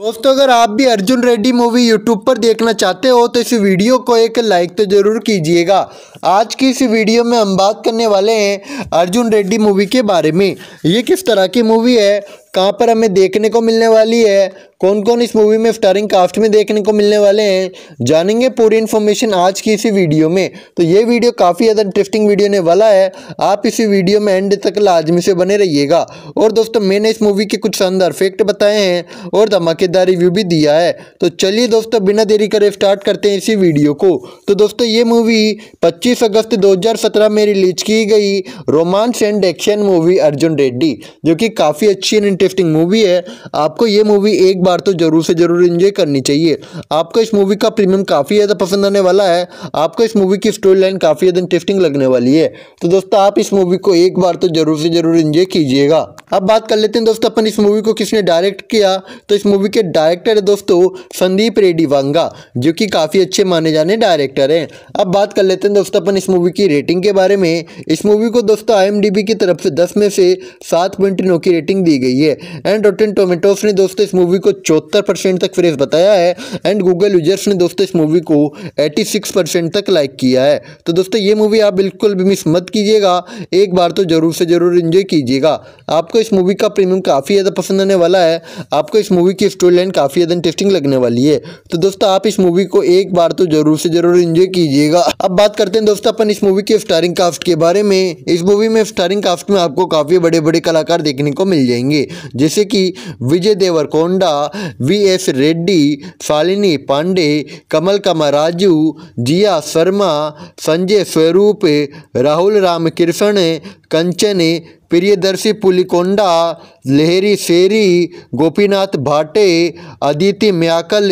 दोस्तों अगर आप भी अर्जुन रेड्डी मूवी यूट्यूब पर देखना चाहते हो तो इस वीडियो को एक लाइक तो ज़रूर कीजिएगा आज की इस वीडियो में हम बात करने वाले हैं अर्जुन रेड्डी मूवी के बारे में ये किस तरह की मूवी है कहाँ पर हमें देखने को मिलने वाली है कौन कौन इस मूवी में स्टारिंग कास्ट में देखने को मिलने वाले हैं जानेंगे पूरी इन्फॉर्मेशन आज की इसी वीडियो में तो ये वीडियो काफ़ी ज़्यादा इंटरेस्टिंग वीडियो ने वाला है आप इसी वीडियो में एंड तक लाजमी से बने रहिएगा और दोस्तों मैंने इस मूवी के कुछ शानदार फैक्ट बताए हैं और धमाकेदार रिव्यू भी दिया है तो चलिए दोस्तों बिना देरी करे स्टार्ट करते हैं इसी वीडियो को तो दोस्तों ये मूवी पच्चीस अगस्त दो में रिलीज की गई romance and action movie Arjun Reddy जो कि काफ़ी अच्छी एंड टेस्टिंग मूवी है आपको ये मूवी एक बार तो ज़रूर से ज़रूर इन्जॉय करनी चाहिए आपको इस मूवी का प्रीमियम काफ़ी ज़्यादा पसंद आने वाला है आपको इस मूवी की स्टोरी लाइन काफ़ी ज़्यादा इंटरेस्टिंग लगने वाली है तो दोस्तों आप इस मूवी को एक बार तो ज़रूर से ज़रूर इन्जॉय कीजिएगा अब बात कर लेते हैं दोस्तों अपन इस मूवी को किसने डायरेक्ट किया तो इस मूवी के डायरेक्टर है दोस्तों संदीप रेड्डी वांगा जो कि काफ़ी अच्छे माने जाने डायरेक्टर हैं अब बात कर लेते हैं दोस्तों अपन इस मूवी की रेटिंग के बारे में इस मूवी को दोस्तों आई की तरफ से दस में से सात की रेटिंग दी गई है है एंड रोटेन टोमेटोस ने दोस्तों इस मूवी को चौहत्तर परसेंट तक फ्रेश बताया है एंड गूगल यूजर्स ने दोस्तों इस मूवी को एटी सिक्स परसेंट तक लाइक किया है तो दोस्तों ये मूवी आप बिल्कुल भी मिस मत कीजिएगा एक बार तो ज़रूर से ज़रूर इन्जॉय कीजिएगा आपको इस मूवी का प्रीमियम काफ़ी ज़्यादा पसंद आने वाला है आपको इस मूवी की स्टोरी लाइन काफ़ी ज़्यादा इंटरेस्टिंग लगने वाली है तो दोस्तों आप इस मूवी को एक बार तो ज़रूर से ज़रूर इन्जॉय कीजिएगा अब बात करते हैं दोस्तों अपन इस मूवी के स्टारिंग कास्ट के बारे में इस मूवी में स्टारिंग कास्ट में आपको काफ़ी बड़े बड़े कलाकार देखने को मिल जाएंगे जैसे कि विजय देवरकोंडा वी एस रेड्डी शालिनी पांडे कमल राजू जिया शर्मा संजय स्वरूप राहुल राम रामकृष्ण कंचने प्रियदर्शी पुलिकोंडा लहरी शेरी गोपीनाथ भाटे अदिति म्याकल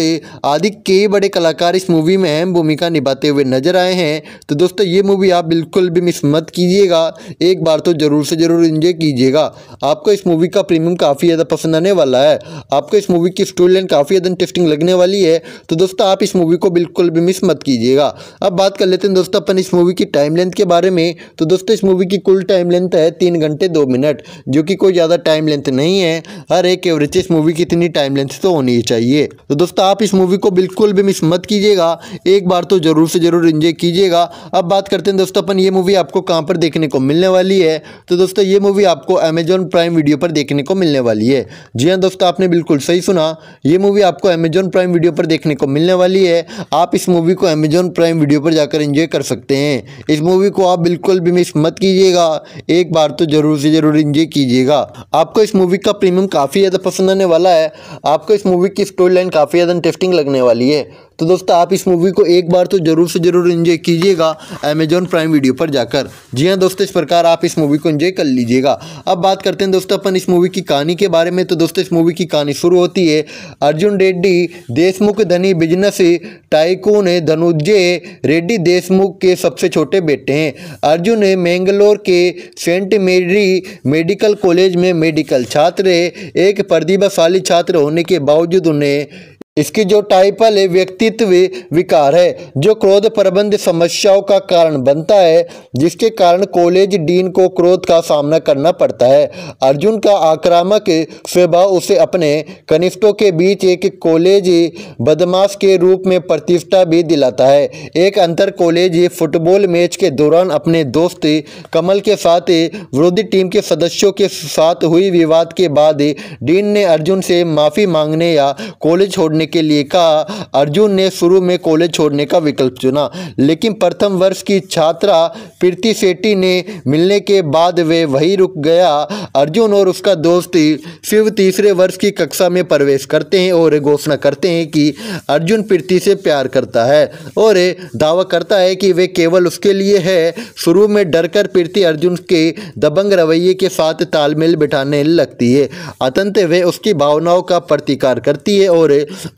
आदि कई बड़े कलाकार इस मूवी में अहम भूमिका निभाते हुए नजर आए हैं तो दोस्तों ये मूवी आप बिल्कुल भी मिस मत कीजिएगा एक बार तो ज़रूर से ज़रूर इंजॉय कीजिएगा आपको इस मूवी का प्रीमियम काफ़ी ज़्यादा पसंद आने वाला है आपको इस मूवी की स्टोरी लाइन काफ़ी ज़्यादा इंटरेस्टिंग लगने वाली है तो दोस्तों आप इस मूवी को बिल्कुल भी मिस मत कीजिएगा अब बात कर लेते हैं दोस्तों अपन इस मूवी की टाइम लेंथ के बारे में तो दोस्तों इस मूवी की कुल टाइम टाइम लेंथ है तीन घंटे दो मिनट जो कि कोई ज़्यादा टाइम लेंथ नहीं है हर एक एवरेज इस मूवी की इतनी टाइम लेंथ तो होनी चाहिए तो दोस्तों आप इस मूवी को बिल्कुल भी मिस मत कीजिएगा एक बार तो ज़रूर से ज़रूर इन्जॉय कीजिएगा अब बात करते हैं दोस्तों अपन ये मूवी आपको कहाँ पर देखने को मिलने वाली है तो दोस्तों ये मूवी आपको अमेजॉन प्राइम वीडियो पर देखने को मिलने वाली है जी हाँ दोस्तों आपने बिल्कुल सही सुना ये मूवी आपको अमेजॉन प्राइम वीडियो पर देखने को मिलने वाली है आप इस मूवी को अमेजॉन प्राइम वीडियो पर जाकर इंजॉय कर सकते हैं इस मूवी को आप बिल्कुल भी मिस मत कीजिएगा एक बार तो ज़रूर से ज़रूर इंजॉय कीजिएगा आपको इस मूवी का प्रीमियम काफ़ी ज़्यादा पसंद आने वाला है आपको इस मूवी की स्टोरी लाइन काफ़ी ज़्यादा इंटरेस्टिंग लगने वाली है तो दोस्तों आप इस मूवी को एक बार तो ज़रूर से ज़रूर इन्जॉय कीजिएगा अमेजॉन प्राइम वीडियो पर जाकर जी हाँ दोस्तों इस प्रकार आप इस मूवी को इन्जॉय कर लीजिएगा अब बात करते हैं दोस्तों अपन इस मूवी की कहानी के बारे में तो दोस्तों इस मूवी की कहानी शुरू होती है अर्जुन रेड्डी देशमुख धनी बिजनेस टाइकून धनुजय रेड्डी देशमुख के सबसे छोटे बेटे हैं अर्जुन मैंगलोर के सेंट मेरी मेडिकल कॉलेज में मेडिकल छात्र एक प्रतिभाशाली छात्र होने के बावजूद उन्हें इसकी जो टाइपल है व्यक्तित्व विकार है जो क्रोध प्रबंध समस्याओं का कारण बनता है जिसके कारण कॉलेज डीन को क्रोध का सामना करना पड़ता है अर्जुन का आक्रामक स्वभाव उसे अपने कनिष्ठों के बीच एक कॉलेज बदमाश के रूप में प्रतिष्ठा भी दिलाता है एक अंतर कॉलेज फुटबॉल मैच के दौरान अपने दोस्त कमल के साथ विरोधी टीम के सदस्यों के साथ हुई विवाद के बाद डीन ने अर्जुन से माफ़ी मांगने या कॉलेज छोड़ने करने के लिए कहा अर्जुन ने शुरू में कॉलेज छोड़ने का विकल्प चुना लेकिन प्रथम वर्ष की छात्रा प्रीति सेट्टी ने मिलने के बाद वे वहीं रुक गया अर्जुन और उसका दोस्त शिव तीसरे वर्ष की कक्षा में प्रवेश करते हैं और घोषणा करते हैं कि अर्जुन प्रीति से प्यार करता है और दावा करता है कि वे केवल उसके लिए है शुरू में डर कर प्रीति अर्जुन के दबंग रवैये के साथ तालमेल बिठाने लगती है अतंत वे उसकी भावनाओं का प्रतिकार करती है और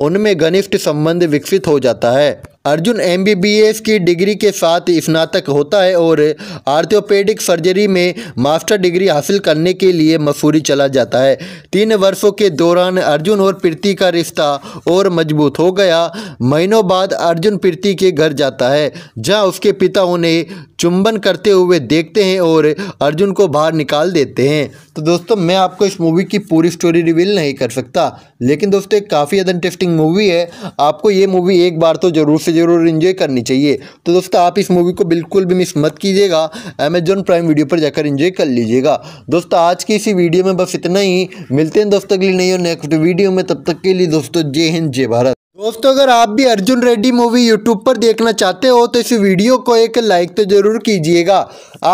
उनमें घनिष्ठ संबंध विकसित हो जाता है अर्जुन एमबीबीएस की डिग्री के साथ स्नातक होता है और आर्थोपेडिक सर्जरी में मास्टर डिग्री हासिल करने के लिए मसूरी चला जाता है तीन वर्षों के दौरान अर्जुन और प्रीति का रिश्ता और मजबूत हो गया महीनों बाद अर्जुन प्रीति के घर जाता है जहां उसके पिता उन्हें चुंबन करते हुए देखते हैं और अर्जुन को बाहर निकाल देते हैं तो दोस्तों मैं आपको इस मूवी की पूरी स्टोरी रिवील नहीं कर सकता लेकिन दोस्तों एक काफ़ी ज़्यादा इंटरेस्टिंग मूवी है आपको ये मूवी एक बार तो ज़रूर से ज़रूर इन्जॉय करनी चाहिए तो दोस्तों आप इस मूवी को बिल्कुल भी मिस मत कीजिएगा अमेजॉन प्राइम वीडियो पर जाकर इन्जॉय कर लीजिएगा दोस्तों आज की इसी वीडियो में बस इतना ही मिलते हैं दोस्तों के लिए नहीं और नेक्स्ट वीडियो में तब तक के लिए दोस्तों जय हिंद जय भारत दोस्तों अगर आप भी अर्जुन रेड्डी मूवी यूट्यूब पर देखना चाहते हो तो इस वीडियो को एक लाइक तो ज़रूर कीजिएगा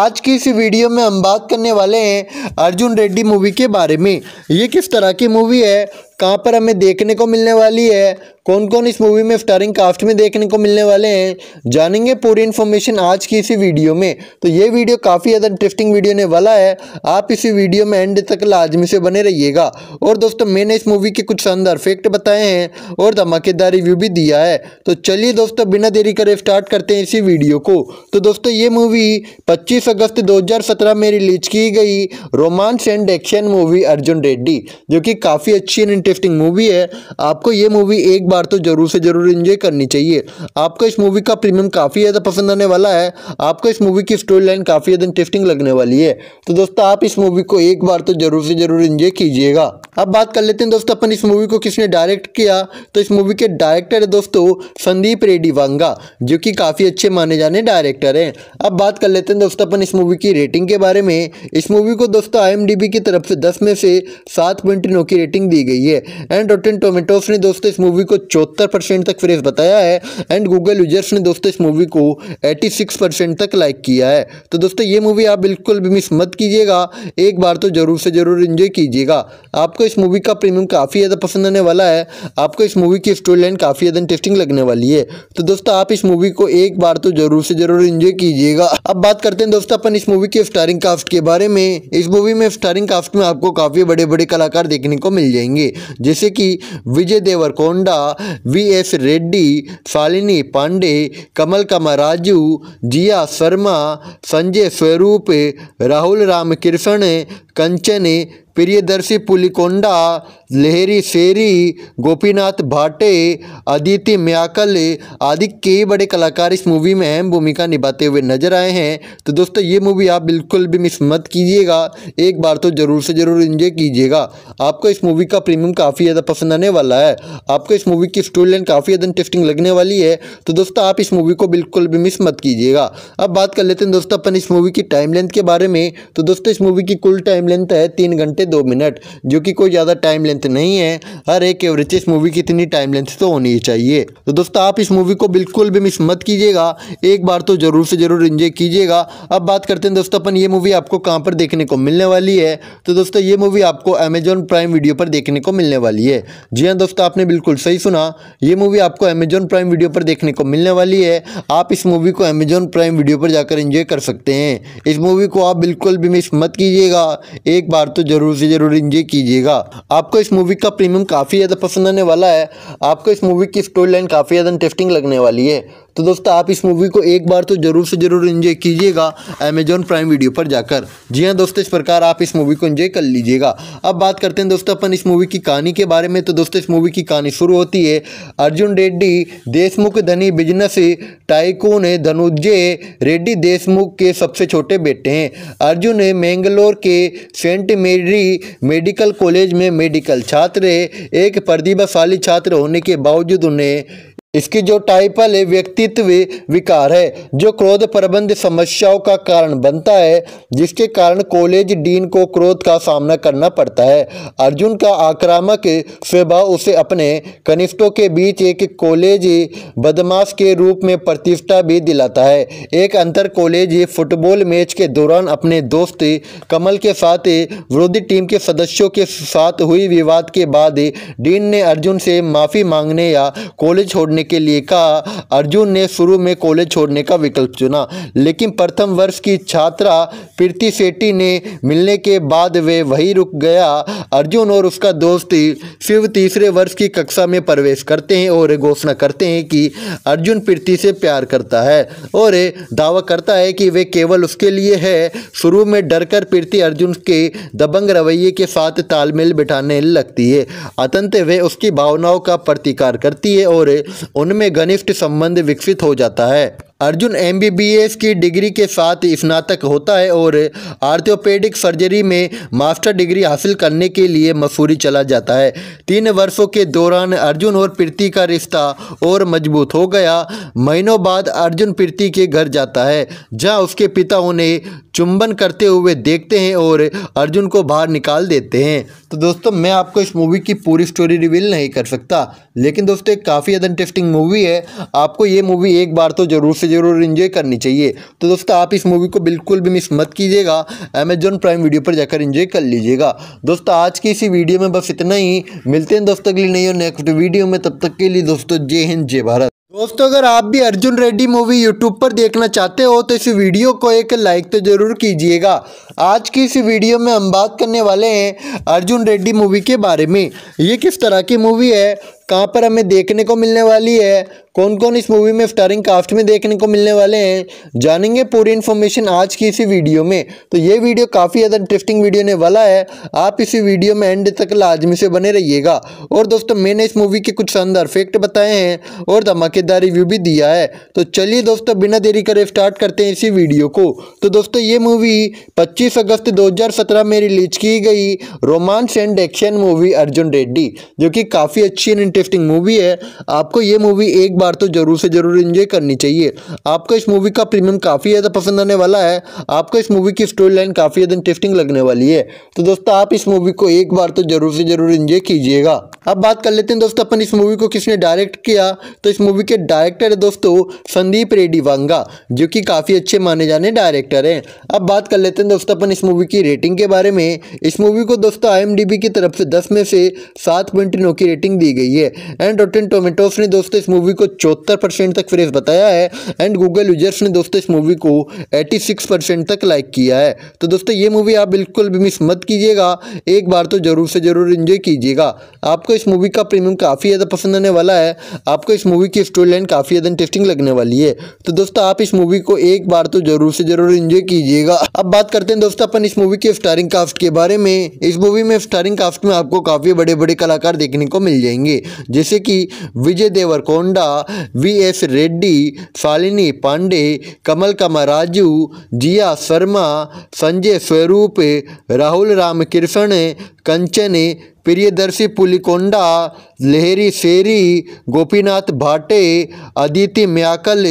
आज की इस वीडियो में हम बात करने वाले हैं अर्जुन रेड्डी मूवी के बारे में ये किस तरह की मूवी है कहाँ पर हमें देखने को मिलने वाली है कौन कौन इस मूवी में स्टारिंग कास्ट में देखने को मिलने वाले हैं जानेंगे पूरी इन्फॉर्मेशन आज की इसी वीडियो में तो ये वीडियो काफ़ी ज़्यादा इंटरेस्टिंग वीडियो ने वाला है आप इसी वीडियो में एंड तक लाजमी से बने रहिएगा और दोस्तों मैंने इस मूवी के कुछ शानदार फैक्ट बताए हैं और धमाकेदार रिव्यू भी दिया है तो चलिए दोस्तों बिना देरी करे स्टार्ट करते हैं इसी वीडियो को तो दोस्तों ये मूवी पच्चीस अगस्त दो में रिलीज की गई romance and action movie Arjun Reddy जो कि काफ़ी अच्छी एंड इंटरेस्टिंग मूवी है आपको ये मूवी एक बार तो ज़रूर से ज़रूर इन्जॉय करनी चाहिए आपको इस मूवी का प्रीमियम काफ़ी ज़्यादा पसंद आने वाला है आपको इस मूवी की स्टोरी लाइन काफ़ी ज़्यादा इंटरेस्टिंग लगने वाली है तो दोस्तों आप इस मूवी को एक बार तो ज़रूर से ज़रूर इन्जॉय कीजिएगा अब बात कर लेते हैं दोस्तों अपन इस मूवी को किसने डायरेक्ट किया तो इस मूवी के डायरेक्टर है दोस्तों संदीप रेड्डी वांगा जो कि काफ़ी अच्छे माने जाने डायरेक्टर हैं अब बात कर लेते हैं दोस्तों अपन इस मूवी की रेटिंग के बारे में इस मूवी को दोस्तों आई की तरफ से दस में से सात नौ की रेटिंग दी गई है है एंड रोटेन टोमेटोस ने दोस्तों इस मूवी को चौहत्तर परसेंट तक फ्रेश बताया है एंड गूगल यूजर्स ने दोस्तों इस मूवी को एटी सिक्स परसेंट तक लाइक किया है तो दोस्तों ये मूवी आप बिल्कुल भी मिस मत कीजिएगा एक बार तो ज़रूर से ज़रूर इन्जॉय कीजिएगा आपको इस मूवी का प्रीमियम काफ़ी ज़्यादा पसंद आने वाला है आपको इस मूवी की स्टोरी लाइन काफ़ी ज़्यादा इंटरेस्टिंग लगने वाली है तो दोस्तों आप इस मूवी को एक बार तो ज़रूर से ज़रूर इन्जॉय कीजिएगा अब बात करते हैं दोस्तों अपन इस मूवी के स्टारिंग कास्ट के बारे में इस मूवी में स्टारिंग कास्ट में आपको काफ़ी बड़े बड़े कलाकार देखने को मिल जाएंगे जैसे कि विजय देवरकोंडा वी एस रेड्डी शालिनी पांडे कमल राजू जिया शर्मा संजय स्वरूप राहुल राम कृष्ण कंचन प्रियदर्शी पुलिकोंडा लहरी शेरी गोपीनाथ भाटे अदिति म्याकल आदि कई बड़े कलाकार इस मूवी में अहम भूमिका निभाते हुए नजर आए हैं तो दोस्तों ये मूवी आप बिल्कुल भी मिस मत कीजिएगा एक बार तो ज़रूर से ज़रूर इंजॉय कीजिएगा आपको इस मूवी का प्रीमियम काफ़ी ज़्यादा पसंद आने वाला है आपको इस मूवी की स्टोरी लाइन काफ़ी ज़्यादा इंटरेस्टिंग लगने वाली है तो दोस्तों आप इस मूवी को बिल्कुल भी मिस मत कीजिएगा अब बात कर लेते हैं दोस्तों अपन इस मूवी की टाइम लेंथ के बारे में तो दोस्तों इस मूवी की कुल टाइम लेंथ है तीन घंटे घंटे दो मिनट जो कि कोई ज़्यादा टाइम लेंथ नहीं है हर एक एवरेज इस मूवी की इतनी टाइम लेंथ तो होनी चाहिए तो दोस्तों आप इस मूवी को बिल्कुल भी मिस मत कीजिएगा एक बार तो ज़रूर से ज़रूर इन्जॉय कीजिएगा अब बात करते हैं दोस्तों अपन ये मूवी आपको कहाँ पर देखने को मिलने वाली है तो दोस्तों ये मूवी आपको अमेजॉन प्राइम वीडियो पर देखने को मिलने वाली है जी हाँ दोस्तों आपने बिल्कुल सही सुना ये मूवी आपको अमेजॉन प्राइम वीडियो पर देखने को मिलने वाली है आप इस मूवी को अमेजॉन प्राइम वीडियो पर जाकर इंजॉय कर सकते हैं इस मूवी को आप बिल्कुल भी मिस मत कीजिएगा एक बार तो ज़रूर ज़रूर से ज़रूर इंजॉय कीजिएगा आपको इस मूवी का प्रीमियम काफ़ी ज़्यादा पसंद आने वाला है आपको इस मूवी की स्टोरी लाइन काफ़ी ज़्यादा इंटरेस्टिंग लगने वाली है तो दोस्तों आप इस मूवी को एक बार तो ज़रूर से ज़रूर इंजॉय कीजिएगा अमेजॉन प्राइम वीडियो पर जाकर जी हाँ दोस्तों इस प्रकार आप इस मूवी को इन्जॉय कर लीजिएगा अब बात करते हैं दोस्तों अपन इस मूवी की कहानी के बारे में तो दोस्तों इस मूवी की कहानी शुरू होती है अर्जुन रेड्डी देशमुख धनी बिजनेस टाइकून धनुजय रेड्डी देशमुख के सबसे छोटे बेटे हैं अर्जुन मैंगलोर के सेंट मेरी मेडिकल कॉलेज में मेडिकल छात्र एक प्रतिभाशाली छात्र होने के बावजूद उन्हें इसकी जो टाइपल है व्यक्तित्व विकार है जो क्रोध प्रबंध समस्याओं का कारण बनता है जिसके कारण कॉलेज डीन को क्रोध का सामना करना पड़ता है अर्जुन का आक्रामक स्वभाव उसे अपने कनिष्ठों के बीच एक कॉलेज बदमाश के रूप में प्रतिष्ठा भी दिलाता है एक अंतर कॉलेज फुटबॉल मैच के दौरान अपने दोस्त कमल के साथ विरोधी टीम के सदस्यों के साथ हुई विवाद के बाद डीन ने अर्जुन से माफ़ी मांगने या कॉलेज छोड़ने करने के लिए कहा अर्जुन ने शुरू में कॉलेज छोड़ने का विकल्प चुना लेकिन प्रथम वर्ष की छात्रा प्रीति सेट्टी ने मिलने के बाद वे वहीं रुक गया अर्जुन और उसका दोस्त शिव तीसरे वर्ष की कक्षा में प्रवेश करते हैं और घोषणा करते हैं कि अर्जुन प्रीति से प्यार करता है और दावा करता है कि वे केवल उसके लिए है शुरू में डरकर प्रीति अर्जुन के दबंग रवैये के साथ तालमेल बिठाने लगती है अतंत वे उसकी भावनाओं का प्रतिकार करती है और उनमें घनिष्ठ संबंध विकसित हो जाता है अर्जुन एमबीबीएस की डिग्री के साथ स्नातक होता है और आर्थोपेडिक सर्जरी में मास्टर डिग्री हासिल करने के लिए मसूरी चला जाता है तीन वर्षों के दौरान अर्जुन और प्रीति का रिश्ता और मजबूत हो गया महीनों बाद अर्जुन प्रीति के घर जाता है जहाँ उसके पिता उन्हें चुंबन करते हुए देखते हैं और अर्जुन को बाहर निकाल देते हैं तो दोस्तों मैं आपको इस मूवी की पूरी स्टोरी रिवील नहीं कर सकता लेकिन दोस्तों काफ़ी ज़्यादा इंटरेस्टिंग मूवी है आपको ये मूवी एक बार तो ज़रूर से ज़रूर इन्जॉय करनी चाहिए तो दोस्तों आप इस मूवी को बिल्कुल भी मिस मत कीजिएगा अमेजॉन प्राइम वीडियो पर जाकर इन्जॉय कर लीजिएगा दोस्तों आज की इसी वीडियो में बस इतना ही मिलते हैं दोस्तों के लिए नहीं और नेक्स्ट वीडियो में तब तक के लिए दोस्तों जय हिंद जय भारत दोस्तों अगर आप भी अर्जुन रेड्डी मूवी यूट्यूब पर देखना चाहते हो तो इस वीडियो को एक लाइक तो ज़रूर कीजिएगा आज की इस वीडियो में हम बात करने वाले हैं अर्जुन रेड्डी मूवी के बारे में ये किस तरह की मूवी है कहाँ पर हमें देखने को मिलने वाली है कौन कौन इस मूवी में स्टारिंग कास्ट में देखने को मिलने वाले हैं जानेंगे पूरी इन्फॉर्मेशन आज की इसी वीडियो में तो ये वीडियो काफ़ी ज़्यादा इंटरेस्टिंग वीडियो ने वाला है आप इसी वीडियो में एंड तक लाजमी से बने रहिएगा और दोस्तों मैंने इस मूवी के कुछ शानदार फैक्ट बताए हैं और धमाकेदार रिव्यू भी दिया है तो चलिए दोस्तों बिना देरी करे स्टार्ट करते हैं इसी वीडियो को तो दोस्तों ये मूवी पच्चीस अगस्त दो में रिलीज की गई romance and action movie Arjun Reddy जो कि काफ़ी अच्छी एंड इंटरेस्टिंग मूवी है आपको ये मूवी एक बार तो ज़रूर से ज़रूर इन्जॉय करनी चाहिए आपको इस मूवी का प्रीमियम काफ़ी ज़्यादा पसंद आने वाला है आपको इस मूवी की स्टोरी लाइन काफ़ी ज़्यादा इंटरेस्टिंग लगने वाली है तो दोस्तों आप इस मूवी को एक बार तो ज़रूर से ज़रूर इन्जॉय कीजिएगा अब बात कर लेते हैं दोस्तों अपन इस मूवी को किसने डायरेक्ट किया तो इस मूवी के डायरेक्टर है दोस्तों संदीप रेड्डी वांगा जो कि काफ़ी अच्छे माने जाने डायरेक्टर हैं अब बात कर लेते हैं दोस्तों अपन इस मूवी की रेटिंग के बारे में इस मूवी को दोस्तों आई की तरफ से दस में से सात नौ की रेटिंग दी गई है है एंड रोटेन टोमेटोस ने दोस्तों इस मूवी को चौहत्तर परसेंट तक फ्रेज बताया है एंड गूगल यूजर्स ने दोस्तों इस मूवी को एटी सिक्स परसेंट तक लाइक किया है तो दोस्तों ये मूवी आप बिल्कुल भी मिस मत कीजिएगा एक बार तो ज़रूर से ज़रूर इन्जॉय कीजिएगा आपको इस मूवी का प्रीमियम काफ़ी ज़्यादा पसंद आने वाला है आपको इस मूवी की स्टोरी लाइन काफ़ी ज़्यादा इंटरेस्टिंग लगने वाली है तो दोस्तों आप इस मूवी को एक बार तो ज़रूर से ज़रूर इन्जॉय कीजिएगा अब बात करते हैं दोस्तों अपन इस मूवी के स्टारिंग कास्ट के बारे में इस मूवी में स्टारिंग कास्ट में आपको काफ़ी बड़े बड़े कलाकार देखने को मिल जाएंगे जैसे कि विजय देवरकोंडा वी एस रेड्डी शालिनी पांडे कमल राजू जिया शर्मा संजय स्वरूप राहुल राम कृष्ण कंचन प्रियदर्शी पुलिकोंडा लहरी शेरी गोपीनाथ भाटे अदिति म्याकल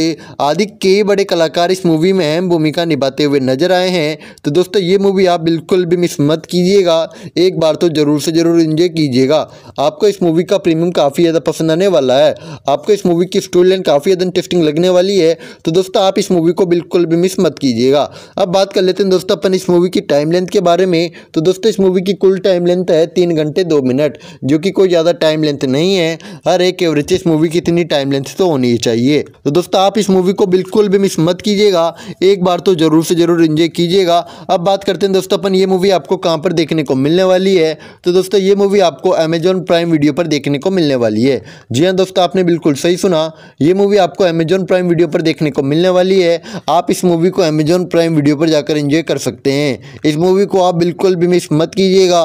आदि कई बड़े कलाकार इस मूवी में अहम भूमिका निभाते हुए नजर आए हैं तो दोस्तों ये मूवी आप बिल्कुल भी मिस मत कीजिएगा एक बार तो ज़रूर से ज़रूर इंजॉय कीजिएगा आपको इस मूवी का प्रीमियम काफ़ी ज़्यादा पसंद आने वाला है आपको इस मूवी की स्टोरी लाइन काफ़ी ज़्यादा इंटरेस्टिंग लगने वाली है तो दोस्तों आप इस मूवी को बिल्कुल भी मिस मत कीजिएगा अब बात कर लेते हैं दोस्तों अपन इस मूवी की टाइम लेंथ के बारे में तो दोस्तों इस मूवी की कुल टाइम लेंथ है तीन घंटे साढ़े दो मिनट जो कि कोई ज़्यादा टाइम लेंथ नहीं है हर एक एवरेज इस मूवी की इतनी टाइम लेंथ तो होनी चाहिए तो दोस्तों आप इस मूवी को बिल्कुल भी मिस मत कीजिएगा एक बार तो ज़रूर से ज़रूर इंजॉय कीजिएगा अब बात करते हैं दोस्तों अपन ये मूवी आपको कहाँ पर देखने को मिलने वाली है तो दोस्तों ये मूवी आपको अमेजॉन प्राइम वीडियो पर देखने को मिलने वाली है जी हाँ दोस्तों आपने बिल्कुल सही सुना ये मूवी आपको अमेजॉन प्राइम वीडियो पर देखने को मिलने वाली है आप इस मूवी को अमेजॉन प्राइम वीडियो पर जाकर इंजॉय कर सकते हैं इस मूवी को आप बिल्कुल भी मिस मत कीजिएगा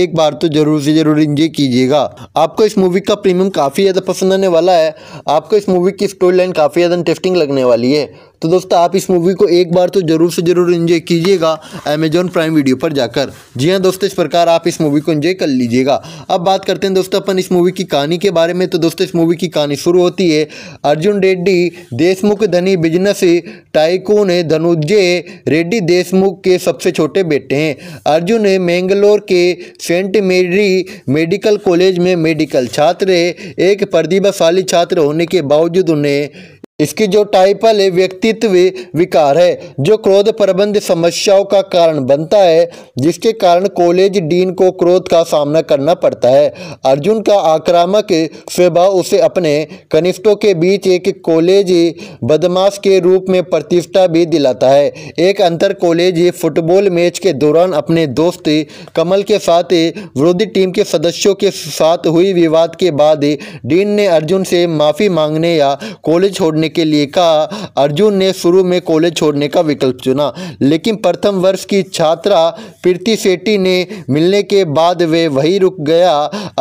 एक बार तो ज़रूर उसे ज़रूर इंजॉय कीजिएगा आपको इस मूवी का प्रीमियम काफ़ी ज़्यादा पसंद आने वाला है आपको इस मूवी की स्टोरी लाइन काफ़ी ज़्यादा इंटरेस्टिंग लगने वाली है तो दोस्तों आप इस मूवी को एक बार तो ज़रूर से ज़रूर इंजॉय कीजिएगा अमेजॉन प्राइम वीडियो पर जाकर जी हाँ दोस्तों इस प्रकार आप इस मूवी को इन्जॉय कर लीजिएगा अब बात करते हैं दोस्तों अपन इस मूवी की कहानी के बारे में तो दोस्तों इस मूवी की कहानी शुरू होती है अर्जुन रेड्डी देशमुख धनी बिजनेस टाइकून धनुजय रेड्डी देशमुख के सबसे छोटे बेटे हैं अर्जुन मैंगलोर के सेंट मेरी मेडिकल कॉलेज में मेडिकल छात्र एक प्रतिभाशाली छात्र होने के बावजूद उन्हें इसकी जो टाइपल है व्यक्तित्व विकार है जो क्रोध प्रबंध समस्याओं का कारण बनता है जिसके कारण कॉलेज डीन को क्रोध का सामना करना पड़ता है अर्जुन का आक्रामक स्वभाव उसे अपने कनिष्ठों के बीच एक कॉलेज बदमाश के रूप में प्रतिष्ठा भी दिलाता है एक अंतर कॉलेज फुटबॉल मैच के दौरान अपने दोस्त कमल के साथ विरोधी टीम के सदस्यों के साथ हुई विवाद के बाद डीन ने अर्जुन से माफ़ी मांगने या कॉलेज छोड़ने के लिए कहा अर्जुन ने शुरू में कॉलेज छोड़ने का विकल्प चुना लेकिन प्रथम वर्ष की छात्रा प्रीति सेट्टी ने मिलने के बाद वे वही रुक गया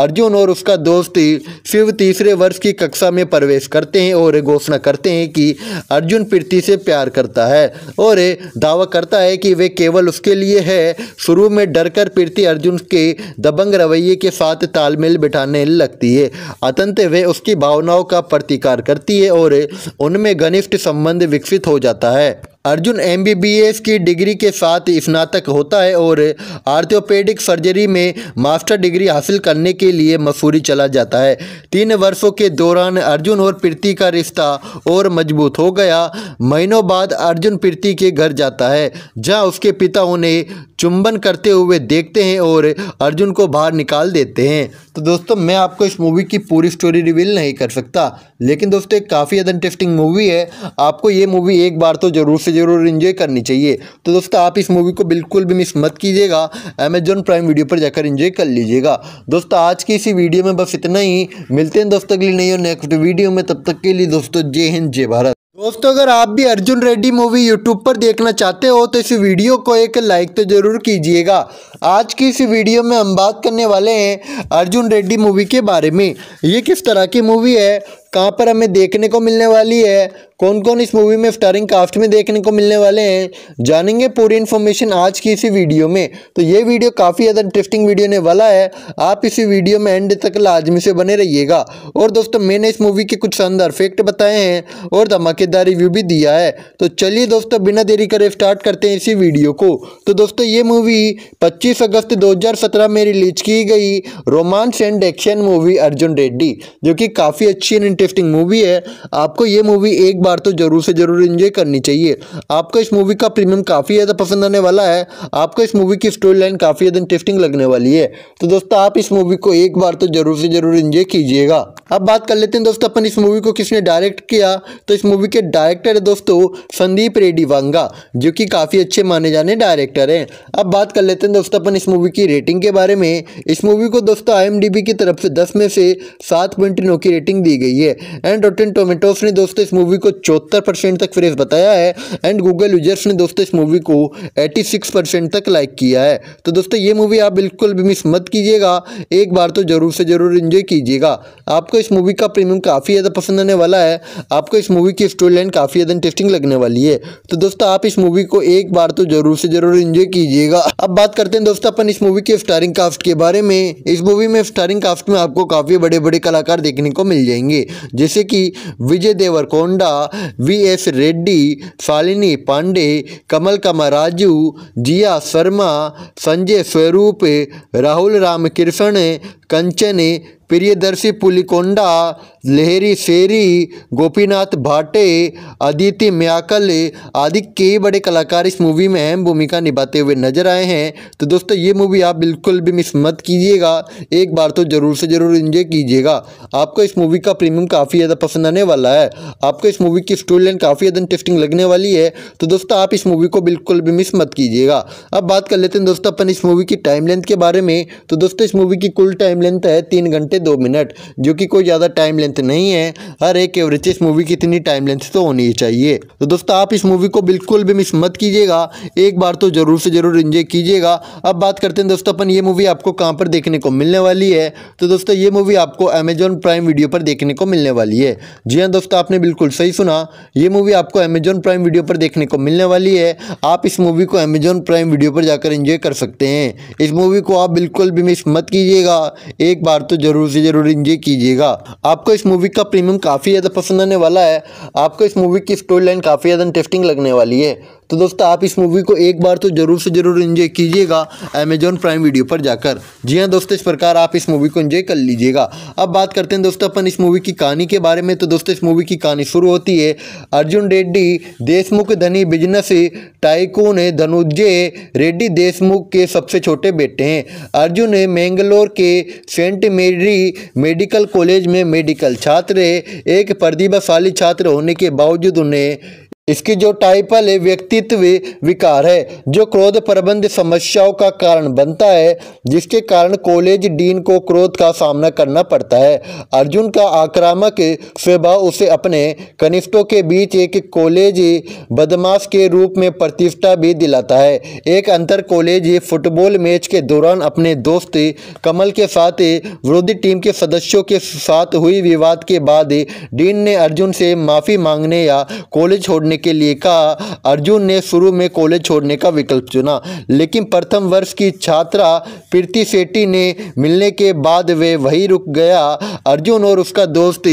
अर्जुन और उसका दोस्त शिव तीसरे वर्ष की कक्षा में प्रवेश करते हैं और घोषणा करते हैं कि अर्जुन प्रीति से प्यार करता है और दावा करता है कि वे केवल उसके लिए है शुरू में डरकर प्रीति अर्जुन के दबंग रवैये के साथ तालमेल बिठाने लगती है अतंत वे उसकी भावनाओं का प्रतिकार करती है और उनमें घनिष्ठ संबंध विकसित हो जाता है अर्जुन एमबीबीएस की डिग्री के साथ स्नातक होता है और आर्थोपेडिक सर्जरी में मास्टर डिग्री हासिल करने के लिए मसूरी चला जाता है तीन वर्षों के दौरान अर्जुन और प्रीति का रिश्ता और मजबूत हो गया महीनों बाद अर्जुन प्रीति के घर जाता है जहां उसके पिता उन्हें चुंबन करते हुए देखते हैं और अर्जुन को बाहर निकाल देते हैं तो दोस्तों मैं आपको इस मूवी की पूरी स्टोरी रिवील नहीं कर सकता लेकिन दोस्तों एक काफ़ी ज़्यादा इंटरेस्टिंग मूवी है आपको ये मूवी एक बार तो ज़रूर इसे ज़रूर इन्जॉय करनी चाहिए तो दोस्तों आप इस मूवी को बिल्कुल भी मिस मत कीजिएगा अमेजॉन प्राइम वीडियो पर जाकर इन्जॉय कर लीजिएगा दोस्तों आज की इसी वीडियो में बस इतना ही मिलते हैं दोस्तों अगली नई और नेक्स्ट वीडियो में तब तक के लिए दोस्तों जय हिंद जय भारत दोस्तों अगर आप भी अर्जुन रेड्डी मूवी यूट्यूब पर देखना चाहते हो तो इस वीडियो को एक लाइक तो ज़रूर कीजिएगा आज की इस वीडियो में हम बात करने वाले हैं अर्जुन रेड्डी मूवी के बारे में ये किस तरह की मूवी है कहाँ पर हमें देखने को मिलने वाली है कौन कौन इस मूवी में स्टारिंग कास्ट में देखने को मिलने वाले हैं जानेंगे पूरी इन्फॉर्मेशन आज की इसी वीडियो में तो ये वीडियो काफ़ी ज़्यादा इंटरेस्टिंग वीडियो ने वाला है आप इसी वीडियो में एंड तक लाजमी से बने रहिएगा और दोस्तों मैंने इस मूवी के कुछ शानदार फैक्ट बताए हैं और धमाकेदार रिव्यू भी दिया है तो चलिए दोस्तों बिना देरी करे स्टार्ट करते हैं इसी वीडियो को तो दोस्तों ये मूवी पच्चीस अगस्त दो में रिलीज की गई romance and action movie Arjun Reddy जो कि काफ़ी अच्छी एंड इंटरेस्टिंग मूवी है आपको ये मूवी एक बार तो ज़रूर से ज़रूर इंजॉय करनी चाहिए आपको इस मूवी का प्रीमियम काफ़ी ज़्यादा पसंद आने वाला है आपको इस मूवी की स्टोरी लाइन काफ़ी ज़्यादा इंटरेस्टिंग लगने वाली है तो दोस्तों आप इस मूवी को एक बार तो ज़रूर से ज़रूर इंजॉय कीजिएगा अब बात कर लेते हैं दोस्तों अपन इस मूवी को किसने डायरेक्ट किया तो इस मूवी के डायरेक्टर है दोस्तों संदीप रेड्डी वांगा जो कि काफ़ी अच्छे माने जाने डायरेक्टर हैं अब बात कर लेते हैं दोस्तों अपन इस मूवी की रेटिंग के बारे में इस मूवी को दोस्तों आई की तरफ से दस में से सात नौ की रेटिंग दी गई है है एंड रोटेन टोमेटोस ने दोस्तों इस मूवी को चौहत्तर परसेंट तक फ्रेज बताया है एंड गूगल यूजर्स ने दोस्तों इस मूवी को एटी सिक्स परसेंट तक लाइक किया है तो दोस्तों ये मूवी आप बिल्कुल भी मिस मत कीजिएगा एक बार तो ज़रूर से ज़रूर इन्जॉय कीजिएगा आपको इस मूवी का प्रीमियम काफ़ी ज़्यादा पसंद आने वाला है आपको इस मूवी की स्टोरी लाइन काफ़ी ज़्यादा इंटरेस्टिंग लगने वाली है तो दोस्तों आप इस मूवी को एक बार तो ज़रूर से ज़रूर इन्जॉय कीजिएगा अब बात करते हैं दोस्तों अपन इस मूवी के स्टारिंग कास्ट के बारे में इस मूवी में स्टारिंग कास्ट में आपको काफ़ी बड़े बड़े कलाकार देखने को मिल जाएंगे जैसे कि विजय देवरकोंडा वी एस रेड्डी शालिनी पांडे कमल कमा राजू जिया शर्मा संजय स्वरूप राहुल राम कृष्ण कंचन प्रियदर्शी पुलिकोंडा लहरी शेरी गोपीनाथ भाटे अदिति म्याकल आदि कई बड़े कलाकार इस मूवी में अहम भूमिका निभाते हुए नजर आए हैं तो दोस्तों ये मूवी आप बिल्कुल भी मिस मत कीजिएगा एक बार तो ज़रूर से ज़रूर इंजॉय कीजिएगा आपको इस मूवी का प्रीमियम काफ़ी ज़्यादा पसंद आने वाला है आपको इस मूवी की स्टोरी लाइन काफ़ी ज़्यादा इंटरेस्टिंग लगने वाली है तो दोस्तों आप इस मूवी को बिल्कुल भी मिस मत कीजिएगा अब बात कर लेते हैं दोस्तों अपन इस मूवी की टाइम लेंथ के बारे में तो दोस्तों इस मूवी की कुल टाइम लेंथ है तीन घंटे दो मिनट जो कि कोई ज़्यादा टाइम लेंथ नहीं है हर एक एवरेज इस मूवी की इतनी टाइम लेंथ तो होनी चाहिए तो दोस्तों आप इस मूवी को बिल्कुल भी मिस मत कीजिएगा एक बार तो ज़रूर से ज़रूर इंजॉय कीजिएगा अब बात करते हैं दोस्तों अपन ये मूवी आपको कहाँ पर देखने को मिलने वाली है तो दोस्तों ये मूवी आपको अमेजॉन प्राइम वीडियो पर देखने को मिलने वाली है जी हाँ दोस्तों आपने बिल्कुल सही सुना ये मूवी आपको अमेजॉन प्राइम वीडियो पर देखने को मिलने वाली है आप इस मूवी को अमेजॉन प्राइम वीडियो पर जाकर इंजॉय कर सकते हैं इस मूवी को आप बिल्कुल भी मिस मत कीजिएगा एक बार तो ज़रूर मुझे ज़रूर इंजॉय कीजिएगा आपको इस मूवी का प्रीमियम काफ़ी ज़्यादा पसंद आने वाला है आपको इस मूवी की स्टोरी लाइन काफ़ी ज़्यादा इंटरेस्टिंग लगने वाली है तो दोस्तों आप इस मूवी को एक बार तो ज़रूर से ज़रूर इंजॉय कीजिएगा अमेजॉन प्राइम वीडियो पर जाकर जी हाँ दोस्तों इस प्रकार आप इस मूवी को इन्जॉय कर लीजिएगा अब बात करते हैं दोस्तों अपन इस मूवी की कहानी के बारे में तो दोस्तों इस मूवी की कहानी शुरू होती है अर्जुन रेड्डी देशमुख धनी बिजनेस टाइकून धनुजय रेड्डी देशमुख के सबसे छोटे बेटे हैं अर्जुन मैंगलोर के सेंट मेरी मेडिकल कॉलेज में मेडिकल छात्र एक प्रतिभाशाली छात्र होने के बावजूद उन्हें इसकी जो टाइपल है व्यक्तित्व विकार है जो क्रोध प्रबंध समस्याओं का कारण बनता है जिसके कारण कॉलेज डीन को क्रोध का सामना करना पड़ता है अर्जुन का आक्रामक स्वभाव उसे अपने कनिष्ठों के बीच एक कॉलेज बदमाश के रूप में प्रतिष्ठा भी दिलाता है एक अंतर कॉलेज फुटबॉल मैच के दौरान अपने दोस्त कमल के साथ विरोधी टीम के सदस्यों के साथ हुई विवाद के बाद डीन ने अर्जुन से माफ़ी मांगने या कॉलेज छोड़ने के लिए कहा अर्जुन ने शुरू में कॉलेज छोड़ने का विकल्प चुना लेकिन प्रथम वर्ष की छात्रा प्रीति सेट्टी ने मिलने के बाद वे वहीं रुक गया अर्जुन और उसका दोस्त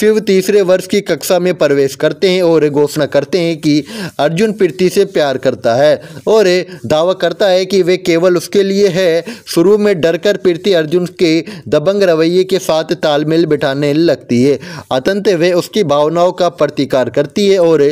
शिव तीसरे वर्ष की कक्षा में प्रवेश करते हैं और घोषणा करते हैं कि अर्जुन प्रीति से प्यार करता है और दावा करता है कि वे केवल उसके लिए है शुरू में डरकर प्रीति अर्जुन के दबंग रवैये के साथ तालमेल बिठाने लगती है अतंत वे उसकी भावनाओं का प्रतिकार करती है और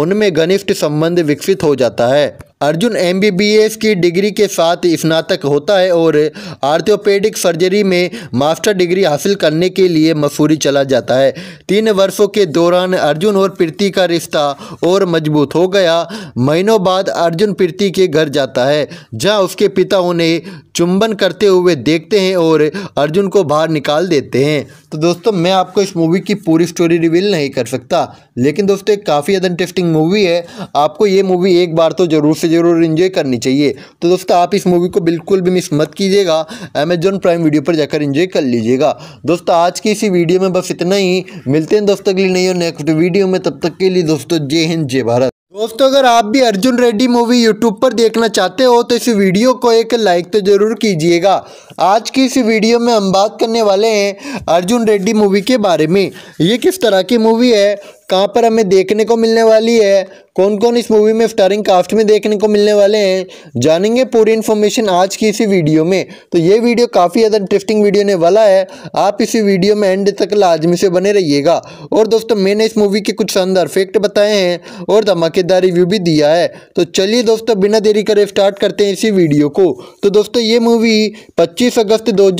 उनमें घनिष्ठ संबंध विकसित हो जाता है अर्जुन एम की डिग्री के साथ स्नातक होता है और आर्थोपेडिक सर्जरी में मास्टर डिग्री हासिल करने के लिए मसूरी चला जाता है तीन वर्षों के दौरान अर्जुन और प्रीति का रिश्ता और मजबूत हो गया महीनों बाद अर्जुन प्रीति के घर जाता है जहां उसके पिता उन्हें चुंबन करते हुए देखते हैं और अर्जुन को बाहर निकाल देते हैं तो दोस्तों मैं आपको इस मूवी की पूरी स्टोरी रिवील नहीं कर सकता लेकिन दोस्तों एक काफ़ी ज़्यादा इंटरेस्टिंग मूवी है आपको ये मूवी एक बार तो ज़रूर से ज़रूर इंजॉय करनी चाहिए तो दोस्तों आप इस मूवी को बिल्कुल भी मिस मत कीजिएगा अमेजॉन प्राइम वीडियो पर जाकर इंजॉय कर लीजिएगा दोस्तों आज की इसी वीडियो में बस इतना ही मिलते हैं दोस्तों के लिए नहीं और नेक्स्ट वीडियो में तब तक के लिए दोस्तों जय हिंद जय भारत दोस्तों अगर आप भी अर्जुन रेड्डी मूवी यूट्यूब पर देखना चाहते हो तो इस वीडियो को एक लाइक तो ज़रूर कीजिएगा आज की इस वीडियो में हम बात करने वाले हैं अर्जुन रेड्डी मूवी के बारे में ये किस तरह की मूवी है कहाँ पर हमें देखने को मिलने वाली है कौन कौन इस मूवी में स्टारिंग कास्ट में देखने को मिलने वाले हैं जानेंगे पूरी इन्फॉर्मेशन आज की इसी वीडियो में तो ये वीडियो काफ़ी ज़्यादा इंटरेस्टिंग वीडियो ने वाला है आप इसी वीडियो में एंड तक लाजमी से बने रहिएगा और दोस्तों मैंने इस मूवी के कुछ शानदार फैक्ट बताए हैं और धमाकेदार रिव्यू भी दिया है तो चलिए दोस्तों बिना देरी करे स्टार्ट करते हैं इसी वीडियो को तो दोस्तों ये मूवी पच्चीस अगस्त दो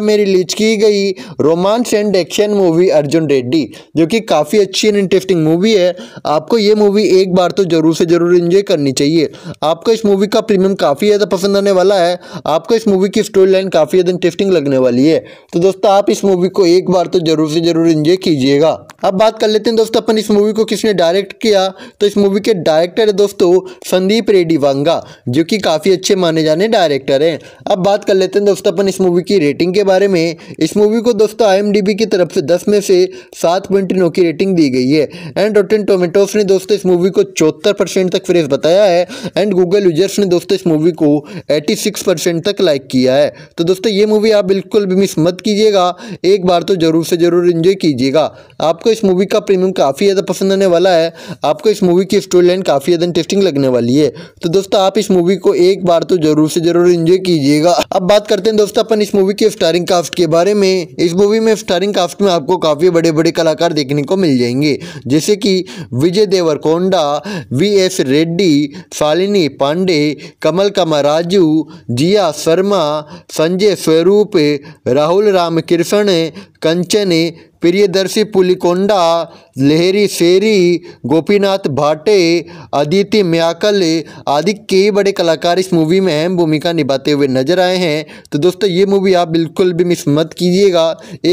में रिलीज की गई romance and action movie Arjun Reddy जो कि काफ़ी अच्छी एंड इंटरेस्टिंग मूवी है आपको ये मूवी एक बार तो ज़रूर से ज़रूर इंजॉय करनी चाहिए आपको इस मूवी का प्रीमियम काफ़ी ज़्यादा पसंद आने वाला है आपको इस मूवी की स्टोरी लाइन काफ़ी ज़्यादा इंटरेस्टिंग लगने वाली है तो दोस्तों आप इस मूवी को एक बार तो ज़रूर से ज़रूर इंजॉय कीजिएगा अब बात कर लेते हैं दोस्तों अपन इस मूवी को किसने डायरेक्ट किया तो इस मूवी के डायरेक्टर है दोस्तों संदीप रेड्डी वांगा जो कि काफ़ी अच्छे माने जाने डायरेक्टर हैं अब बात कर लेते हैं दोस्तों अपन इस मूवी की रेटिंग के बारे में इस मूवी को दोस्तों आई की तरफ से दस में से सात की रेटिंग दी गई है है एंड रोटेन टोमेटोस ने दोस्तों इस मूवी को चौहत्तर परसेंट तक फ्रेज बताया है एंड गूगल यूजर्स ने दोस्तों इस मूवी को एटी सिक्स परसेंट तक लाइक किया है तो दोस्तों ये मूवी आप बिल्कुल भी मिस मत कीजिएगा एक बार तो ज़रूर से ज़रूर इन्जॉय कीजिएगा आपको इस मूवी का प्रीमियम काफ़ी ज़्यादा पसंद आने वाला है आपको इस मूवी की स्टोरी लाइन काफ़ी ज़्यादा इंटरेस्टिंग लगने वाली है तो दोस्तों आप इस मूवी को एक बार तो ज़रूर से ज़रूर इन्जॉय कीजिएगा अब बात करते हैं दोस्तों अपन इस मूवी के स्टारिंग कास्ट के बारे में इस मूवी में स्टारिंग कास्ट में आपको काफ़ी बड़े बड़े कलाकार देखने को मिल जाएंगे जैसे कि विजय देवरकोंडा वी एस रेड्डी शालिनी पांडे कमल कमा राजू जिया शर्मा संजय स्वरूप राहुल रामकृष्ण कंचन प्रियदर्शी पुलिकोंडा लहरी शेरी गोपीनाथ भाटे अदिति म्याकल आदि कई बड़े कलाकार इस मूवी में अहम भूमिका निभाते हुए नजर आए हैं तो दोस्तों ये मूवी आप बिल्कुल भी मिस मत कीजिएगा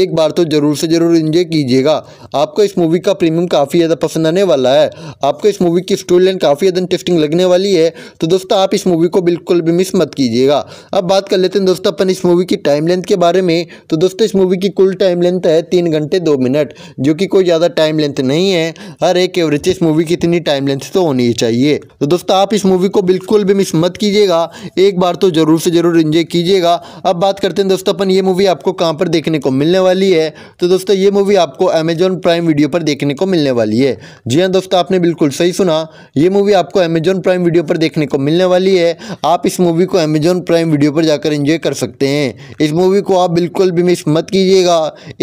एक बार तो ज़रूर से ज़रूर इंजॉय कीजिएगा आपको इस मूवी का प्रीमियम काफ़ी ज़्यादा पसंद आने वाला है आपको इस मूवी की स्टोरी लाइन काफ़ी ज़्यादा इंटरेस्टिंग लगने वाली है तो दोस्तों आप इस मूवी को बिल्कुल भी मिस मत कीजिएगा अब बात कर लेते हैं दोस्तों अपन इस मूवी की टाइम लेंथ के बारे में तो दोस्तों इस मूवी की कुल टाइम लेंथ है तीन घंटे दो मिनट जो कि कोई ज़्यादा टाइम लेंथ नहीं है हर एक एवरेज इस मूवी की इतनी टाइम लेंथ तो होनी चाहिए तो दोस्तों आप इस मूवी को बिल्कुल भी मिस मत कीजिएगा एक बार तो ज़रूर से ज़रूर इन्जॉय कीजिएगा अब बात करते हैं दोस्तों अपन ये मूवी आपको कहाँ पर देखने को मिलने वाली है तो दोस्तों ये मूवी आपको अमेजॉन प्राइम वीडियो पर देखने को मिलने वाली है जी हाँ दोस्तों आपने बिल्कुल सही सुना ये मूवी आपको अमेजॉन प्राइम वीडियो पर देखने को मिलने वाली है आप इस मूवी को अमेजॉन प्राइम वीडियो पर जाकर इंजॉय कर सकते हैं इस मूवी को आप बिल्कुल भी मिस मत कीजिएगा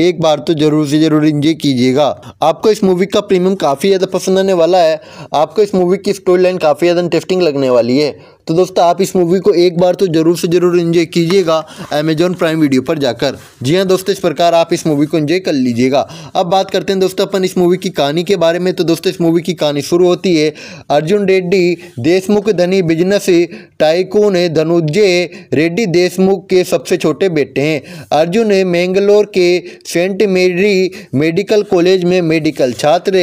एक बार तो ज़रूर उसे ज़रूर इंजॉय कीजिएगा आपको इस मूवी का प्रीमियम काफ़ी ज़्यादा पसंद आने वाला है आपको इस मूवी की स्टोरी लाइन काफ़ी ज़्यादा इंटरेस्टिंग लगने वाली है तो दोस्तों आप इस मूवी को एक बार तो ज़रूर से ज़रूर इंजॉय कीजिएगा अमेजॉन प्राइम वीडियो पर जाकर जी हाँ दोस्तों इस प्रकार आप इस मूवी को इन्जॉय कर लीजिएगा अब बात करते हैं दोस्तों अपन इस मूवी की कहानी के बारे में तो दोस्तों इस मूवी की कहानी शुरू होती है अर्जुन रेड्डी देशमुख धनी बिजनेस टाइकून धनुजय रेड्डी देशमुख के सबसे छोटे बेटे हैं अर्जुन मैंगलोर के सेंट मेरी मेडिकल कॉलेज में मेडिकल छात्र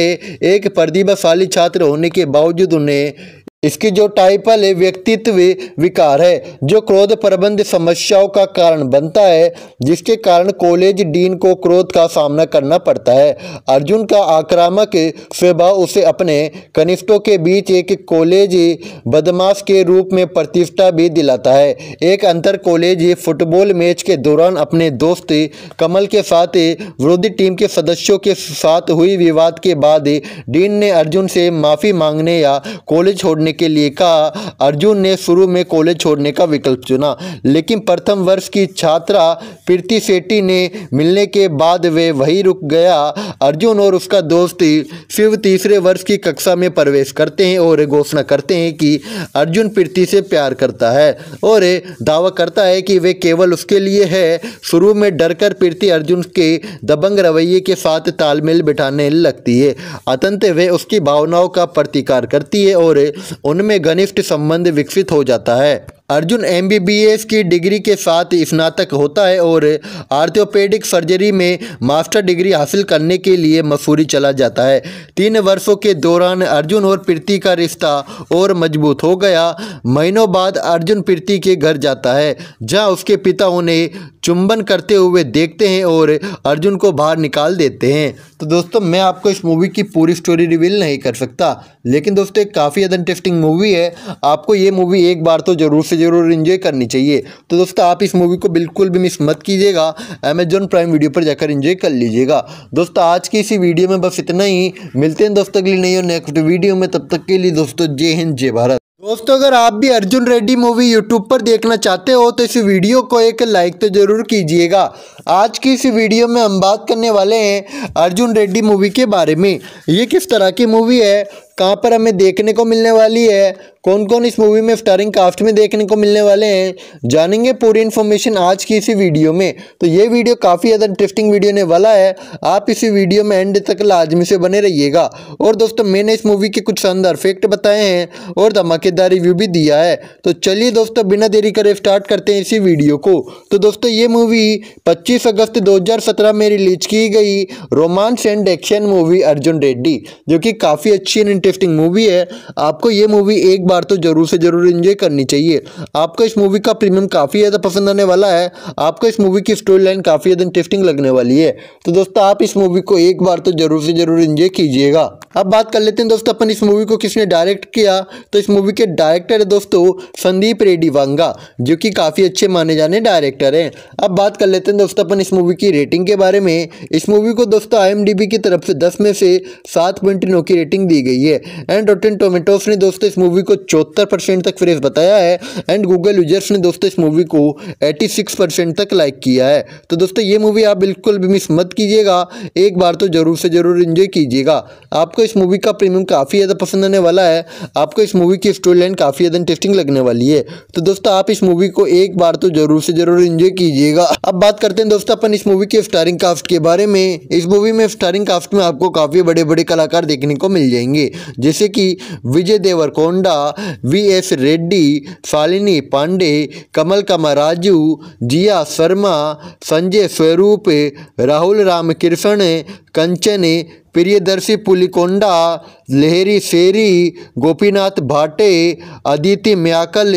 एक प्रतिभाशाली छात्र होने के बावजूद उन्हें इसकी जो टाइपल है व्यक्तित्व विकार है जो क्रोध प्रबंध समस्याओं का कारण बनता है जिसके कारण कॉलेज डीन को क्रोध का सामना करना पड़ता है अर्जुन का आक्रामक स्वभाव उसे अपने कनिष्ठों के बीच एक कॉलेज बदमाश के रूप में प्रतिष्ठा भी दिलाता है एक अंतर कॉलेज फुटबॉल मैच के दौरान अपने दोस्त कमल के साथ विरोधी टीम के सदस्यों के साथ हुई विवाद के बाद डीन ने अर्जुन से माफ़ी मांगने या कॉलेज छोड़ने के लिए कहा अर्जुन ने शुरू में कॉलेज छोड़ने का विकल्प चुना लेकिन प्रथम वर्ष की छात्रा प्रीति सेट्टी ने मिलने के बाद वे वहीं रुक गया अर्जुन और उसका दोस्त शिव तीसरे वर्ष की कक्षा में प्रवेश करते हैं और घोषणा करते हैं कि अर्जुन प्रीति से प्यार करता है और दावा करता है कि वे केवल उसके लिए है शुरू में डरकर प्रीति अर्जुन के दबंग रवैये के साथ तालमेल बिठाने लगती है अतंत वे उसकी भावनाओं का प्रतिकार करती है और उनमें घनिष्ठ संबंध विकसित हो जाता है अर्जुन एमबीबीएस की डिग्री के साथ स्नातक होता है और आर्थोपेडिक सर्जरी में मास्टर डिग्री हासिल करने के लिए मसूरी चला जाता है तीन वर्षों के दौरान अर्जुन और प्रीति का रिश्ता और मजबूत हो गया महीनों बाद अर्जुन प्रीति के घर जाता है जहां उसके पिता उन्हें चुंबन करते हुए देखते हैं और अर्जुन को बाहर निकाल देते हैं तो दोस्तों मैं आपको इस मूवी की पूरी स्टोरी रिवील नहीं कर सकता लेकिन दोस्तों एक काफ़ी ज़्यादा इंटरेस्टिंग मूवी है आपको ये मूवी एक बार तो ज़रूर से से ज़रूर इंजॉय करनी चाहिए तो दोस्तों आप इस मूवी को बिल्कुल भी मिस मत कीजिएगा अमेजोन प्राइम वीडियो पर जाकर इंजॉय कर लीजिएगा दोस्तों आज की इसी वीडियो में बस इतना ही मिलते हैं दोस्तों के लिए नहीं और नेक्स्ट वीडियो में तब तक के लिए दोस्तों जय हिंद जय भारत दोस्तों अगर आप भी अर्जुन रेड्डी मूवी यूट्यूब पर देखना चाहते हो तो इस वीडियो को एक लाइक तो ज़रूर कीजिएगा आज की इस वीडियो में हम बात करने वाले हैं अर्जुन रेड्डी मूवी के बारे में ये किस तरह की मूवी है कहाँ पर हमें देखने को मिलने वाली है कौन कौन इस मूवी में स्टारिंग कास्ट में देखने को मिलने वाले हैं जानेंगे पूरी इन्फॉर्मेशन आज की इसी वीडियो में तो ये वीडियो काफ़ी ज़्यादा इंटरेस्टिंग वीडियो ने वाला है आप इसी वीडियो में एंड तक लाजमी से बने रहिएगा और दोस्तों मैंने इस मूवी के कुछ शानदार फैक्ट बताए हैं और धमाकेदार रिव्यू भी दिया है तो चलिए दोस्तों बिना देरी करे स्टार्ट करते हैं इसी वीडियो को तो दोस्तों ये मूवी पच्चीस अगस्त दो में रिलीज की गई romance and action movie Arjun Reddy जो कि काफ़ी अच्छी एंड इंटरेस्टिंग मूवी है आपको ये मूवी एक बार तो ज़रूर से ज़रूर इंजॉय करनी चाहिए आपको इस मूवी का प्रीमियम काफ़ी ज़्यादा पसंद आने वाला है आपको इस मूवी की स्टोरी लाइन काफ़ी ज़्यादा इंटरेस्टिंग लगने वाली है तो दोस्तों आप इस मूवी को एक बार तो ज़रूर से ज़रूर इंजॉय कीजिएगा अब बात कर लेते हैं दोस्तों अपन इस मूवी को किसने डायरेक्ट किया तो इस मूवी के डायरेक्टर है दोस्तों संदीप रेड्डी वांगा जो कि काफ़ी अच्छे माने जाने डायरेक्टर हैं अब बात कर लेते हैं दोस्तों अपन इस मूवी की रेटिंग के बारे में इस मूवी को दोस्तों आई की तरफ से दस में से सात पॉइंट की रेटिंग दी गई है है एंड रोटेन टोमेटोस ने दोस्तों इस मूवी को चौहत्तर परसेंट तक फ्रेज बताया है एंड गूगल यूजर्स ने दोस्तों इस मूवी को एटी सिक्स परसेंट तक लाइक किया है तो दोस्तों ये मूवी आप बिल्कुल भी मिस मत कीजिएगा एक बार तो ज़रूर से ज़रूर इन्जॉय कीजिएगा आपको इस मूवी का प्रीमियम काफ़ी ज़्यादा पसंद आने वाला है आपको इस मूवी की स्टोरी लाइन काफ़ी ज़्यादा इंटरेस्टिंग लगने वाली है तो दोस्तों आप इस मूवी को एक बार तो ज़रूर से ज़रूर इन्जॉय कीजिएगा अब बात करते हैं दोस्तों अपन इस मूवी के स्टारिंग कास्ट के बारे में इस मूवी में स्टारिंग कास्ट में आपको काफ़ी बड़े बड़े कलाकार देखने को मिल जाएंगे जैसे कि विजय देवरकोंडा वी एस रेड्डी शालिनी पांडे कमल कमा राजू जिया शर्मा संजय स्वरूप राहुल राम कृष्ण कंचन प्रियदर्शी पुलिकोंडा लहरी शेरी गोपीनाथ भाटे अदिति म्याकल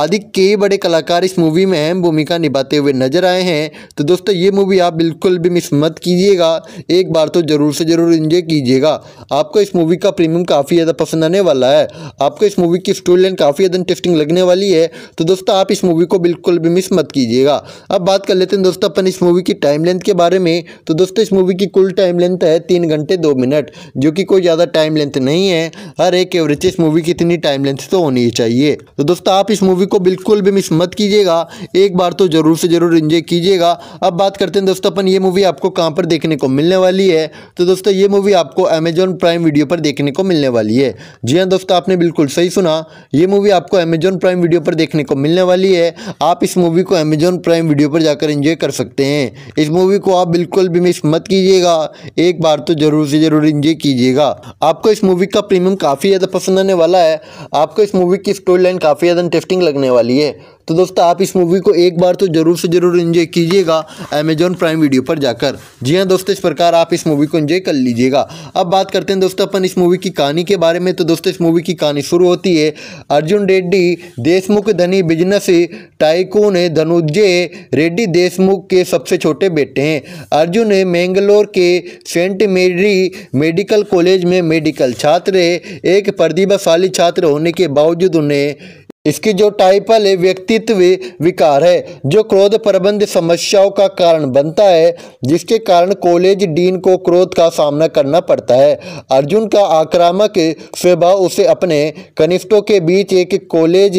आदि कई बड़े कलाकार इस मूवी में अहम भूमिका निभाते हुए नजर आए हैं तो दोस्तों ये मूवी आप बिल्कुल भी मिस मत कीजिएगा एक बार तो ज़रूर से ज़रूर इंजॉय कीजिएगा आपको इस मूवी का प्रीमियम काफ़ी ज़्यादा पसंद आने वाला है आपको इस मूवी की स्टोरी लाइन काफ़ी ज़्यादा इंटरेस्टिंग लगने वाली है तो दोस्तों आप इस मूवी को बिल्कुल भी मिस मत कीजिएगा अब बात कर लेते हैं दोस्तों अपन इस मूवी की टाइम लेंथ के बारे में तो दोस्तों इस मूवी की कुल टाइम लेंथ है तीन घंटे दो मिनट जो कि कोई ज़्यादा टाइम लेंथ नहीं है हर एक एवरेज इस मूवी की इतनी टाइम लेंथ तो होनी चाहिए तो दोस्तों आप इस मूवी को बिल्कुल भी मिस मत कीजिएगा एक बार तो ज़रूर से ज़रूर इंजॉय कीजिएगा अब बात करते हैं दोस्तों अपन ये मूवी आपको कहाँ पर देखने को मिलने वाली है तो दोस्तों ये मूवी आपको अमेजॉन प्राइम वीडियो पर देखने को मिलने वाली है जी हाँ दोस्तों आपने बिल्कुल सही सुना ये मूवी आपको अमेजॉन प्राइम वीडियो पर देखने को मिलने वाली है आप इस मूवी को अमेजॉन प्राइम वीडियो पर जाकर इंजॉय कर सकते हैं इस मूवी को आप बिल्कुल भी मिस मत कीजिएगा एक बार तो ज़रूर उसे ज़रूर इंजॉय कीजिएगा आपको इस मूवी का प्रीमियम काफ़ी ज़्यादा पसंद आने वाला है आपको इस मूवी की स्टोरी लाइन काफ़ी ज़्यादा इंटरेस्टिंग लगने वाली है तो दोस्तों आप इस मूवी को एक बार तो ज़रूर से ज़रूर इन्जॉय कीजिएगा अमेजॉन प्राइम वीडियो पर जाकर जी हाँ दोस्तों इस प्रकार आप इस मूवी को इन्जॉय कर लीजिएगा अब बात करते हैं दोस्तों अपन इस मूवी की कहानी के बारे में तो दोस्तों इस मूवी की कहानी शुरू होती है अर्जुन रेड्डी देशमुख धनी बिजनेस टाइकून धनुजय रेड्डी देशमुख के सबसे छोटे बेटे हैं अर्जुन मैंगलोर के सेंट मेरी मेडिकल कॉलेज में मेडिकल छात्र एक प्रतिभाशाली छात्र होने के बावजूद उन्हें इसकी जो टाइपल है व्यक्तित्व विकार है जो क्रोध प्रबंध समस्याओं का कारण बनता है जिसके कारण कॉलेज डीन को क्रोध का सामना करना पड़ता है अर्जुन का आक्रामक स्वभाव उसे अपने कनिष्ठों के बीच एक कॉलेज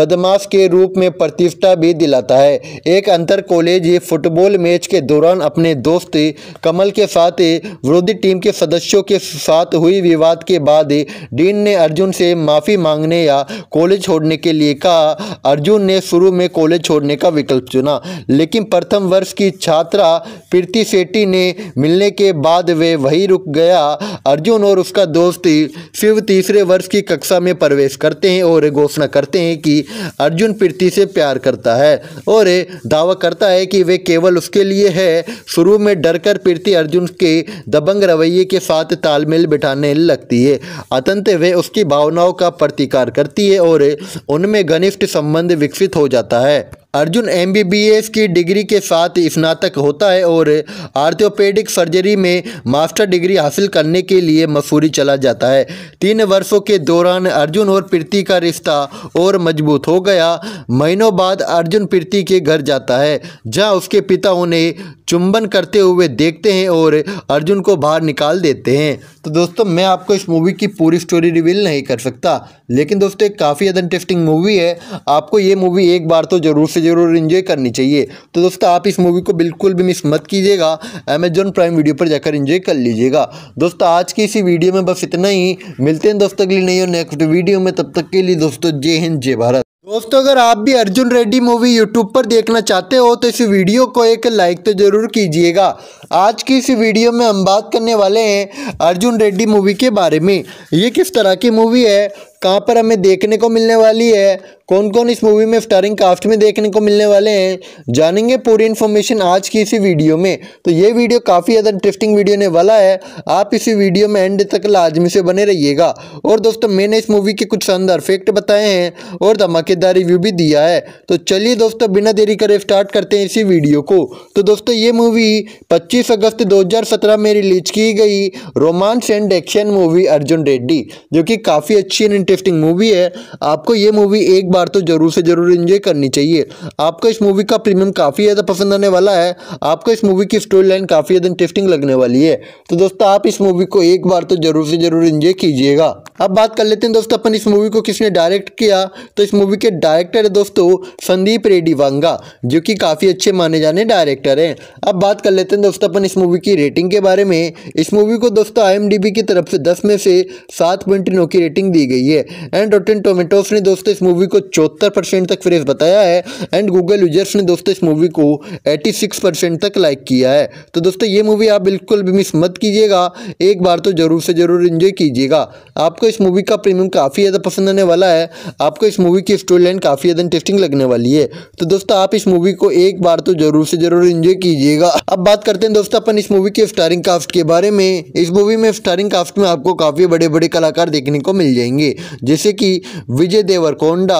बदमाश के रूप में प्रतिष्ठा भी दिलाता है एक अंतर कॉलेज फुटबॉल मैच के दौरान अपने दोस्त कमल के साथ विरोधी टीम के सदस्यों के साथ हुई विवाद के बाद डीन ने अर्जुन से माफ़ी मांगने या कॉलेज छोड़ने के लिए कहा अर्जुन ने शुरू में कॉलेज छोड़ने का विकल्प चुना लेकिन प्रथम वर्ष की छात्रा प्रीति सेट्टी ने मिलने के बाद वे वहीं रुक गया अर्जुन और उसका दोस्त शिव तीसरे वर्ष की कक्षा में प्रवेश करते हैं और घोषणा करते हैं कि अर्जुन प्रीति से प्यार करता है और दावा करता है कि वे केवल उसके लिए है शुरू में डरकर प्रीति अर्जुन के दबंग रवैये के साथ तालमेल बिठाने लगती है अतंत वे उसकी भावनाओं का प्रतिकार करती है और उनमें घनिष्ठ संबंध विकसित हो जाता है अर्जुन एमबीबीएस की डिग्री के साथ स्नातक होता है और आर्थोपेडिक सर्जरी में मास्टर डिग्री हासिल करने के लिए मसूरी चला जाता है तीन वर्षों के दौरान अर्जुन और प्रीति का रिश्ता और मजबूत हो गया महीनों बाद अर्जुन प्रीति के घर जाता है जहां उसके पिता उन्हें चुंबन करते हुए देखते हैं और अर्जुन को बाहर निकाल देते हैं तो दोस्तों मैं आपको इस मूवी की पूरी स्टोरी रिवील नहीं कर सकता लेकिन दोस्तों एक काफ़ी ज़्यादा इंटरेस्टिंग मूवी है आपको ये मूवी एक बार तो ज़रूर से ज़रूर इन्जॉय करनी चाहिए तो दोस्तों आप इस मूवी को बिल्कुल भी मिस मत कीजिएगा अमेजोन प्राइम वीडियो पर जाकर इन्जॉय कर लीजिएगा दोस्तों आज की इसी वीडियो में बस इतना ही मिलते हैं दोस्तों के लिए नहीं और नेक्स्ट वीडियो में तब तक के लिए दोस्तों जय हिंद जय भारत दोस्तों अगर आप भी अर्जुन रेड्डी मूवी यूट्यूब पर देखना चाहते हो तो इस वीडियो को एक लाइक तो ज़रूर कीजिएगा आज की इस वीडियो में हम बात करने वाले हैं अर्जुन रेड्डी मूवी के बारे में ये किस तरह की मूवी है कहाँ पर हमें देखने को मिलने वाली है कौन कौन इस मूवी में स्टारिंग कास्ट में देखने को मिलने वाले हैं जानेंगे पूरी इन्फॉर्मेशन आज की इसी वीडियो में तो ये वीडियो काफ़ी ज़्यादा इंटरेस्टिंग वीडियो ने वाला है आप इसी वीडियो में एंड तक लाजमी से बने रहिएगा और दोस्तों मैंने इस मूवी के कुछ शानदार फैक्ट बताए हैं और धमाकेदार रिव्यू भी दिया है तो चलिए दोस्तों बिना देरी करे स्टार्ट करते हैं इसी वीडियो को तो दोस्तों ये मूवी पच्चीस अगस्त दो में रिलीज की गई romance and action movie Arjun Reddy जो कि काफ़ी अच्छी एंड इंटरेस्टिंग मूवी है आपको ये मूवी एक बार तो ज़रूर से ज़रूर इंजॉय करनी चाहिए आपको इस मूवी का प्रीमियम काफ़ी ज़्यादा पसंद आने वाला है आपको इस मूवी की स्टोरी लाइन काफ़ी ज़्यादा इंटरेस्टिंग लगने वाली है तो दोस्तों आप इस मूवी को एक बार तो ज़रूर से ज़रूर इंजॉय कीजिएगा अब बात कर लेते हैं दोस्तों अपन इस मूवी को किसने डायरेक्ट किया तो इस मूवी के डायरेक्टर है दोस्तों संदीप रेड्डी वांगा जो कि काफ़ी अच्छे माने जाने डायरेक्टर हैं अब बात कर लेते हैं दोस्तों अपन इस मूवी की रेटिंग के बारे में इस मूवी को दोस्तों आई की तरफ से दस में से सात पॉइंट नौ की रेटिंग दी गई है है एंड रोटेन टोमेटोस ने दोस्तों इस मूवी को चौहत्तर परसेंट तक फ्रेज बताया है एंड गूगल यूजर्स ने दोस्तों इस मूवी को एटी सिक्स परसेंट तक लाइक किया है तो दोस्तों ये मूवी आप बिल्कुल भी मिस मत कीजिएगा एक बार तो ज़रूर से ज़रूर इन्जॉय कीजिएगा आपको इस मूवी का प्रीमियम काफ़ी ज़्यादा पसंद आने वाला है आपको इस मूवी की स्टोरी लाइन काफ़ी ज़्यादा इंटरेस्टिंग लगने वाली है तो दोस्तों आप इस मूवी को एक बार तो ज़रूर से ज़रूर इन्जॉय कीजिएगा अब बात करते हैं दोस्तों अपन इस मूवी के स्टारिंग कास्ट के बारे में इस मूवी में स्टारिंग कास्ट में आपको काफ़ी बड़े बड़े कलाकार देखने को मिल जाएंगे जैसे कि विजय देवरकोंडा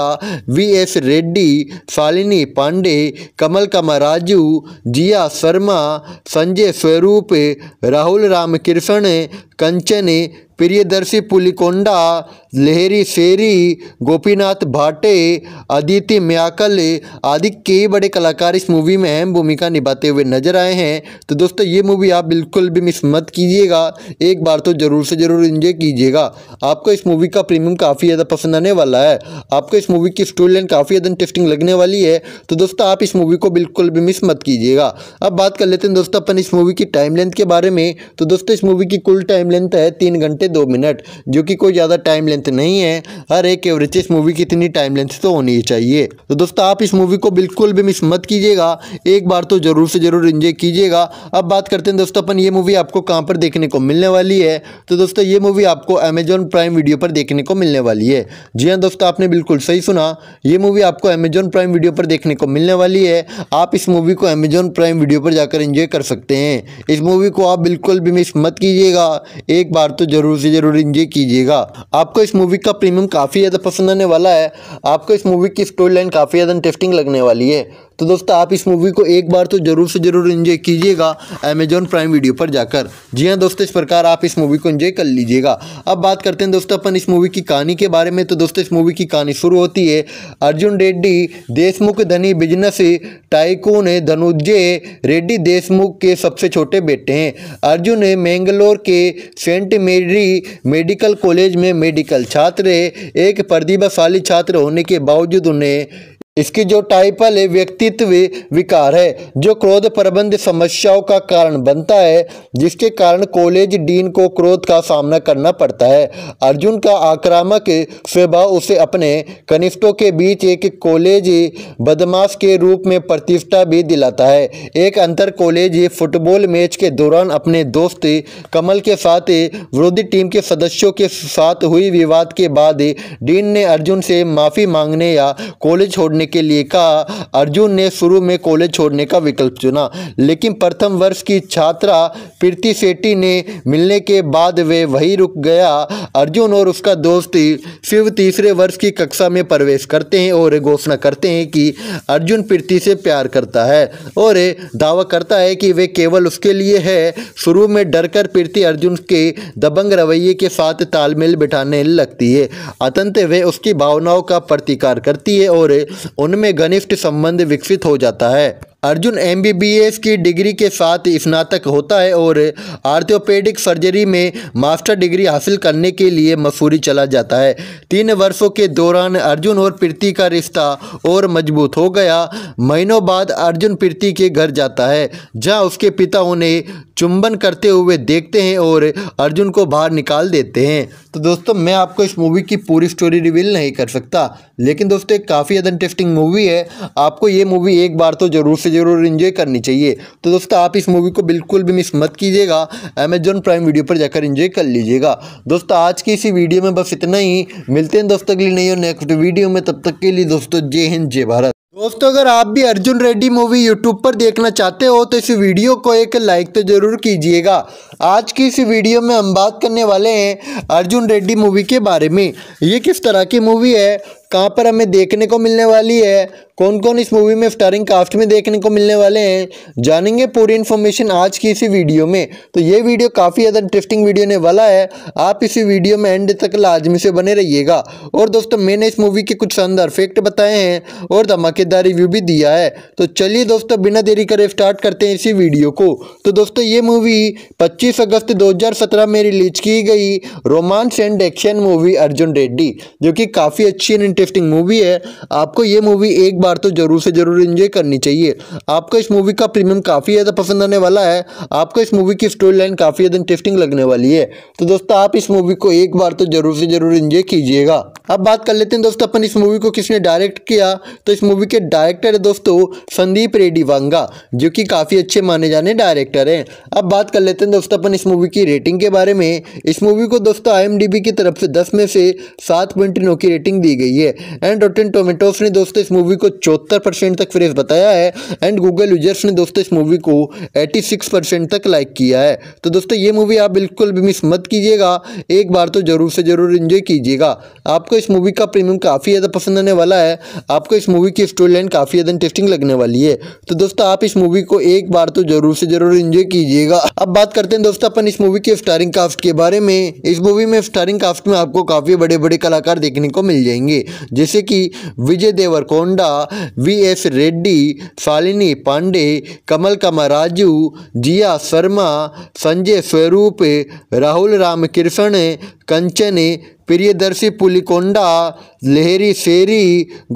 वी एस रेड्डी शालिनी पांडे कमल कमा राजू जिया शर्मा संजय स्वरूप राहुल राम कृष्ण कंचन प्रियदर्शी पुलिकोंडा लहरी शेरी गोपीनाथ भाटे अदिति म्याकल आदि कई बड़े कलाकार इस मूवी में अहम भूमिका निभाते हुए नजर आए हैं तो दोस्तों ये मूवी आप बिल्कुल भी मिस मत कीजिएगा एक बार तो ज़रूर से ज़रूर इंजॉय कीजिएगा आपको इस मूवी का प्रीमियम काफ़ी ज़्यादा पसंद आने वाला है आपको इस मूवी की स्टोरी लाइन काफ़ी ज़्यादा इंटरेस्टिंग लगने वाली है तो दोस्तों आप इस मूवी को बिल्कुल भी मिस मत कीजिएगा अब बात कर लेते हैं दोस्तों अपन इस मूवी की टाइम लेंथ के बारे में तो दोस्तों इस मूवी की कुल टाइम लेंथ है तीन घंटे दो मिनट जो कि कोई ज़्यादा टाइम लेंथ नहीं है हर एक एवरेज मूवी की इतनी टाइम लेंथ तो होनी चाहिए तो दोस्तों आप इस मूवी को बिल्कुल भी मिस मत कीजिएगा एक बार तो ज़रूर से ज़रूर इंजॉय कीजिएगा अब बात करते हैं दोस्तों अपन ये मूवी आपको कहाँ पर देखने को मिलने वाली है तो दोस्तों ये मूवी आपको अमेजॉन प्राइम वीडियो पर देखने को मिलने वाली है जी हाँ दोस्तों आपने बिल्कुल सही सुना ये मूवी आपको अमेजॉन प्राइम वीडियो पर देखने को मिलने वाली है आप इस मूवी को अमेजॉन प्राइम वीडियो पर जाकर इंजॉय कर सकते हैं इस मूवी को आप बिल्कुल भी मिस मत कीजिएगा एक बार तो जरूर ज़रूर से ज़रूर इंजॉय कीजिएगा आपको इस मूवी का प्रीमियम काफ़ी ज़्यादा पसंद आने वाला है आपको इस मूवी की स्टोरी लाइन काफ़ी ज़्यादा इंटरेस्टिंग लगने वाली है तो दोस्तों आप इस मूवी को एक बार तो ज़रूर से ज़रूर इन्जॉय कीजिएगा अमेजॉन प्राइम वीडियो पर जाकर जी हाँ दोस्तों इस प्रकार आप इस मूवी को इन्जॉय कर लीजिएगा अब बात करते हैं दोस्तों अपन इस मूवी की कहानी के बारे में तो दोस्तों इस मूवी की कहानी शुरू होती है अर्जुन रेड्डी देशमुख धनी बिजनेस टाइकून धनुजय रेड्डी देशमुख के सबसे छोटे बेटे हैं अर्जुन मैंगलोर के सेंट मेरी मेडिकल कॉलेज में मेडिकल छात्र एक प्रतिभाशाली छात्र होने के बावजूद उन्हें इसकी जो टाइपल है व्यक्तित्व विकार है जो क्रोध प्रबंध समस्याओं का कारण बनता है जिसके कारण कॉलेज डीन को क्रोध का सामना करना पड़ता है अर्जुन का आक्रामक स्वभाव उसे अपने कनिष्ठों के बीच एक कॉलेज बदमाश के रूप में प्रतिष्ठा भी दिलाता है एक अंतर कॉलेज फुटबॉल मैच के दौरान अपने दोस्त कमल के साथ विरोधी टीम के सदस्यों के साथ हुई विवाद के बाद डीन ने अर्जुन से माफ़ी मांगने या कॉलेज छोड़ने के लिए कहा अर्जुन ने शुरू में कॉलेज छोड़ने का विकल्प चुना लेकिन प्रथम वर्ष की छात्रा प्रीति सेट्टी ने मिलने के बाद वे वहीं रुक गया अर्जुन और उसका दोस्त शिव तीसरे वर्ष की कक्षा में प्रवेश करते हैं और घोषणा करते हैं कि अर्जुन प्रीति से प्यार करता है और दावा करता है कि वे केवल उसके लिए है शुरू में डरकर प्रीति अर्जुन के दबंग रवैये के साथ तालमेल बिठाने लगती है अतंत वे उसकी भावनाओं का प्रतिकार करती है और उनमें घनिष्ठ संबंध विकसित हो जाता है अर्जुन एमबीबीएस की डिग्री के साथ स्नातक होता है और आर्थोपेडिक सर्जरी में मास्टर डिग्री हासिल करने के लिए मसूरी चला जाता है तीन वर्षों के दौरान अर्जुन और प्रीति का रिश्ता और मजबूत हो गया महीनों बाद अर्जुन प्रीति के घर जाता है जहां उसके पिता उन्हें चुंबन करते हुए देखते हैं और अर्जुन को बाहर निकाल देते हैं तो दोस्तों मैं आपको इस मूवी की पूरी स्टोरी रिवील नहीं कर सकता लेकिन दोस्तों काफ़ी ज़्यादा इंटरेस्टिंग मूवी है आपको ये मूवी एक बार तो ज़रूर से इसे ज़रूर इन्जॉय करनी चाहिए तो दोस्तों आप इस मूवी को बिल्कुल भी मिस मत कीजिएगा अमेजोन प्राइम वीडियो पर जाकर इन्जॉय कर लीजिएगा दोस्तों आज की इसी वीडियो में बस इतना ही मिलते हैं दोस्तों के लिए नहीं और नेक्स्ट वीडियो में तब तक के लिए दोस्तों जय हिंद जय भारत दोस्तों अगर आप भी अर्जुन रेड्डी मूवी यूट्यूब पर देखना चाहते हो तो इस वीडियो को एक लाइक तो ज़रूर कीजिएगा आज की इस वीडियो में हम बात करने वाले हैं अर्जुन रेड्डी मूवी के बारे में ये किस तरह की मूवी है कहाँ पर हमें देखने को मिलने वाली है कौन कौन इस मूवी में स्टारिंग कास्ट में देखने को मिलने वाले हैं जानेंगे पूरी इन्फॉर्मेशन आज की इसी वीडियो में तो ये वीडियो काफ़ी ज़्यादा इंटरेस्टिंग वीडियो ने वाला है आप इसी वीडियो में एंड तक लाजमी से बने रहिएगा और दोस्तों मैंने इस मूवी के कुछ शानदार फैक्ट बताए हैं और धमाकेदार रिव्यू भी दिया है तो चलिए दोस्तों बिना देरी करे स्टार्ट करते हैं इसी वीडियो को तो दोस्तों ये मूवी पच्चीस अगस्त दो में रिलीज की गई romance and action movie Arjun Reddy जो कि काफ़ी अच्छी एंड टेस्टिंग मूवी है आपको ये मूवी एक बार तो ज़रूर से ज़रूर इन्जॉय करनी चाहिए आपको इस मूवी का प्रीमियम काफ़ी ज़्यादा पसंद आने वाला है आपको इस मूवी की स्टोरी लाइन काफ़ी ज़्यादा टेस्टिंग लगने वाली है तो दोस्तों आप इस मूवी को एक बार तो ज़रूर से ज़रूर इन्जॉय कीजिएगा अब बात कर लेते हैं दोस्तों अपन इस मूवी को किसने डायरेक्ट किया तो इस मूवी के डायरेक्टर है दोस्तों संदीप रेड्डी वांगा जो कि काफ़ी अच्छे माने जाने डायरेक्टर हैं अब बात कर लेते हैं दोस्तों अपन इस मूवी की रेटिंग के बारे में इस मूवी को दोस्तों आई की तरफ से दस में से सात पॉइंट नौ की रेटिंग दी गई है है एंड रोटेन टोमेटोस ने दोस्तों इस मूवी को चौहत्तर परसेंट तक फ्रेज बताया है एंड गूगल यूजर्स ने दोस्तों इस मूवी को एटी सिक्स परसेंट तक लाइक किया है तो दोस्तों ये मूवी आप बिल्कुल भी मिस मत कीजिएगा एक बार तो ज़रूर से ज़रूर इन्जॉय कीजिएगा आपको इस मूवी का प्रीमियम काफ़ी ज़्यादा पसंद आने वाला है आपको इस मूवी की स्टोरी लाइन काफ़ी ज़्यादा इंटरेस्टिंग लगने वाली है तो दोस्तों आप इस मूवी को एक बार तो ज़रूर से ज़रूर इन्जॉय कीजिएगा अब बात करते हैं दोस्तों अपन इस मूवी के स्टारिंग कास्ट के बारे में इस मूवी में स्टारिंग कास्ट में आपको काफ़ी बड़े बड़े कलाकार देखने को मिल जाएंगे जैसे कि विजय देवरकोंडा वी एस रेड्डी शालिनी पांडे कमल कमा राजू जिया शर्मा संजय स्वरूप राहुल राम कृष्ण कंचन प्रियदर्शी पुलिकोंडा लहरी शेरी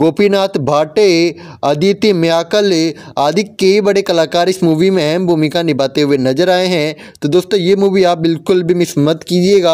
गोपीनाथ भाटे अदिति म्याकल आदि कई बड़े कलाकार इस मूवी में अहम भूमिका निभाते हुए नजर आए हैं तो दोस्तों ये मूवी आप बिल्कुल भी मिस मत कीजिएगा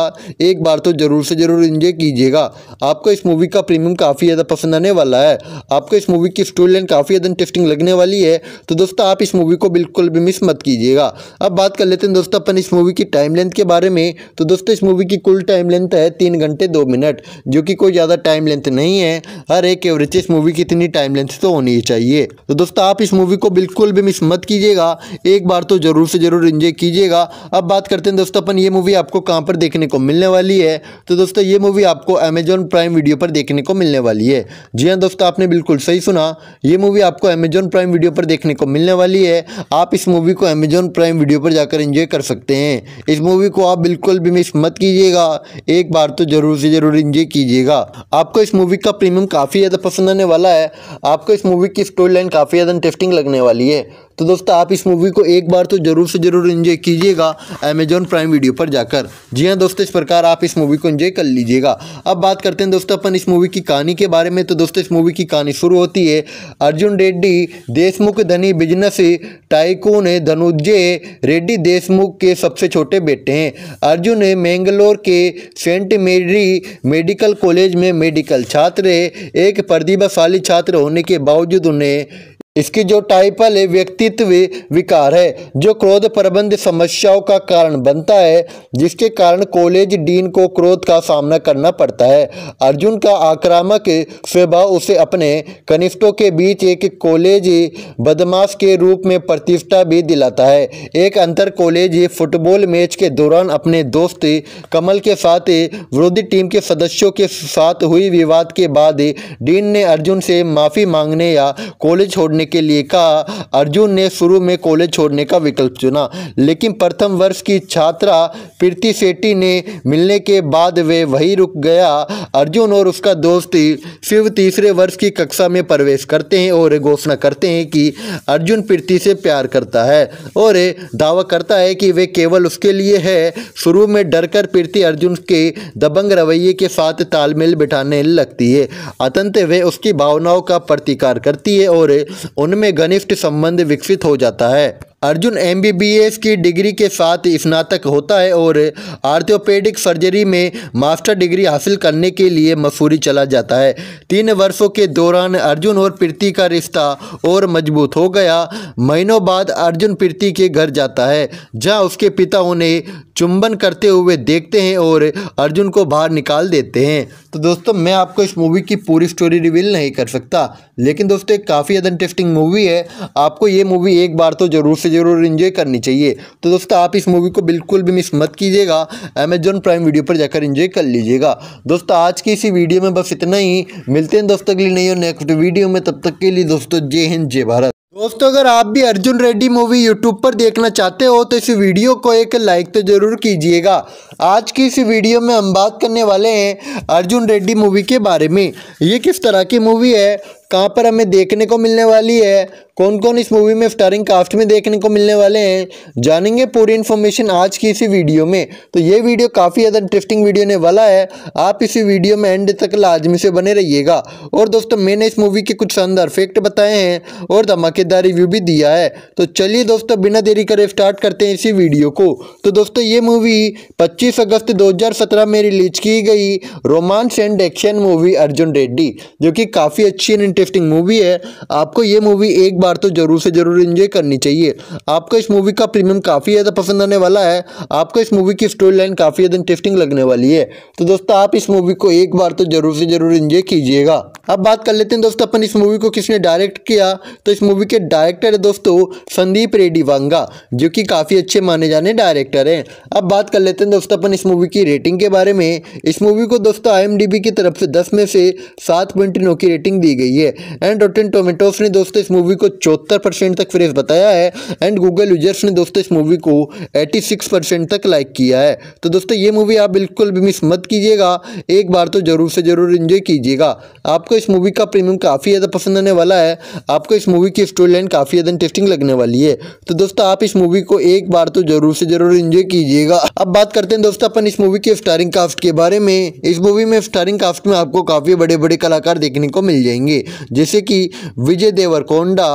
एक बार तो ज़रूर से ज़रूर इंजॉय कीजिएगा आपको इस मूवी का प्रीमियम काफ़ी ज़्यादा पसंद आने वाला है आपको इस मूवी की स्टोरी लाइन काफ़ी ज़्यादा इंटरेस्टिंग लगने वाली है तो दोस्तों आप इस मूवी को बिल्कुल भी मिस मत कीजिएगा अब बात कर लेते हैं दोस्तों अपन इस मूवी की टाइम लेंथ के बारे में तो दोस्तों इस मूवी की कुल टाइम लेंथ है तीन घंटे दो मिनट जो कि कोई ज़्यादा टाइम लेंथ नहीं है हर एक एवरेज मूवी की इतनी टाइम लेंथ तो होनी चाहिए तो दोस्तों आप इस मूवी को बिल्कुल भी मिस मत कीजिएगा एक बार तो ज़रूर से ज़रूर इन्जॉय कीजिएगा अब बात करते हैं दोस्तों अपन ये मूवी आपको कहाँ पर देखने को मिलने वाली है तो दोस्तों ये मूवी आपको अमेजॉन प्राइम वीडियो पर देखने को मिलने वाली है जी हाँ दोस्तों आपने बिल्कुल सही सुना ये मूवी आपको अमेजॉन प्राइम वीडियो पर देखने को मिलने वाली है आप इस मूवी को अमेजॉन प्राइम वीडियो पर जाकर इंजॉय कर सकते हैं इस मूवी को आप बिल्कुल भी मिस मत कीजिएगा एक बार तो ज़रूर ज़रूर से ज़रूर इंजॉय कीजिएगा आपको इस मूवी का प्रीमियम काफ़ी ज़्यादा पसंद आने वाला है आपको इस मूवी की स्टोरी लाइन काफ़ी ज़्यादा इंटरेस्टिंग लगने वाली है तो दोस्तों आप इस मूवी को एक बार तो ज़रूर से ज़रूर इन्जॉय कीजिएगा अमेजॉन प्राइम वीडियो पर जाकर जी हाँ दोस्तों इस प्रकार आप इस मूवी को इन्जॉय कर लीजिएगा अब बात करते हैं दोस्तों अपन इस मूवी की कहानी के बारे में तो दोस्तों इस मूवी की कहानी शुरू होती है अर्जुन रेड्डी देशमुख धनी बिजनेस टाइकून धनुजय रेड्डी देशमुख के सबसे छोटे बेटे हैं अर्जुन मैंगलोर के सेंट मेरी मेडिकल कॉलेज में मेडिकल छात्र एक प्रतिभाशाली छात्र होने के बावजूद उन्हें इसकी जो टाइपल है व्यक्तित्व विकार है जो क्रोध प्रबंध समस्याओं का कारण बनता है जिसके कारण कॉलेज डीन को क्रोध का सामना करना पड़ता है अर्जुन का आक्रामक स्वभाव उसे अपने कनिष्ठों के बीच एक कॉलेज बदमाश के रूप में प्रतिष्ठा भी दिलाता है एक अंतर कॉलेज फुटबॉल मैच के दौरान अपने दोस्त कमल के साथ विरोधी टीम के सदस्यों के साथ हुई विवाद के बाद डीन ने अर्जुन से माफ़ी मांगने या कॉलेज छोड़ने करने के लिए कहा अर्जुन ने शुरू में कॉलेज छोड़ने का विकल्प चुना लेकिन प्रथम वर्ष की छात्रा प्रीति सेट्टी ने मिलने के बाद वे वहीं रुक गया अर्जुन और उसका दोस्त शिव तीसरे वर्ष की कक्षा में प्रवेश करते हैं और घोषणा करते हैं कि अर्जुन प्रीति से प्यार करता है और दावा करता है कि वे केवल उसके लिए है शुरू में डरकर प्रीति अर्जुन के दबंग रवैये के साथ तालमेल बिठाने लगती है अतंत वे उसकी भावनाओं का प्रतिकार करती है और उनमें घनिष्ठ संबंध विकसित हो जाता है अर्जुन एम की डिग्री के साथ स्नातक होता है और आर्थोपेडिक सर्जरी में मास्टर डिग्री हासिल करने के लिए मसूरी चला जाता है तीन वर्षों के दौरान अर्जुन और प्रीति का रिश्ता और मजबूत हो गया महीनों बाद अर्जुन प्रीति के घर जाता है जहां उसके पिता उन्हें चुंबन करते हुए देखते हैं और अर्जुन को बाहर निकाल देते हैं तो दोस्तों मैं आपको इस मूवी की पूरी स्टोरी रिवील नहीं कर सकता लेकिन दोस्तों काफ़ी ज़्यादा इंटरेस्टिंग इंटरेस्टिंग मूवी है आपको ये मूवी एक बार तो ज़रूर से ज़रूर इन्जॉय करनी चाहिए तो दोस्तों आप इस मूवी को बिल्कुल भी मिस मत कीजिएगा अमेजॉन प्राइम वीडियो पर जाकर इन्जॉय कर लीजिएगा दोस्तों आज की इसी वीडियो में बस इतना ही मिलते हैं दोस्तों के लिए नहीं और नेक्स्ट वीडियो में तब तक के लिए दोस्तों जय हिंद जय भारत दोस्तों अगर आप भी अर्जुन रेड्डी मूवी यूट्यूब पर देखना चाहते हो तो इस वीडियो को एक लाइक तो ज़रूर कीजिएगा आज की इस वीडियो में हम बात करने वाले हैं अर्जुन रेड्डी मूवी के बारे में ये किस तरह की मूवी है कहाँ पर हमें देखने को मिलने वाली है कौन कौन इस मूवी में स्टारिंग कास्ट में देखने को मिलने वाले हैं जानेंगे पूरी इन्फॉर्मेशन आज की इसी वीडियो में तो ये वीडियो काफ़ी ज़्यादा इंटरेस्टिंग वीडियो ने वाला है आप इसी वीडियो में एंड तक लाजमी से बने रहिएगा और दोस्तों मैंने इस मूवी के कुछ शानदार फैक्ट बताए हैं और धमाकेदार रिव्यू भी दिया है तो चलिए दोस्तों बिना देरी करे स्टार्ट करते हैं इसी वीडियो को तो दोस्तों ये मूवी पच्चीस अगस्त दो में रिलीज की गई romance and action movie Arjun Reddy जो कि काफ़ी अच्छी एंड इंटरेस्टिंग मूवी है आपको ये मूवी एक बार तो ज़रूर से ज़रूर इन्जॉय करनी चाहिए आपको इस मूवी का प्रीमियम काफ़ी ज़्यादा पसंद आने वाला है आपको इस मूवी की स्टोरी लाइन काफ़ी ज़्यादा इंटरेस्टिंग लगने वाली है तो दोस्तों आप इस मूवी को एक बार तो ज़रूर से ज़रूर इन्जॉय कीजिएगा अब बात कर लेते हैं दोस्तों अपन इस मूवी को किसने डायरेक्ट किया तो इस मूवी के डायरेक्टर है दोस्तों संदीप रेड्डी वांगा जो कि काफ़ी अच्छे माने जाने डायरेक्टर हैं अब बात कर लेते हैं दोस्तों अपन इस मूवी की रेटिंग के बारे में इस मूवी को दोस्तों आई की तरफ से दस में से सात पॉइंट नौ की रेटिंग दी गई है एंड रोटेन टोमेटोस ने दोस्तों इस मूवी को चौहत्तर परसेंट तक फ्रेश बताया है एंड गूगल यूजर्स ने दोस्तों इस मूवी को एटी सिक्स परसेंट तक लाइक किया है तो दोस्तों ये मूवी आप बिल्कुल भी मिस मत कीजिएगा एक बार तो ज़रूर से ज़रूर इन्जॉय कीजिएगा आपको इस मूवी का प्रीमियम काफ़ी ज़्यादा पसंद आने वाला है आपको इस मूवी की स्टोरी लाइन काफ़ी ज़्यादा इंटरेस्टिंग लगने वाली है तो दोस्तों आप इस मूवी को एक बार तो ज़रूर से ज़रूर इन्जॉय कीजिएगा अब बात करते हैं दोस्तों अपन इस मूवी के स्टारिंग कास्ट के बारे में इस मूवी में स्टारिंग कास्ट में आपको काफ़ी बड़े बड़े कलाकार देखने को मिल जाएंगे जैसे कि विजय देवरकोंडा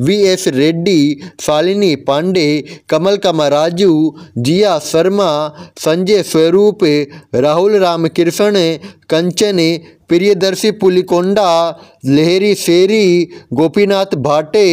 वी एस रेड्डी शालिनी पांडे कमल कमा राजू जिया शर्मा संजय स्वरूप राहुल राम रामकृष्ण कंचने प्रियदर्शी पुलिकोंडा लहरी शेरी गोपीनाथ भाटे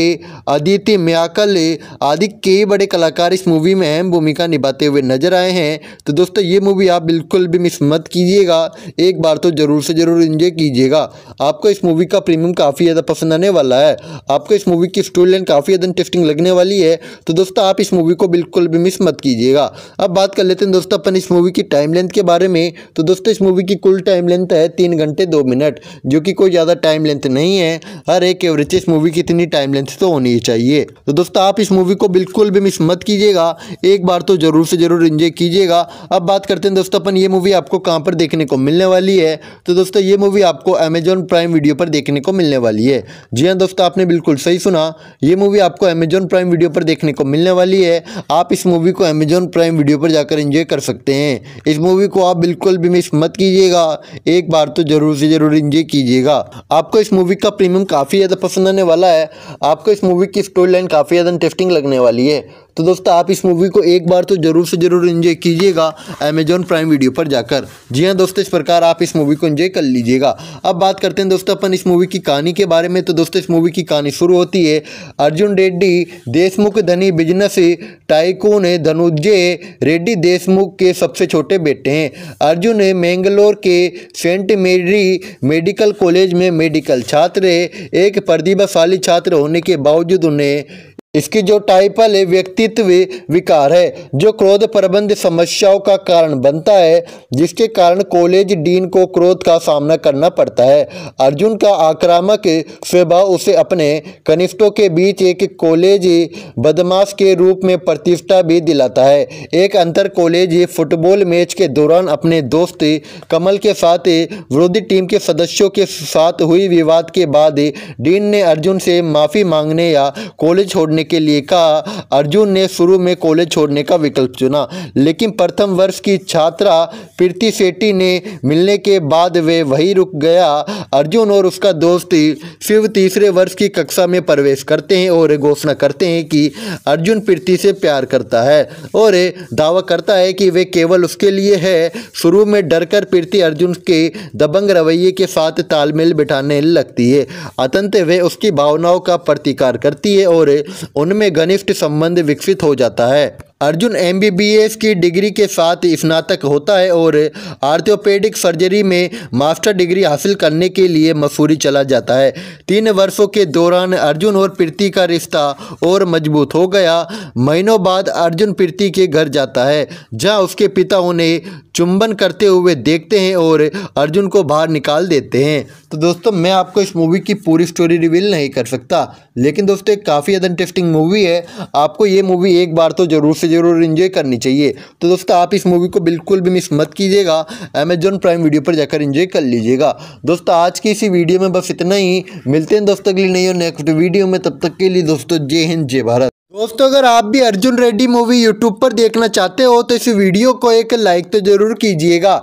अदिति म्याकल आदि कई बड़े कलाकार इस मूवी में अहम भूमिका निभाते हुए नजर आए हैं तो दोस्तों ये मूवी आप बिल्कुल भी मिस मत कीजिएगा एक बार तो ज़रूर से ज़रूर इंजॉय कीजिएगा आपको इस मूवी का प्रीमियम काफ़ी ज़्यादा पसंद आने वाला है आपको इस मूवी की स्टोरी लाइन काफ़ी ज़्यादा इंटरेस्टिंग लगने वाली है तो दोस्तों आप इस मूवी को बिल्कुल भी मिस मत कीजिएगा अब बात कर लेते हैं दोस्तों अपन इस मूवी की टाइम लेंथ के बारे में तो दोस्तों इस मूवी की कुल टाइम लेंथ है तीन घंटे दो मिनट जो कि कोई ज़्यादा टाइम लेंथ नहीं है हर एक एवरेज इस मूवी की इतनी टाइम लेंथ तो होनी चाहिए तो दोस्तों आप इस मूवी को बिल्कुल भी मिस मत कीजिएगा एक बार तो ज़रूर से ज़रूर इन्जॉय कीजिएगा अब बात करते हैं दोस्तों अपन ये मूवी आपको कहाँ पर देखने को मिलने वाली है तो दोस्तों ये मूवी आपको अमेजॉन प्राइम वीडियो पर देखने को मिलने वाली है जी हाँ दोस्तों आपने बिल्कुल सही सुना ये मूवी आपको अमेजॉन प्राइम वीडियो पर देखने को मिलने वाली है आप इस मूवी को अमेजॉन प्राइम वीडियो पर जाकर इंजॉय कर सकते हैं इस मूवी को आप बिल्कुल भी मिस मत कीजिएगा एक बार तो ज़रूर से ज़रूर इंजॉय कीजिएगा आपको इस मूवी का प्रीमियम काफ़ी ज़्यादा पसंद आने वाला है आपको इस मूवी की स्टोरी लाइन काफ़ी ज़्यादा इंटरेस्टिंग लगने वाली है तो दोस्तों आप इस मूवी को एक बार तो ज़रूर से ज़रूर इंजॉय कीजिएगा अमेजॉन प्राइम वीडियो पर जाकर जी हाँ दोस्तों इस प्रकार आप इस मूवी को इन्जॉय कर लीजिएगा अब बात करते हैं दोस्तों अपन इस मूवी की कहानी के बारे में तो दोस्तों इस मूवी की कहानी शुरू होती है अर्जुन रेड्डी देशमुख धनी बिजनेस टाइकून धनुजय रेड्डी देशमुख के सबसे छोटे बेटे हैं अर्जुन मैंगलोर के सेंट मेरी मेडिकल कॉलेज में मेडिकल छात्र एक प्रतिभाशाली छात्र होने के बावजूद उन्हें इसकी जो टाइपल है व्यक्तित्व विकार है जो क्रोध प्रबंध समस्याओं का कारण बनता है जिसके कारण कॉलेज डीन को क्रोध का सामना करना पड़ता है अर्जुन का आक्रामक स्वभाव उसे अपने कनिष्ठों के बीच एक कॉलेज बदमाश के रूप में प्रतिष्ठा भी दिलाता है एक अंतर कॉलेज फुटबॉल मैच के दौरान अपने दोस्त कमल के साथ विरोधी टीम के सदस्यों के साथ हुई विवाद के बाद डीन ने अर्जुन से माफ़ी मांगने या कॉलेज छोड़ने करने के लिए कहा अर्जुन ने शुरू में कॉलेज छोड़ने का विकल्प चुना लेकिन प्रथम वर्ष की छात्रा प्रीति सेट्टी ने मिलने के बाद वे वहीं रुक गया अर्जुन और उसका दोस्त शिव तीसरे वर्ष की कक्षा में प्रवेश करते हैं और घोषणा करते हैं कि अर्जुन प्रीति से प्यार करता है और दावा करता है कि वे केवल उसके लिए है शुरू में डरकर प्रीति अर्जुन के दबंग रवैये के साथ तालमेल बिठाने लगती है अतंत वे उसकी भावनाओं का प्रतिकार करती है और उनमें घनिष्ठ संबंध विकसित हो जाता है अर्जुन एम की डिग्री के साथ स्नातक होता है और आर्थोपेडिक सर्जरी में मास्टर डिग्री हासिल करने के लिए मसूरी चला जाता है तीन वर्षों के दौरान अर्जुन और प्रीति का रिश्ता और मजबूत हो गया महीनों बाद अर्जुन प्रीति के घर जाता है जहां उसके पिता उन्हें चुंबन करते हुए देखते हैं और अर्जुन को बाहर निकाल देते हैं तो दोस्तों मैं आपको इस मूवी की पूरी स्टोरी रिवील नहीं कर सकता लेकिन दोस्तों काफ़ी ज़्यादा इंटरेस्टिंग इंटरेस्टिंग मूवी है आपको ये मूवी एक बार तो ज़रूर से ज़रूर इन्जॉय करनी चाहिए तो दोस्तों आप इस मूवी को बिल्कुल भी मिस मत कीजिएगा अमेजॉन प्राइम वीडियो पर जाकर इन्जॉय कर लीजिएगा दोस्तों आज की इसी वीडियो में बस इतना ही मिलते हैं दोस्तों के लिए नहीं और नेक्स्ट वीडियो में तब तक के लिए दोस्तों जय हिंद जय भारत दोस्तों अगर आप भी अर्जुन रेड्डी मूवी यूट्यूब पर देखना चाहते हो तो इस वीडियो को एक लाइक तो ज़रूर कीजिएगा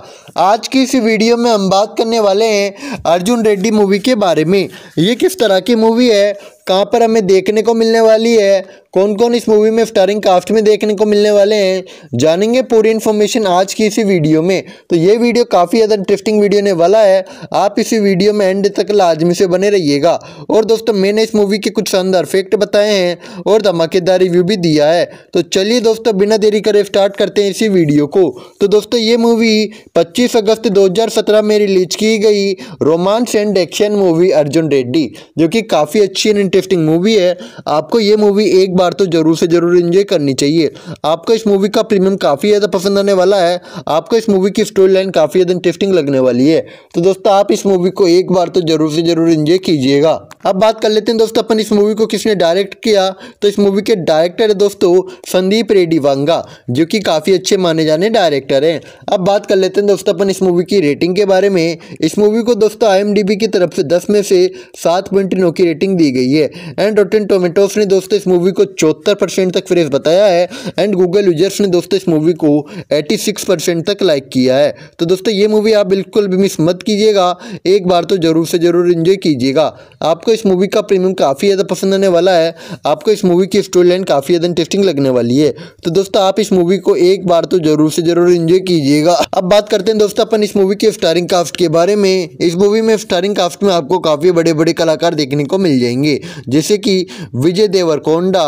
आज की इस वीडियो में हम बात करने वाले हैं अर्जुन रेड्डी मूवी के बारे में ये किस तरह की मूवी है कहाँ पर हमें देखने को मिलने वाली है कौन कौन इस मूवी में स्टारिंग कास्ट में देखने को मिलने वाले हैं जानेंगे पूरी इन्फॉर्मेशन आज की इसी वीडियो में तो ये वीडियो काफ़ी ज़्यादा इंटरेस्टिंग वीडियो ने वाला है आप इसी वीडियो में एंड तक लाजमी से बने रहिएगा और दोस्तों मैंने इस मूवी के कुछ शानदार फैक्ट बताए हैं और धमाकेदार रिव्यू भी दिया है तो चलिए दोस्तों बिना देरी करे स्टार्ट करते हैं इसी वीडियो को तो दोस्तों ये मूवी पच्चीस अगस्त दो में रिलीज की गई romance and action movie Arjun Reddy जो कि काफ़ी अच्छी एंड टेस्टिंग मूवी है आपको ये मूवी एक बार तो ज़रूर से ज़रूर इंजॉय करनी चाहिए आपको इस मूवी का प्रीमियम काफ़ी ज़्यादा पसंद आने वाला है आपको इस मूवी की स्टोरी लाइन काफ़ी ज़्यादा इंटरेस्टिंग लगने वाली है तो दोस्तों आप इस मूवी को एक बार तो ज़रूर से ज़रूर इंजॉय कीजिएगा अब बात कर लेते हैं दोस्तों अपन इस मूवी को किसने डायरेक्ट किया तो इस मूवी के डायरेक्टर है दोस्तों संदीप रेड्डी वांगा जो कि काफ़ी अच्छे माने जाने डायरेक्टर हैं अब बात कर लेते हैं दोस्तों अपन इस मूवी की रेटिंग के बारे में इस मूवी को दोस्तों आई की तरफ से दस में से सात पॉइंट नौ की रेटिंग दी गई है एंड रोटेन टोमेटोस ने दोस्तों इस मूवी को चौहत्तर परसेंट तक फ्रेश बताया है एंड गूगल यूजर्स ने दोस्तों इस मूवी को एटी सिक्स परसेंट तक लाइक किया है तो दोस्तों ये मूवी आप बिल्कुल भी मिस मत कीजिएगा एक बार तो ज़रूर से ज़रूर इन्जॉय कीजिएगा आपको इस मूवी का प्रीमियम काफ़ी ज़्यादा पसंद आने वाला है आपको इस मूवी की स्टोरी लाइन काफ़ी ज़्यादा इंटरेस्टिंग लगने वाली है तो दोस्तों आप इस मूवी को एक बार तो ज़रूर से ज़रूर इन्जॉय कीजिएगा अब बात करते हैं दोस्तों अपन इस मूवी के स्टारिंग कास्ट के बारे में इस मूवी में स्टारिंग कास्ट में आपको काफ़ी बड़े बड़े कलाकार देखने को मिल जाएंगे जैसे कि विजय देवरकोंडा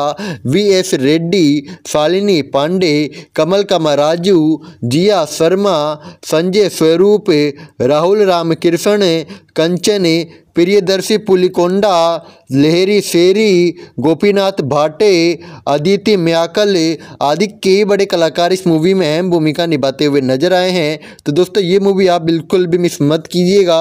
वी एस रेड्डी शालिनी पांडे कमल कमा राजू जिया शर्मा संजय स्वरूप राहुल राम कृष्ण कंचने प्रियदर्शी पुलिकोंडा लहरी शेरी गोपीनाथ भाटे अदिति म्याकल आदि कई बड़े कलाकार इस मूवी में अहम भूमिका निभाते हुए नजर आए हैं तो दोस्तों ये मूवी आप बिल्कुल भी मिस मत कीजिएगा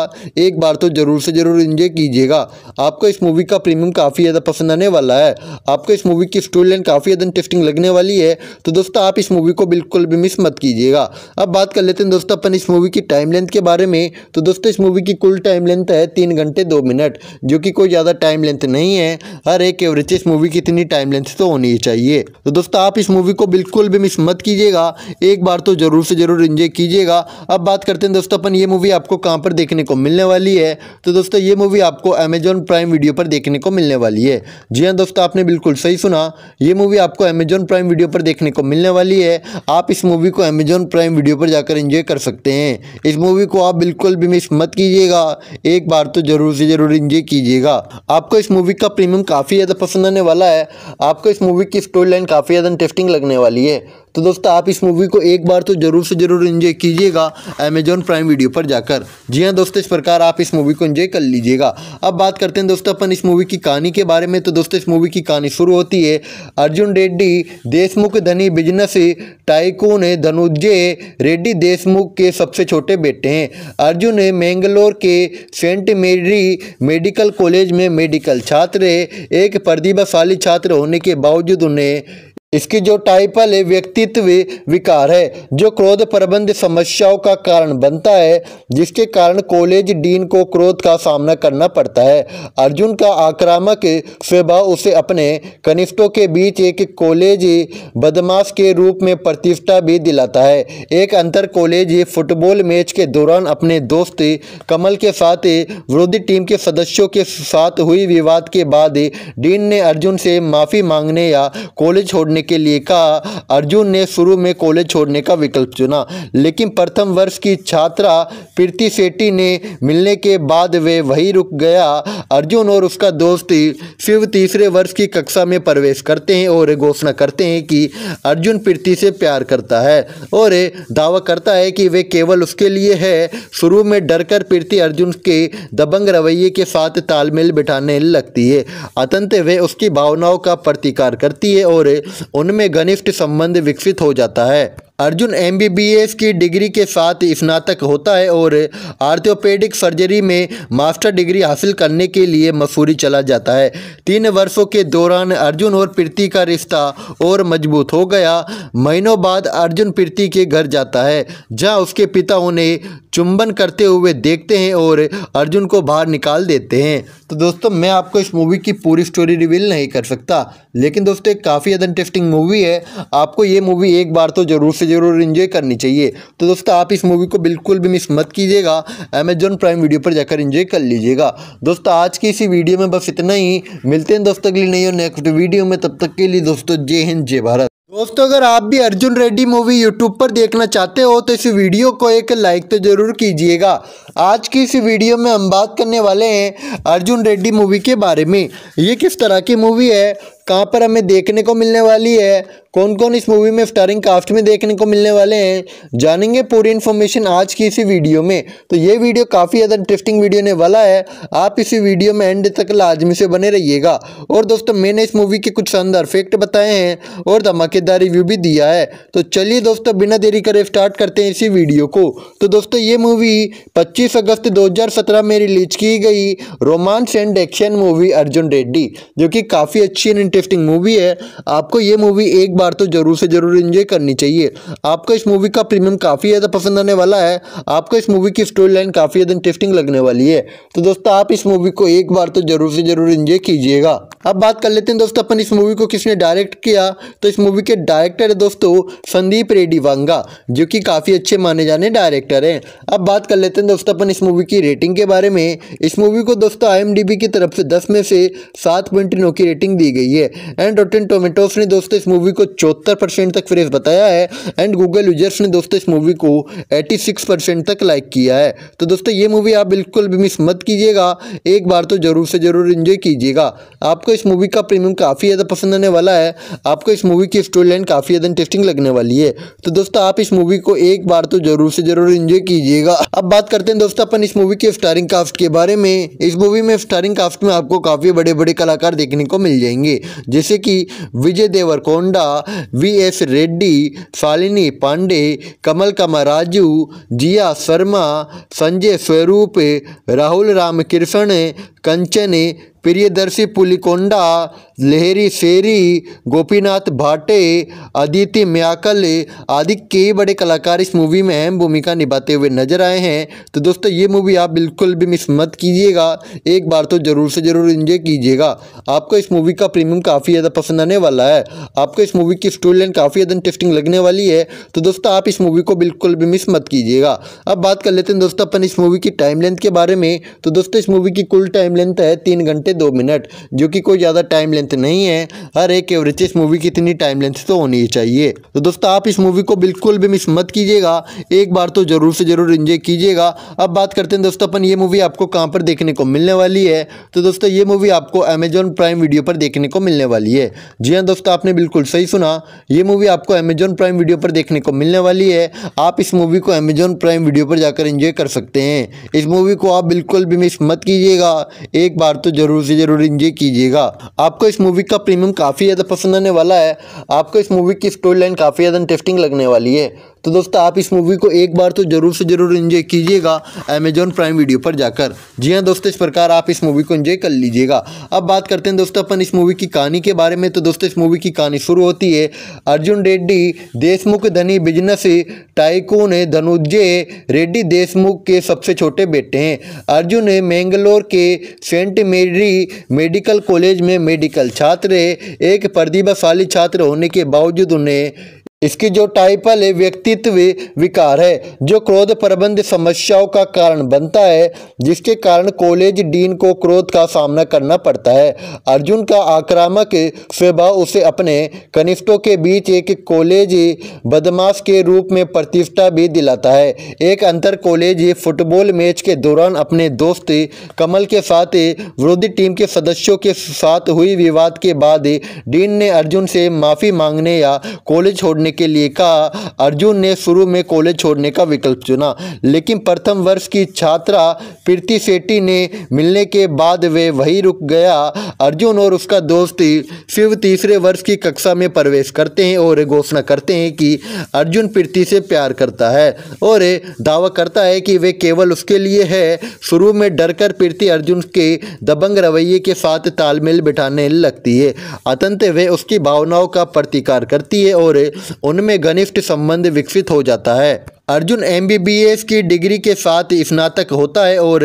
एक बार तो ज़रूर से ज़रूर इंजॉय कीजिएगा आपको इस मूवी का प्रीमियम काफ़ी ज़्यादा पसंद आने वाला है आपको इस मूवी की स्टोरी लाइन काफ़ी ज़्यादा इंटरेस्टिंग लगने वाली है तो दोस्तों आप इस मूवी को बिल्कुल भी मिस मत कीजिएगा अब बात कर लेते हैं दोस्तों अपन इस मूवी की टाइम लेंथ के बारे में तो दोस्तों इस मूवी की कुल टाइम लेंथ है तीन घंटे दो मिनट जो कि कोई ज़्यादा टाइम लेंथ नहीं है हर एक एवरेज इस मूवी की इतनी टाइम लेंथ तो होनी चाहिए तो दोस्तों आप इस मूवी को बिल्कुल भी मिस मत कीजिएगा एक बार तो ज़रूर से ज़रूर इंजॉय कीजिएगा अब बात करते हैं दोस्तों अपन ये मूवी आपको कहाँ पर देखने को मिलने वाली है तो दोस्तों ये मूवी आपको अमेजॉन प्राइम वीडियो पर देखने को मिलने वाली है जी हाँ दोस्तों आपने बिल्कुल सही सुना ये मूवी आपको अमेजॉन प्राइम वीडियो पर देखने को मिलने वाली है आप इस मूवी को अमेजॉन प्राइम वीडियो पर जाकर इंजॉय कर सकते हैं इस मूवी को आप बिल्कुल भी मिस मत कीजिएगा एक बार तो ज़रूर से ज़रूर इंजॉय कीजिएगा आपको इस मूवी का प्रीमियम काफ़ी ज़्यादा पसंद आने वाला है आपको इस मूवी की स्टोरी लाइन काफ़ी ज़्यादा इंटरेस्टिंग लगने वाली है तो दोस्तों आप इस मूवी को एक बार तो ज़रूर से ज़रूर इंजॉय कीजिएगा अमेजॉन प्राइम वीडियो पर जाकर जी हाँ दोस्तों इस प्रकार आप इस मूवी को इन्जॉय कर लीजिएगा अब बात करते हैं दोस्तों अपन इस मूवी की कहानी के बारे में तो दोस्तों इस मूवी की कहानी शुरू होती है अर्जुन रेड्डी देशमुख धनी बिजनेस टाइकून धनुजय रेड्डी देशमुख के सबसे छोटे बेटे हैं अर्जुन मैंगलोर के सेंट मेरी मेडिकल कॉलेज में मेडिकल छात्र एक प्रतिभाशाली छात्र होने के बावजूद उन्हें इसकी जो टाइपल है व्यक्तित्व विकार है जो क्रोध प्रबंध समस्याओं का कारण बनता है जिसके कारण कॉलेज डीन को क्रोध का सामना करना पड़ता है अर्जुन का आक्रामक स्वभाव उसे अपने कनिष्ठों के बीच एक कॉलेज बदमाश के रूप में प्रतिष्ठा भी दिलाता है एक अंतर कॉलेज फुटबॉल मैच के दौरान अपने दोस्त कमल के साथ विरोधी टीम के सदस्यों के साथ हुई विवाद के बाद डीन ने अर्जुन से माफ़ी मांगने या कॉलेज छोड़ने करने के लिए कहा अर्जुन ने शुरू में कॉलेज छोड़ने का विकल्प चुना लेकिन प्रथम वर्ष की छात्रा प्रीति सेट्टी ने मिलने के बाद वे वहीं रुक गया अर्जुन और उसका दोस्त शिव तीसरे वर्ष की कक्षा में प्रवेश करते हैं और घोषणा करते हैं कि अर्जुन प्रीति से प्यार करता है और दावा करता है कि वे केवल उसके लिए है शुरू में डरकर प्रीति अर्जुन के दबंग रवैये के साथ तालमेल बिठाने लगती है अतंत वे उसकी भावनाओं का प्रतिकार करती है और उनमें घनिष्ठ संबंध विकसित हो जाता है अर्जुन एमबीबीएस की डिग्री के साथ स्नातक होता है और आर्थोपेडिक सर्जरी में मास्टर डिग्री हासिल करने के लिए मसूरी चला जाता है तीन वर्षों के दौरान अर्जुन और प्रीति का रिश्ता और मजबूत हो गया महीनों बाद अर्जुन प्रीति के घर जाता है जहां उसके पिता उन्हें चुंबन करते हुए देखते हैं और अर्जुन को बाहर निकाल देते हैं तो दोस्तों मैं आपको इस मूवी की पूरी स्टोरी रिवील नहीं कर सकता लेकिन दोस्तों काफ़ी ज़्यादा इंटरेस्टिंग मूवी है आपको ये मूवी एक बार तो ज़रूर से ज़रूर इन्जॉय करनी चाहिए तो दोस्तों आप इस मूवी को बिल्कुल भी मिस मत कीजिएगा अमेजॉन प्राइम वीडियो पर जाकर इन्जॉय कर लीजिएगा दोस्तों आज की इसी वीडियो में बस इतना ही मिलते हैं दोस्तों के लिए नहीं और नेक्स्ट वीडियो में तब तक के लिए दोस्तों जय हिंद जय भारत दोस्तों अगर आप भी अर्जुन रेड्डी मूवी यूट्यूब पर देखना चाहते हो तो इस वीडियो को एक लाइक तो ज़रूर कीजिएगा आज की इस वीडियो में हम बात करने वाले हैं अर्जुन रेड्डी मूवी के बारे में ये किस तरह की मूवी है कहाँ पर हमें देखने को मिलने वाली है कौन कौन इस मूवी में स्टारिंग कास्ट में देखने को मिलने वाले हैं जानेंगे पूरी इन्फॉर्मेशन आज की इसी वीडियो में तो ये वीडियो काफ़ी ज़्यादा इंटरेस्टिंग वीडियो ने वाला है आप इसी वीडियो में एंड तक लाजमी से बने रहिएगा और दोस्तों मैंने इस मूवी के कुछ शानदार फैक्ट बताए हैं और धमाकेदार रिव्यू भी दिया है तो चलिए दोस्तों बिना देरी करे स्टार्ट करते हैं इसी वीडियो को तो दोस्तों ये मूवी पच्चीस अगस्त दो में रिलीज की गई romance and action movie Arjun Reddy जो कि काफ़ी अच्छी एंड इंटरेस्टिंग मूवी है आपको ये मूवी एक बार तो ज़रूर से ज़रूर इंजॉय करनी चाहिए आपको इस मूवी का प्रीमियम काफ़ी ज़्यादा पसंद आने वाला है आपको इस मूवी की स्टोरी लाइन काफ़ी ज़्यादा इंटरेस्टिंग लगने वाली है तो दोस्तों आप इस मूवी को एक बार तो ज़रूर से ज़रूर इंजॉय कीजिएगा अब बात कर लेते हैं दोस्तों अपन इस मूवी को किसने डायरेक्ट किया तो इस मूवी के डायरेक्टर है दोस्तों संदीप रेड्डी वांगा जो कि काफ़ी अच्छे माने जाने डायरेक्टर हैं अब बात कर लेते हैं दोस्तों अपन इस मूवी की रेटिंग के बारे में इस मूवी को दोस्तों आई की तरफ से दस में से सात की रेटिंग दी गई है एंड रोटेन टोमेटोस ने दोस्तों इस मूवी को चौहत्तर परसेंट तक फ्रेश बताया है एंड गूगल यूजर्स ने दोस्तों इस मूवी को एटी सिक्स परसेंट तक लाइक किया है तो दोस्तों ये मूवी आप बिल्कुल भी मिस मत कीजिएगा एक बार तो ज़रूर से ज़रूर इन्जॉय कीजिएगा आपको इस मूवी का प्रीमियम काफ़ी ज़्यादा पसंद आने वाला है आपको इस मूवी की स्टोरी लाइन काफ़ी ज़्यादा इंटरेस्टिंग लगने वाली है तो दोस्तों आप इस मूवी को एक बार तो ज़रूर से ज़रूर इन्जॉय कीजिएगा अब बात करते हैं दोस्तों अपन इस मूवी के स्टारिंग कास्ट के बारे में इस मूवी में स्टारिंग कास्ट में आपको काफ़ी बड़े बड़े कलाकार देखने को मिल जाएंगे जैसे कि विजय देवरकोंडा वी एस रेड्डी शालिनी पांडे कमल कमा राजू जिया शर्मा संजय स्वरूप राहुल राम रामकृष्ण कंचने प्रियदर्शी पुलिकोंडा लहरी शेरी गोपीनाथ भाटे अदिति म्याकल आदि कई बड़े कलाकार इस मूवी में अहम भूमिका निभाते हुए नजर आए हैं तो दोस्तों ये मूवी आप बिल्कुल भी मिस मत कीजिएगा एक बार तो ज़रूर से ज़रूर इंजॉय कीजिएगा आपको इस मूवी का प्रीमियम काफ़ी ज़्यादा पसंद आने वाला है आपको इस मूवी की स्टोरी लाइन काफ़ी ज़्यादा इंटरेस्टिंग लगने वाली है तो दोस्तों आप इस मूवी को बिल्कुल भी मिस मत कीजिएगा अब बात कर लेते हैं दोस्तों अपन इस मूवी की टाइम लेंथ के बारे में तो दोस्तों इस मूवी की कुल टाइम लेंथ है तीन घंटे दो मिनट जो कि कोई ज़्यादा टाइम लेंथ नहीं है हर एक एवरेज इस मूवी की इतनी टाइम लेंथ तो होनी चाहिए तो दोस्तों आप इस मूवी को बिल्कुल भी मिस मत कीजिएगा एक बार तो ज़रूर से ज़रूर इंजॉय कीजिएगा अब बात करते हैं दोस्तों अपन ये मूवी आपको कहाँ पर देखने को मिलने वाली है तो दोस्तों ये मूवी आपको अमेजॉन प्राइम वीडियो पर देखने को मिलने वाली है जी हाँ दोस्तों आपने बिल्कुल सही सुना ये मूवी आपको अमेजॉन प्राइम वीडियो पर देखने को मिलने वाली है आप इस मूवी को अमेजॉन प्राइम वीडियो पर जाकर इंजॉय कर सकते हैं इस मूवी को आप बिल्कुल भी मिस मत कीजिएगा एक बार तो ज़रूर से ज़रूर इंजॉय कीजिएगा आपको इस मूवी का प्रीमियम काफ़ी ज़्यादा पसंद आने वाला है आपको इस मूवी की स्टोरी लाइन काफ़ी ज़्यादा इंटरेस्टिंग लगने वाली है तो दोस्तों आप इस मूवी को एक बार तो ज़रूर से ज़रूर इंजॉय कीजिएगा अमेजॉन प्राइम वीडियो पर जाकर जी हाँ दोस्तों इस प्रकार आप इस मूवी को इन्जॉय कर लीजिएगा अब बात करते हैं दोस्तों अपन इस मूवी की कहानी के बारे में तो दोस्तों इस मूवी की कहानी शुरू होती है अर्जुन रेड्डी देशमुख धनी बिजनेस टाइकून धनुजय रेड्डी देशमुख के सबसे छोटे बेटे हैं अर्जुन मैंगलोर के सेंट मेरी मेडिकल कॉलेज में मेडिकल छात्र एक प्रतिभाशाली छात्र होने के बावजूद उन्हें इसकी जो टाइपल है व्यक्तित्व विकार है जो क्रोध प्रबंध समस्याओं का कारण बनता है जिसके कारण कॉलेज डीन को क्रोध का सामना करना पड़ता है अर्जुन का आक्रामक स्वभाव उसे अपने कनिष्ठों के बीच एक कॉलेज बदमाश के रूप में प्रतिष्ठा भी दिलाता है एक अंतर कॉलेज फुटबॉल मैच के दौरान अपने दोस्त कमल के साथ विरोधी टीम के सदस्यों के साथ हुई विवाद के बाद डीन ने अर्जुन से माफ़ी मांगने या कॉलेज छोड़ने करने के लिए कहा अर्जुन ने शुरू में कॉलेज छोड़ने का विकल्प चुना लेकिन प्रथम वर्ष की छात्रा प्रीति सेट्टी ने मिलने के बाद वे वहीं रुक गया अर्जुन और उसका दोस्त शिव तीसरे वर्ष की कक्षा में प्रवेश करते हैं और घोषणा करते हैं कि अर्जुन प्रीति से प्यार करता है और दावा करता है कि वे केवल उसके लिए है शुरू में डरकर प्रीति अर्जुन के दबंग रवैये के साथ तालमेल बिठाने लगती है अतंत वे उसकी भावनाओं का प्रतिकार करती है और उनमें घनिष्ठ संबंध विकसित हो जाता है अर्जुन एम की डिग्री के साथ स्नातक होता है और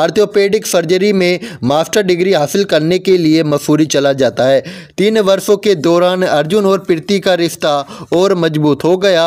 आर्थोपेडिक सर्जरी में मास्टर डिग्री हासिल करने के लिए मसूरी चला जाता है तीन वर्षों के दौरान अर्जुन और प्रीति का रिश्ता और मजबूत हो गया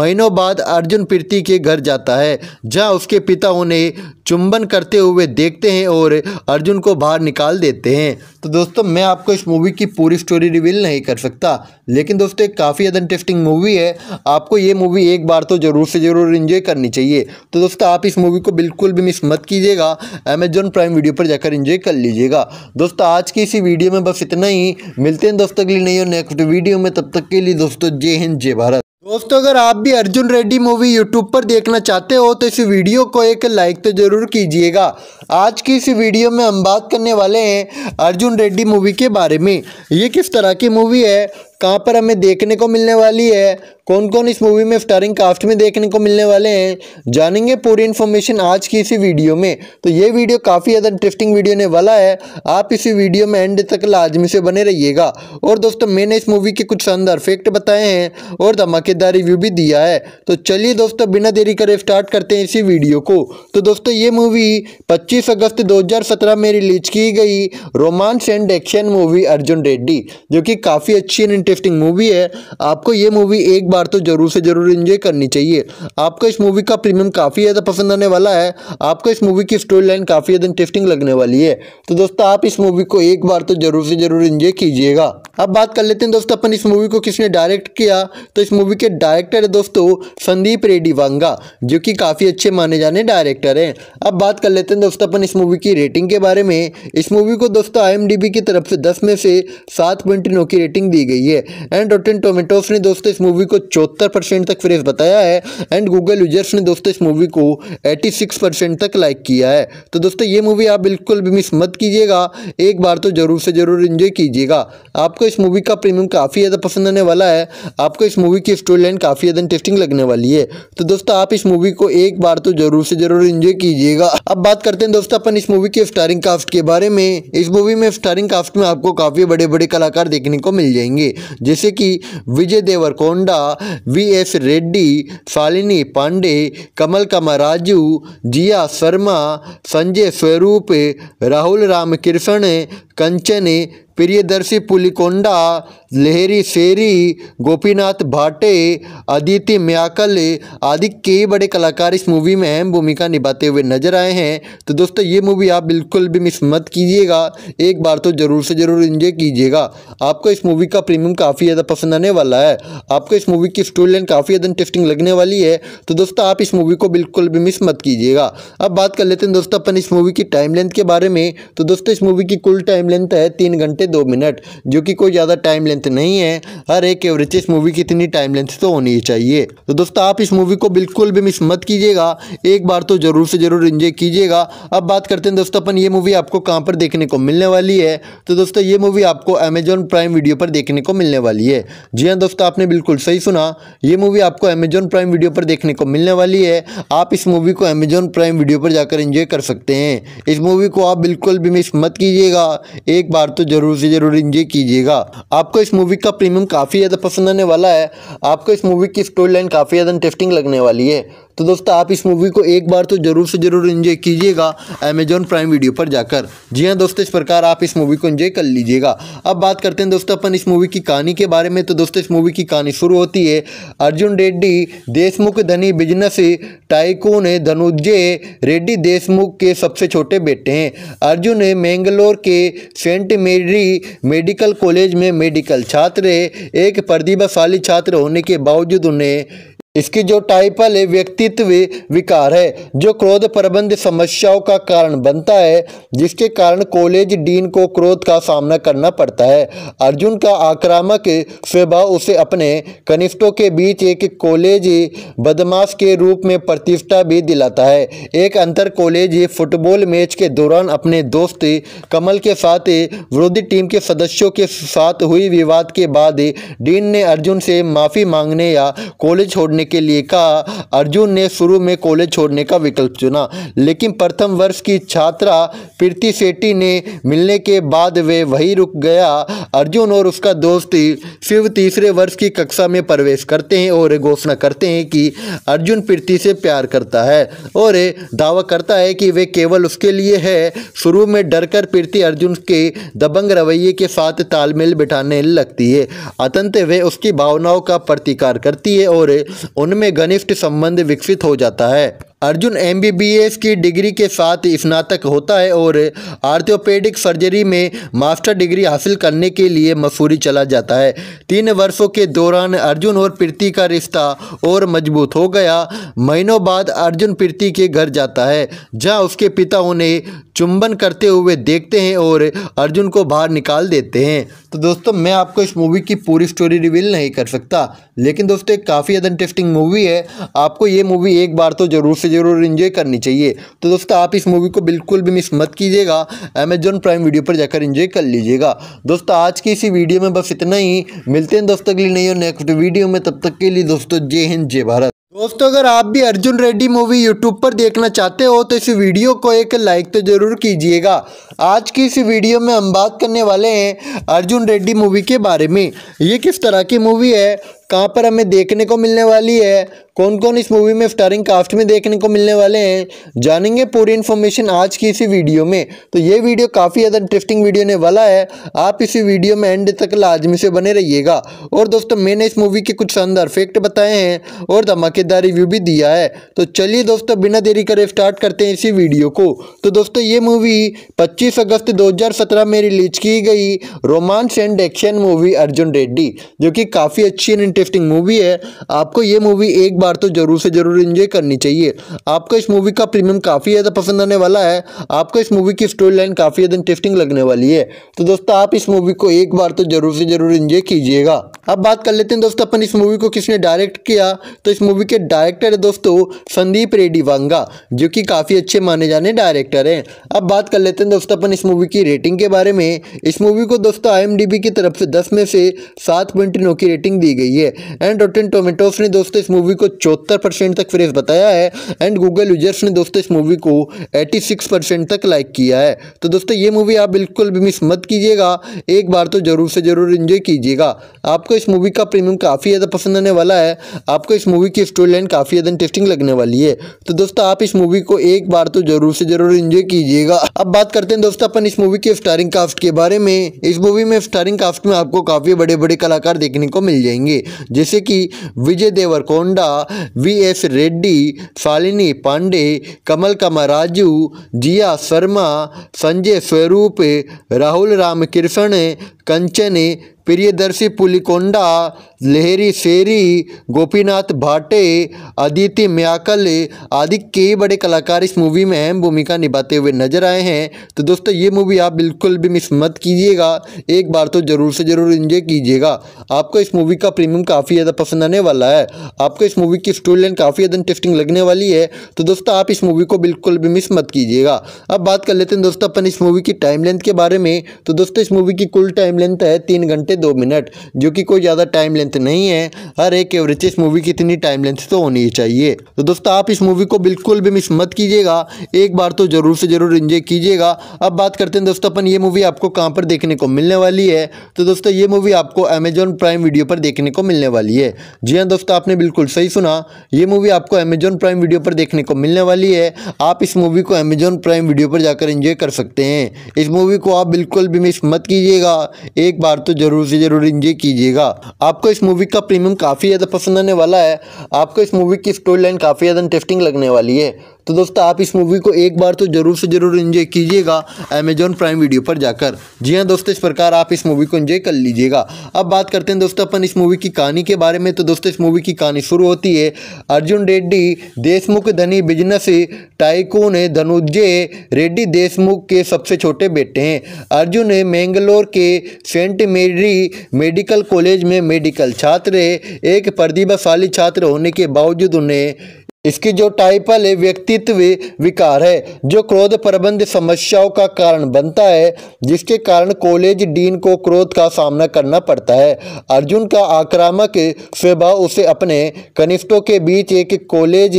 महीनों बाद अर्जुन प्रीति के घर जाता है जहां उसके पिता उन्हें चुंबन करते हुए देखते हैं और अर्जुन को बाहर निकाल देते हैं तो दोस्तों मैं आपको इस मूवी की पूरी स्टोरी रिवील नहीं कर सकता लेकिन दोस्तों काफ़ी ज़्यादा इंटरेस्टिंग मूवी है आपको ये मूवी एक बार तो ज़रूर से ज़रूर इन्जॉय करनी चाहिए तो दोस्तों आप इस मूवी को बिल्कुल भी मिस मत कीजिएगा अमेजॉन प्राइम वीडियो पर जाकर इन्जॉय कर लीजिएगा दोस्तों आज की इसी वीडियो में बस इतना ही मिलते हैं दोस्तों के लिए नहीं और नेक्स्ट वीडियो में तब तक के लिए दोस्तों जय हिंद जय भारत दोस्तों अगर आप भी अर्जुन रेड्डी मूवी यूट्यूब पर देखना चाहते हो तो इस वीडियो को एक लाइक तो ज़रूर कीजिएगा आज की इस वीडियो में हम बात करने वाले हैं अर्जुन रेड्डी मूवी के बारे में ये किस तरह की मूवी है कहाँ पर हमें देखने को मिलने वाली है कौन कौन इस मूवी में स्टारिंग कास्ट में देखने को मिलने वाले हैं जानेंगे पूरी इन्फॉर्मेशन आज की इसी वीडियो में तो ये वीडियो काफ़ी ज़्यादा इंटरेस्टिंग वीडियो ने वाला है आप इसी वीडियो में एंड तक लाजमी से बने रहिएगा और दोस्तों मैंने इस मूवी के कुछ शानदार फैक्ट बताए हैं और धमाकेदार रिव्यू भी दिया है तो चलिए दोस्तों बिना देरी करे स्टार्ट करते हैं इसी वीडियो को तो दोस्तों ये मूवी पच्चीस अगस्त दो में रिलीज की गई romance and action movie Arjun Reddy जो कि काफ़ी अच्छी एंड टेस्टिंग मूवी है आपको ये मूवी एक बार तो ज़रूर से ज़रूर इन्जॉय करनी चाहिए आपको इस मूवी का प्रीमियम काफ़ी ज़्यादा पसंद आने वाला है आपको इस मूवी की स्टोरी लाइन काफ़ी ज़्यादा इंटरेस्टिंग लगने वाली है तो दोस्तों आप इस मूवी को एक बार तो ज़रूर से ज़रूर इन्जॉय कीजिएगा अब बात कर लेते हैं दोस्तों अपन इस मूवी को किसने डायरेक्ट किया तो इस मूवी के डायरेक्टर है दोस्तों संदीप रेड्डी वांगा जो कि काफ़ी अच्छे माने जाने डायरेक्टर हैं अब बात कर लेते हैं दोस्तों अपन इस मूवी की रेटिंग के बारे में इस मूवी को दोस्तों आई की तरफ से दस में से सात पॉइंट नौ की रेटिंग दी गई है एंड रोटेन टोमेटोस ने दोस्तों इस मूवी को चौहत्तर परसेंट तक फ्रेश बताया है एंड गूगल यूजर्स ने दोस्तों इस मूवी को एटी सिक्स परसेंट तक लाइक किया है तो दोस्तों ये मूवी आप बिल्कुल भी मिस मत कीजिएगा एक बार तो ज़रूर से ज़रूर इन्जॉय कीजिएगा आपको इस मूवी का प्रीमियम काफ़ी ज़्यादा पसंद आने वाला है आपको इस मूवी की स्टोरी लाइन काफ़ी ज़्यादा इंटरेस्टिंग लगने वाली है तो दोस्तों आप इस मूवी को एक बार तो ज़रूर से ज़रूर इन्जॉय कीजिएगा अब बात करते हैं दोस्तों अपन इस मूवी के स्टारिंग कास्ट के बारे में इस मूवी में स्टारिंग कास्ट में आपको काफ़ी बड़े बड़े कलाकार देखने को मिल जाएंगे जैसे कि विजय देवरकोंडा वी एस रेड्डी शालिनी पांडे कमल कमा राजू जिया शर्मा संजय स्वरूप राहुल राम रामकृष्ण कंचने प्रियदर्शी पुलिकोंडा लहरी शेरी गोपीनाथ भाटे अदिति म्याकल आदि कई बड़े कलाकार इस मूवी में अहम भूमिका निभाते हुए नजर आए हैं तो दोस्तों ये मूवी आप बिल्कुल भी मिस मत कीजिएगा एक बार तो ज़रूर से ज़रूर इंजॉय कीजिएगा आपको इस मूवी का प्रीमियम काफ़ी ज़्यादा पसंद आने वाला है आपको इस मूवी की स्टोरी लाइन काफ़ी ज़्यादा इंटरेस्टिंग लगने वाली है तो दोस्तों आप इस मूवी को बिल्कुल भी मिस मत कीजिएगा अब बात कर लेते हैं दोस्तों अपन इस मूवी की टाइम लेंथ के बारे में तो दोस्तों इस मूवी की कुल टाइम टाइम लेंथ है तीन घंटे दो मिनट जो कि कोई ज़्यादा टाइम लेंथ नहीं है हर एक एवरेज इस मूवी की इतनी टाइम लेंथ तो होनी चाहिए तो दोस्तों आप इस मूवी को बिल्कुल भी मिस मत कीजिएगा एक बार तो ज़रूर से ज़रूर इन्जॉय कीजिएगा अब बात करते हैं दोस्तों अपन ये मूवी आपको कहाँ पर देखने को मिलने वाली है तो दोस्तों ये मूवी आपको अमेजॉन प्राइम वीडियो पर देखने को मिलने वाली है जी हाँ दोस्तों आपने बिल्कुल सही सुना ये मूवी आपको अमेजॉन प्राइम वीडियो पर देखने को मिलने वाली है आप इस मूवी को अमेजॉन प्राइम वीडियो पर जाकर इंजॉय कर सकते हैं इस मूवी को आप बिल्कुल भी मिस मत कीजिएगा एक बार तो ज़रूर से ज़रूर इंजॉय कीजिएगा आपको इस मूवी का प्रीमियम काफ़ी ज़्यादा पसंद आने वाला है आपको इस मूवी की स्टोरी लाइन काफ़ी ज़्यादा इंटरेस्टिंग लगने वाली है तो दोस्तों आप इस मूवी को एक बार तो ज़रूर से ज़रूर इन्जॉय कीजिएगा अमेजॉन प्राइम वीडियो पर जाकर जी हाँ दोस्तों इस प्रकार आप इस मूवी को इन्जॉय कर लीजिएगा अब बात करते हैं दोस्तों अपन इस मूवी की कहानी के बारे में तो दोस्तों इस मूवी की कहानी शुरू होती है अर्जुन रेड्डी देशमुख धनी बिजनेस टाइकून धनुजय रेड्डी देशमुख के सबसे छोटे बेटे हैं अर्जुन मैंगलोर के सेंट मेरी मेडिकल कॉलेज में मेडिकल छात्र एक प्रतिभाशाली छात्र होने के बावजूद उन्हें इसकी जो टाइपल है व्यक्तित्व विकार है जो क्रोध प्रबंध समस्याओं का कारण बनता है जिसके कारण कॉलेज डीन को क्रोध का सामना करना पड़ता है अर्जुन का आक्रामक स्वभाव उसे अपने कनिष्ठों के बीच एक कॉलेज बदमाश के रूप में प्रतिष्ठा भी दिलाता है एक अंतर कॉलेज फुटबॉल मैच के दौरान अपने दोस्त कमल के साथ विरोधी टीम के सदस्यों के साथ हुई विवाद के बाद डीन ने अर्जुन से माफ़ी मांगने या कॉलेज छोड़ने करने के लिए कहा अर्जुन ने शुरू में कॉलेज छोड़ने का विकल्प चुना लेकिन प्रथम वर्ष की छात्रा प्रीति सेट्टी ने मिलने के बाद वे वहीं रुक गया अर्जुन और उसका दोस्त शिव तीसरे वर्ष की कक्षा में प्रवेश करते हैं और घोषणा करते हैं कि अर्जुन प्रीति से प्यार करता है और दावा करता है कि वे केवल उसके लिए है शुरू में डरकर प्रीति अर्जुन के दबंग रवैये के साथ तालमेल बिठाने लगती है अतंत वे उसकी भावनाओं का प्रतिकार करती है और उनमें घनिष्ठ संबंध विकसित हो जाता है अर्जुन एमबीबीएस की डिग्री के साथ स्नातक होता है और आर्थोपेडिक सर्जरी में मास्टर डिग्री हासिल करने के लिए मसूरी चला जाता है तीन वर्षों के दौरान अर्जुन और प्रीति का रिश्ता और मजबूत हो गया महीनों बाद अर्जुन प्रीति के घर जाता है जहां उसके पिता उन्हें चुंबन करते हुए देखते हैं और अर्जुन को बाहर निकाल देते हैं तो दोस्तों मैं आपको इस मूवी की पूरी स्टोरी रिवील नहीं कर सकता लेकिन दोस्तों काफ़ी ज़्यादा इंटरेस्टिंग मूवी है आपको ये मूवी एक बार तो ज़रूर से ज़रूर इन्जॉय करनी चाहिए तो दोस्तों आप इस मूवी को बिल्कुल भी मिस मत कीजिएगा अमेजॉन प्राइम वीडियो पर जाकर इन्जॉय कर लीजिएगा दोस्तों आज की इसी वीडियो में बस इतना ही मिलते हैं दोस्तों अगली नई और नेक्स्ट वीडियो में तब तक के लिए दोस्तों जय हिंद जय भारत दोस्तों अगर आप भी अर्जुन रेड्डी मूवी यूट्यूब पर देखना चाहते हो तो इस वीडियो को एक लाइक तो ज़रूर कीजिएगा आज की इस वीडियो में हम बात करने वाले हैं अर्जुन रेड्डी मूवी के बारे में ये किस तरह की मूवी है कहाँ पर हमें देखने को मिलने वाली है कौन कौन इस मूवी में स्टारिंग कास्ट में देखने को मिलने वाले हैं जानेंगे पूरी इन्फॉर्मेशन आज की इसी वीडियो में तो ये वीडियो काफ़ी ज़्यादा इंटरेस्टिंग वीडियो ने वाला है आप इसी वीडियो में एंड तक लाजमी से बने रहिएगा और दोस्तों मैंने इस मूवी के कुछ शानदार फैक्ट बताए हैं और धमाकेदार रिव्यू भी दिया है तो चलिए दोस्तों बिना देरी करे स्टार्ट करते हैं इसी वीडियो को तो दोस्तों ये मूवी पच्चीस अगस्त दो में रिलीज की गई romance and action movie Arjun Reddy जो कि काफ़ी अच्छी एंड टेस्टिंग मूवी है आपको ये मूवी एक बार तो ज़रूर से ज़रूर इंजॉय करनी चाहिए आपको इस मूवी का प्रीमियम काफ़ी ज़्यादा पसंद आने वाला है आपको इस मूवी की स्टोरी लाइन काफ़ी ज़्यादा इंटरेस्टिंग लगने वाली है तो दोस्तों आप इस मूवी को एक बार तो ज़रूर से ज़रूर इंजॉय कीजिएगा अब बात कर लेते हैं दोस्तों अपन इस मूवी को किसने डायरेक्ट किया तो इस मूवी के डायरेक्टर है दोस्तों संदीप रेड्डी वांगा जो कि काफ़ी अच्छे माने जाने डायरेक्टर हैं अब बात कर लेते हैं दोस्तों अपन इस मूवी की रेटिंग के बारे में इस मूवी को दोस्तों आई की तरफ से दस में से सात पॉइंट नौ की रेटिंग दी गई है एंड रोटेन टोमेटोस ने दोस्तों इस मूवी को चौहत्तर परसेंट तक फ्रेश बताया है एंड गूगल यूजर्स ने दोस्तों इस मूवी को एटी सिक्स परसेंट तक लाइक किया है तो दोस्तों ये मूवी आप बिल्कुल भी मिस मत कीजिएगा एक बार तो ज़रूर से ज़रूर इन्जॉय कीजिएगा आपको इस मूवी का प्रीमियम काफ़ी ज़्यादा पसंद आने वाला है आपको इस मूवी की स्टोरी लाइन काफ़ी ज़्यादा इंटरेस्टिंग लगने वाली है तो दोस्तों आप इस मूवी को एक बार तो ज़रूर से ज़रूर इन्जॉय कीजिएगा अब बात करते हैं दोस्तों अपन इस मूवी के स्टारिंग कास्ट के बारे में इस मूवी में स्टारिंग कास्ट में आपको काफ़ी बड़े बड़े कलाकार देखने को मिल जाएंगे जैसे कि विजय देवरकोंडा वी एस रेड्डी शालिनी पांडे कमल कमा राजू जिया शर्मा संजय स्वरूप राहुल राम कृष्ण कंचने प्रियदर्शी पुलिकोंडा लहरी शेरी गोपीनाथ भाटे अदिति म्याकल आदि कई बड़े कलाकार इस मूवी में अहम भूमिका निभाते हुए नजर आए हैं तो दोस्तों ये मूवी आप बिल्कुल भी मिस मत कीजिएगा एक बार तो ज़रूर से ज़रूर इंजॉय कीजिएगा आपको इस मूवी का प्रीमियम काफ़ी ज़्यादा पसंद आने वाला है आपको इस मूवी की स्टोरी लाइन काफ़ी ज़्यादा इंटरेस्टिंग लगने वाली है तो दोस्तों आप इस मूवी को बिल्कुल भी मिस मत कीजिएगा अब बात कर लेते हैं दोस्तों अपन इस मूवी की टाइम लेंथ के बारे में तो दोस्तों इस मूवी की कुल टाइम टाइम लेंथ है तीन घंटे दो मिनट जो कि कोई ज़्यादा टाइम लेंथ नहीं है हर एक एवरेज इस मूवी की इतनी टाइम लेंथ तो होनी चाहिए तो दोस्तों आप इस मूवी को बिल्कुल भी मिस मत कीजिएगा एक बार तो ज़रूर से ज़रूर इन्जॉय कीजिएगा अब बात करते हैं दोस्तों अपन ये मूवी आपको कहाँ पर देखने को मिलने वाली है तो दोस्तों ये मूवी आपको अमेजॉन प्राइम वीडियो पर देखने को मिलने वाली है जी हाँ दोस्तों आपने बिल्कुल सही सुना ये मूवी आपको अमेजॉन प्राइम वीडियो पर देखने को मिलने वाली है आप इस मूवी को अमेजॉन प्राइम वीडियो पर जाकर इंजॉय कर सकते हैं इस मूवी को आप बिल्कुल भी मिस मत कीजिएगा एक बार तो ज़रूर से ज़रूर इन्जॉय कीजिएगा आपको इस मूवी का प्रीमियम काफ़ी ज़्यादा पसंद आने वाला है आपको इस मूवी की स्टोरी लाइन काफ़ी ज़्यादा इंटरेस्टिंग लगने वाली है तो दोस्तों आप इस मूवी को एक बार तो ज़रूर से ज़रूर इन्जॉय कीजिएगा अमेजॉन प्राइम वीडियो पर जाकर जी हाँ दोस्तों इस प्रकार आप इस मूवी को इन्जॉय कर लीजिएगा अब बात करते हैं दोस्तों अपन इस मूवी की कहानी के बारे में तो दोस्तों इस मूवी की कहानी शुरू होती है अर्जुन रेड्डी देशमुख धनी बिजनेस टाइकून धनुजय रेड्डी देशमुख के सबसे छोटे बेटे हैं अर्जुन मैंगलोर के सेंट मेरी मेडिकल कॉलेज में मेडिकल छात्र एक प्रतिभाशाली छात्र होने के बावजूद उन्हें इसकी जो टाइपल है व्यक्तित्व विकार है जो क्रोध प्रबंध समस्याओं का कारण बनता है जिसके कारण कॉलेज डीन को क्रोध का सामना करना पड़ता है अर्जुन का आक्रामक स्वभाव उसे अपने कनिष्ठों के बीच एक कॉलेज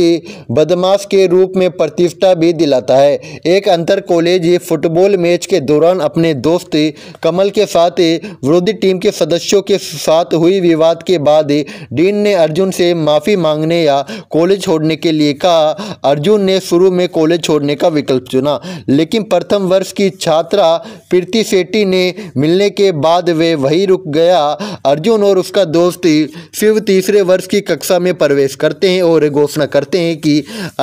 बदमाश के रूप में प्रतिष्ठा भी दिलाता है एक अंतर कॉलेज फुटबॉल मैच के दौरान अपने दोस्त कमल के साथ विरोधी टीम के सदस्यों के साथ हुई विवाद के बाद डीन ने अर्जुन से माफ़ी मांगने या कॉलेज छोड़ने करने के लिए कहा अर्जुन ने शुरू में कॉलेज छोड़ने का विकल्प चुना लेकिन प्रथम वर्ष की छात्रा प्रीति सेट्टी ने मिलने के बाद वे वहीं रुक गया अर्जुन और उसका दोस्त शिव तीसरे वर्ष की कक्षा में प्रवेश करते हैं और घोषणा करते हैं कि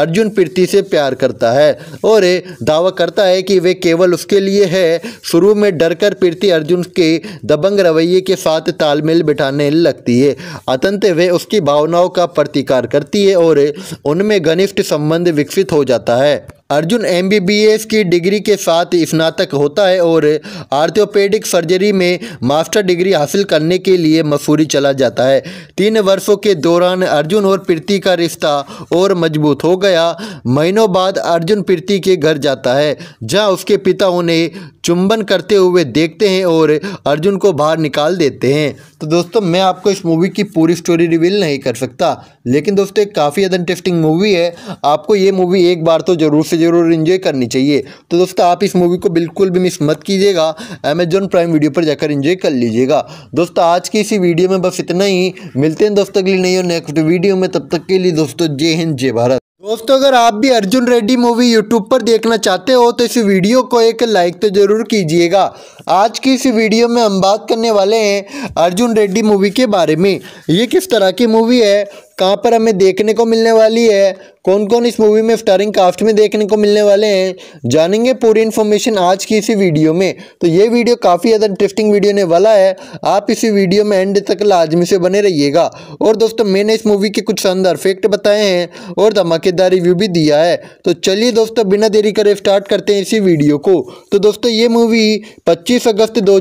अर्जुन प्रीति से प्यार करता है और दावा करता है कि वे केवल उसके लिए है शुरू में डरकर प्रीति अर्जुन के दबंग रवैये के साथ तालमेल बिठाने लगती है अतंत वे उसकी भावनाओं का प्रतिकार करती है और उनमें घनिष्ठ संबंध विकसित हो जाता है अर्जुन एमबीबीएस की डिग्री के साथ स्नातक होता है और आर्थोपेडिक सर्जरी में मास्टर डिग्री हासिल करने के लिए मसूरी चला जाता है तीन वर्षों के दौरान अर्जुन और प्रीति का रिश्ता और मजबूत हो गया महीनों बाद अर्जुन प्रीति के घर जाता है जहां उसके पिता उन्हें चुंबन करते हुए देखते हैं और अर्जुन को बाहर निकाल देते हैं तो दोस्तों मैं आपको इस मूवी की पूरी स्टोरी रिवील नहीं कर सकता लेकिन दोस्तों काफ़ी ज़्यादा इंटरेस्टिंग मूवी है आपको ये मूवी एक बार तो ज़रूर से ज़रूर इन्जॉय करनी चाहिए तो दोस्तों आप इस मूवी को बिल्कुल भी मिस मत कीजिएगा अमेजॉन प्राइम वीडियो पर जाकर इन्जॉय कर लीजिएगा दोस्तों आज की इसी वीडियो में बस इतना ही मिलते हैं दोस्तों के लिए नई और नेक्स्ट वीडियो में तब तक के लिए दोस्तों जय हिंद जय भारत दोस्तों अगर आप भी अर्जुन रेड्डी मूवी यूट्यूब पर देखना चाहते हो तो इस वीडियो को एक लाइक तो ज़रूर कीजिएगा आज की इस वीडियो में हम बात करने वाले हैं अर्जुन रेड्डी मूवी के बारे में ये किस तरह की मूवी है कहाँ पर हमें देखने को मिलने वाली है कौन कौन इस मूवी में स्टारिंग कास्ट में देखने को मिलने वाले हैं जानेंगे पूरी इन्फॉर्मेशन आज की इसी वीडियो में तो ये वीडियो काफ़ी ज़्यादा इंटरेस्टिंग वीडियो ने वाला है आप इसी वीडियो में एंड तक लाजमी से बने रहिएगा और दोस्तों मैंने इस मूवी के कुछ शानदार फैक्ट बताए हैं और धमाकेदार रिव्यू भी दिया है तो चलिए दोस्तों बिना देरी करे स्टार्ट करते हैं इसी वीडियो को तो दोस्तों ये मूवी पच्चीस अगस्त दो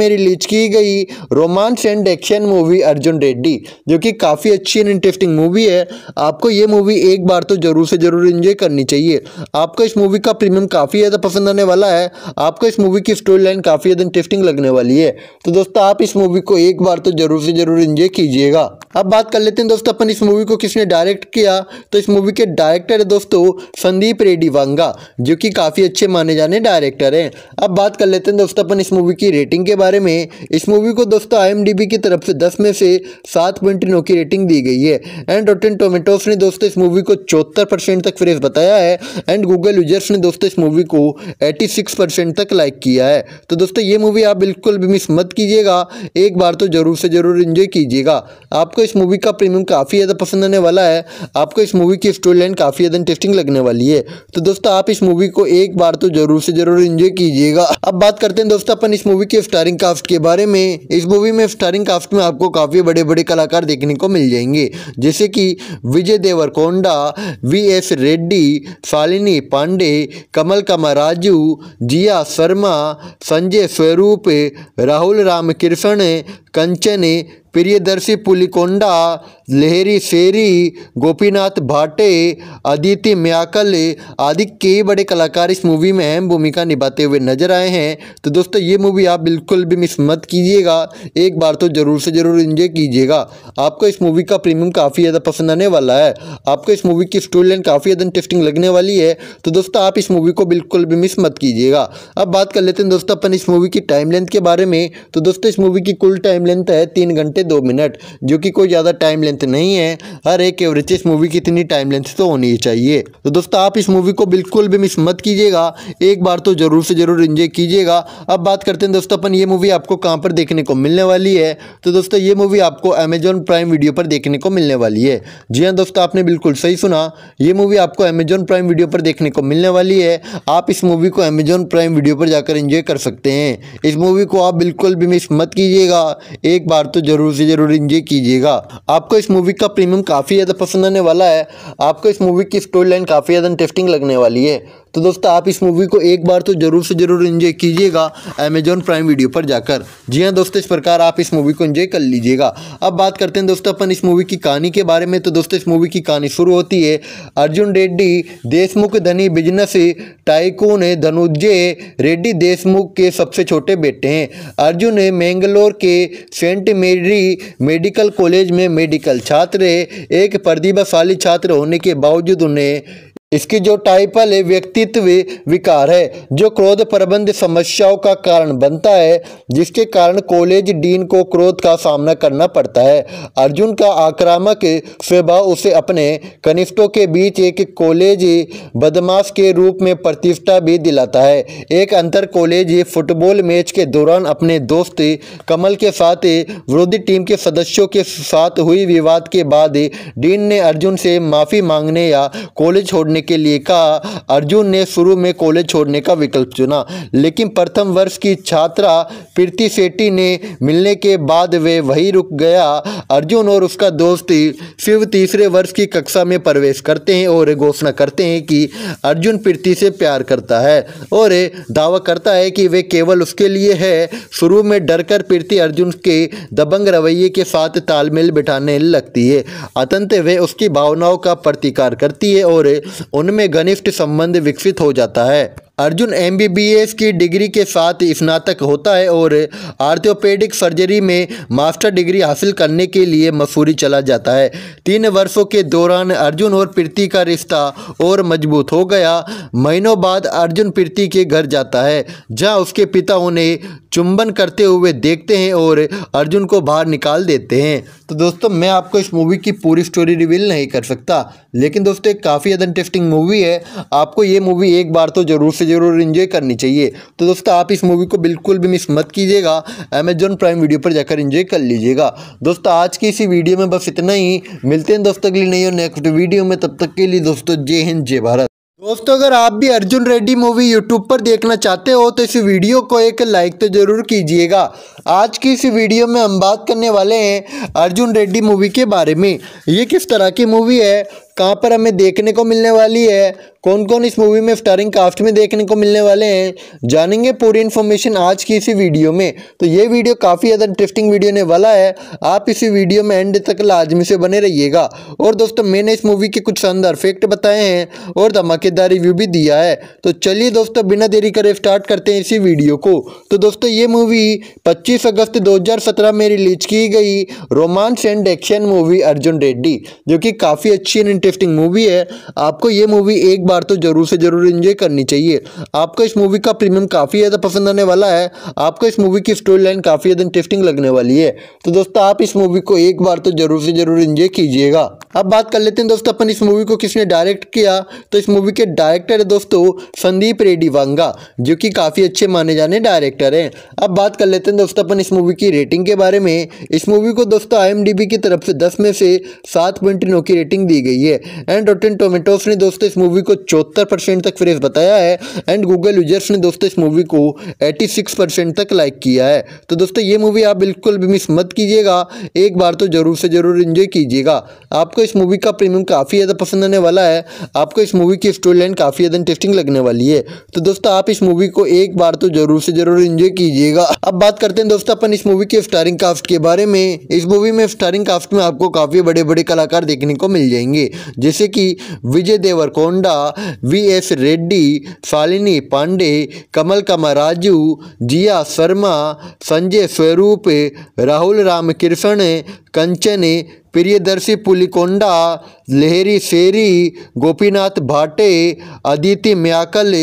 में रिलीज की गई romance and action movie Arjun Reddy जो कि काफ़ी अच्छी एंड टेस्टिंग मूवी है आपको ये मूवी एक बार तो ज़रूर से ज़रूर इन्जॉय करनी चाहिए आपको इस मूवी का प्रीमियम काफ़ी ज़्यादा पसंद आने वाला है आपको इस मूवी की स्टोरी लाइन काफ़ी ज़्यादा इंटरेस्टिंग लगने वाली है तो दोस्तों आप इस मूवी को एक बार तो ज़रूर से ज़रूर इन्जॉय कीजिएगा अब बात कर लेते हैं दोस्तों अपन इस मूवी को किसने डायरेक्ट किया तो इस मूवी के डायरेक्टर है दोस्तों संदीप रेड्डी वांगा जो कि काफ़ी अच्छे माने जाने डायरेक्टर हैं अब बात कर लेते हैं दोस्तों अपन इस मूवी की रेटिंग के बारे में इस मूवी को दोस्तों आई की तरफ से दस में से सात की रेटिंग दी गई है एंड रोटेन टोमेटोस ने दोस्तों इस मूवी को चौहत्तर परसेंट तक फ्रेश बताया है एंड गूगल यूजर्स ने दोस्तों इस मूवी को एटी सिक्स परसेंट तक लाइक किया है तो दोस्तों ये मूवी आप बिल्कुल भी मिस मत कीजिएगा एक बार तो ज़रूर से ज़रूर इन्जॉय कीजिएगा आपको इस मूवी का प्रीमियम काफ़ी ज़्यादा पसंद आने वाला है आपको इस मूवी की स्टोरी लाइन काफ़ी ज़्यादा इंटरेस्टिंग लगने वाली है तो दोस्तों आप इस मूवी को एक बार तो ज़रूर से ज़रूर इन्जॉय कीजिएगा अब बात करते हैं दोस्तों अपन इस मूवी के स्टारिंग कास्ट के बारे में इस मूवी में स्टारिंग कास्ट में आपको काफ़ी बड़े बड़े कलाकार देखने को मिल जाएंगे जैसे कि विजय देवरकोंडा वी एस रेड्डी शालिनी पांडे कमल कमा राजू जिया शर्मा संजय स्वरूप राहुल राम कृष्ण कंचन प्रियदर्शी पुलिकोंडा लहरी शेरी गोपीनाथ भाटे अदिति म्याकल आदि कई बड़े कलाकार इस मूवी में अहम भूमिका निभाते हुए नजर आए हैं तो दोस्तों ये मूवी आप बिल्कुल भी मिस मत कीजिएगा एक बार तो ज़रूर से ज़रूर इंजॉय कीजिएगा आपको इस मूवी का प्रीमियम काफ़ी ज़्यादा पसंद आने वाला है आपको इस मूवी की स्टोरी लाइन काफ़ी ज़्यादा इंटरेस्टिंग लगने वाली है तो दोस्तों आप इस मूवी को बिल्कुल भी मिस मत कीजिएगा अब बात कर लेते हैं दोस्तों अपन इस मूवी की टाइम लेंथ के बारे में तो दोस्तों इस मूवी की कुल टाइम लेंथ है तीन घंटे से दो मिनट जो कि कोई ज़्यादा टाइम लेंथ नहीं है हर एक एवरेज इस मूवी की इतनी टाइम लेंथ तो होनी चाहिए तो दोस्तों आप इस मूवी को बिल्कुल भी मिस मत कीजिएगा एक बार तो ज़रूर से ज़रूर इन्जॉय कीजिएगा अब बात करते हैं दोस्तों अपन ये मूवी आपको कहाँ पर देखने को मिलने वाली है तो दोस्तों ये मूवी आपको अमेजॉन प्राइम वीडियो पर देखने को मिलने वाली है जी हाँ दोस्तों आपने बिल्कुल सही सुना ये मूवी आपको अमेजॉन प्राइम वीडियो पर देखने को मिलने वाली है आप इस मूवी को अमेजॉन प्राइम वीडियो पर जाकर इंजॉय कर सकते हैं इस मूवी को आप बिल्कुल भी मिस मत कीजिएगा एक बार तो ज़रूर ज़रूर से ज़रूर इंजॉय कीजिएगा आपको इस मूवी का प्रीमियम काफ़ी ज़्यादा पसंद आने वाला है आपको इस मूवी की स्टोरी लाइन काफ़ी ज़्यादा इंटरेस्टिंग लगने वाली है तो दोस्तों आप इस मूवी को एक बार तो ज़रूर से ज़रूर इन्जॉय कीजिएगा अमेजॉन प्राइम वीडियो पर जाकर जी हाँ दोस्तों इस प्रकार आप इस मूवी को इन्जॉय कर लीजिएगा अब बात करते हैं दोस्तों अपन इस मूवी की कहानी के बारे में तो दोस्तों इस मूवी की कहानी शुरू होती है अर्जुन रेड्डी देशमुख धनी बिजनेस टाइकून धनुजय रेड्डी देशमुख के सबसे छोटे बेटे हैं अर्जुन मैंगलोर के सेंट मेरी मेडिकल कॉलेज में मेडिकल छात्र एक प्रतिभाशाली छात्र होने के बावजूद उन्हें इसकी जो टाइपल है व्यक्तित्व विकार है जो क्रोध प्रबंध समस्याओं का कारण बनता है जिसके कारण कॉलेज डीन को क्रोध का सामना करना पड़ता है अर्जुन का आक्रामक स्वभाव उसे अपने कनिष्ठों के बीच एक कॉलेज बदमाश के रूप में प्रतिष्ठा भी दिलाता है एक अंतर कॉलेज फुटबॉल मैच के दौरान अपने दोस्त कमल के साथ विरोधी टीम के सदस्यों के साथ हुई विवाद के बाद डीन ने अर्जुन से माफ़ी मांगने या कॉलेज छोड़ने करने के लिए कहा अर्जुन ने शुरू में कॉलेज छोड़ने का विकल्प चुना लेकिन प्रथम वर्ष की छात्रा प्रीति सेट्टी ने मिलने के बाद वे वहीं रुक गया अर्जुन और उसका दोस्त शिव तीसरे वर्ष की कक्षा में प्रवेश करते हैं और घोषणा करते हैं कि अर्जुन प्रीति से प्यार करता है और दावा करता है कि वे केवल उसके लिए है शुरू में डर कर प्रीति अर्जुन के दबंग रवैये के साथ तालमेल बिठाने लगती है अतंत वे उसकी भावनाओं का प्रतिकार करती है और उनमें घनिष्ठ संबंध विकसित हो जाता है अर्जुन एमबीबीएस की डिग्री के साथ स्नातक होता है और आर्थोपेडिक सर्जरी में मास्टर डिग्री हासिल करने के लिए मसूरी चला जाता है तीन वर्षों के दौरान अर्जुन और प्रीति का रिश्ता और मजबूत हो गया महीनों बाद अर्जुन प्रीति के घर जाता है जहाँ उसके पिता उन्हें चुंबन करते हुए देखते हैं और अर्जुन को बाहर निकाल देते हैं तो दोस्तों मैं आपको इस मूवी की पूरी स्टोरी रिवील नहीं कर सकता लेकिन दोस्तों काफ़ी ज़्यादा इंटरेस्टिंग मूवी है आपको ये मूवी एक बार तो ज़रूर से ज़रूर इन्जॉय करनी चाहिए तो दोस्तों आप इस मूवी को बिल्कुल भी मिस मत कीजिएगा अमेजॉन प्राइम वीडियो पर जाकर इन्जॉय कर लीजिएगा दोस्तों आज की इसी वीडियो में बस इतना ही मिलते हैं दोस्तों के लिए नई और नेक्स्ट वीडियो में तब तक के लिए दोस्तों जय हिंद जय भारत दोस्तों अगर आप भी अर्जुन रेड्डी मूवी यूट्यूब पर देखना चाहते हो तो इस वीडियो को एक लाइक तो ज़रूर कीजिएगा आज की इस वीडियो में हम बात करने वाले हैं अर्जुन रेड्डी मूवी के बारे में ये किस तरह की मूवी है कहाँ पर हमें देखने को मिलने वाली है कौन कौन इस मूवी में स्टारिंग कास्ट में देखने को मिलने वाले हैं जानेंगे पूरी इन्फॉर्मेशन आज की इसी वीडियो में तो ये वीडियो काफ़ी ज़्यादा इंटरेस्टिंग वीडियो ने वाला है आप इसी वीडियो में एंड तक लाजमी से बने रहिएगा और दोस्तों मैंने इस मूवी के कुछ शानदार फैक्ट बताए हैं और धमाकेदार रिव्यू भी दिया है तो चलिए दोस्तों बिना देरी करे स्टार्ट करते हैं इसी वीडियो को तो दोस्तों ये मूवी पच्चीस 24 अगस्त 2017 में रिलीज की गई romance and action movie Arjun Reddy जो कि काफ़ी अच्छी एंड इंटरेस्टिंग मूवी है आपको ये मूवी एक बार तो ज़रूर से ज़रूर इन्जॉय करनी चाहिए आपको इस मूवी का प्रीमियम काफ़ी ज़्यादा पसंद आने वाला है आपको इस मूवी की स्टोरी लाइन काफ़ी ज़्यादा इंटरेस्टिंग लगने वाली है तो दोस्तों आप इस मूवी को एक बार तो ज़रूर से ज़रूर इन्जॉय कीजिएगा अब बात कर लेते हैं दोस्तों अपन इस मूवी को किसने डायरेक्ट किया तो इस मूवी के डायरेक्टर है दोस्तों संदीप रेड्डी वांगा जो कि काफ़ी अच्छे माने जाने डायरेक्टर हैं अब बात कर लेते हैं दोस्तों अपन इस मूवी की रेटिंग के बारे में इस मूवी को दोस्तों आईएमडीबी की तरफ से 10 में से 7.9 की रेटिंग दी गई है एंड रोटेन टोमेटोस ने दोस्तों इस मूवी को चौहत्तर परसेंट तक फ्रेश बताया है एंड गूगल यूजर्स ने दोस्तों इस मूवी को एटी सिक्स परसेंट तक लाइक किया है तो दोस्तों ये मूवी आप बिल्कुल भी मिस मत कीजिएगा एक बार तो ज़रूर से ज़रूर इन्जॉय कीजिएगा आपको इस मूवी का प्रीमियम काफ़ी ज़्यादा पसंद आने वाला है आपको इस मूवी की स्टोरी लाइन काफ़ी ज़्यादा इंटरेस्टिंग लगने वाली है तो दोस्तों आप इस मूवी को एक बार तो ज़रूर से ज़रूर इंजॉय कीजिएगा अब बात करते हैं दोस्तों अपन इस मूवी के स्टारिंग कास्ट के बारे में इस मूवी में स्टारिंग कास्ट में आपको काफ़ी बड़े बड़े कलाकार देखने को मिल जाएंगे जैसे कि विजय देवरकोंडा वी एस रेड्डी शालिनी पांडे कमल कमा राजू जिया शर्मा संजय स्वरूप राहुल राम कृष्ण कंचने प्रियदर्शी पुलिकोंडा लहरी शेरी गोपीनाथ भाटे अदिति म्याकल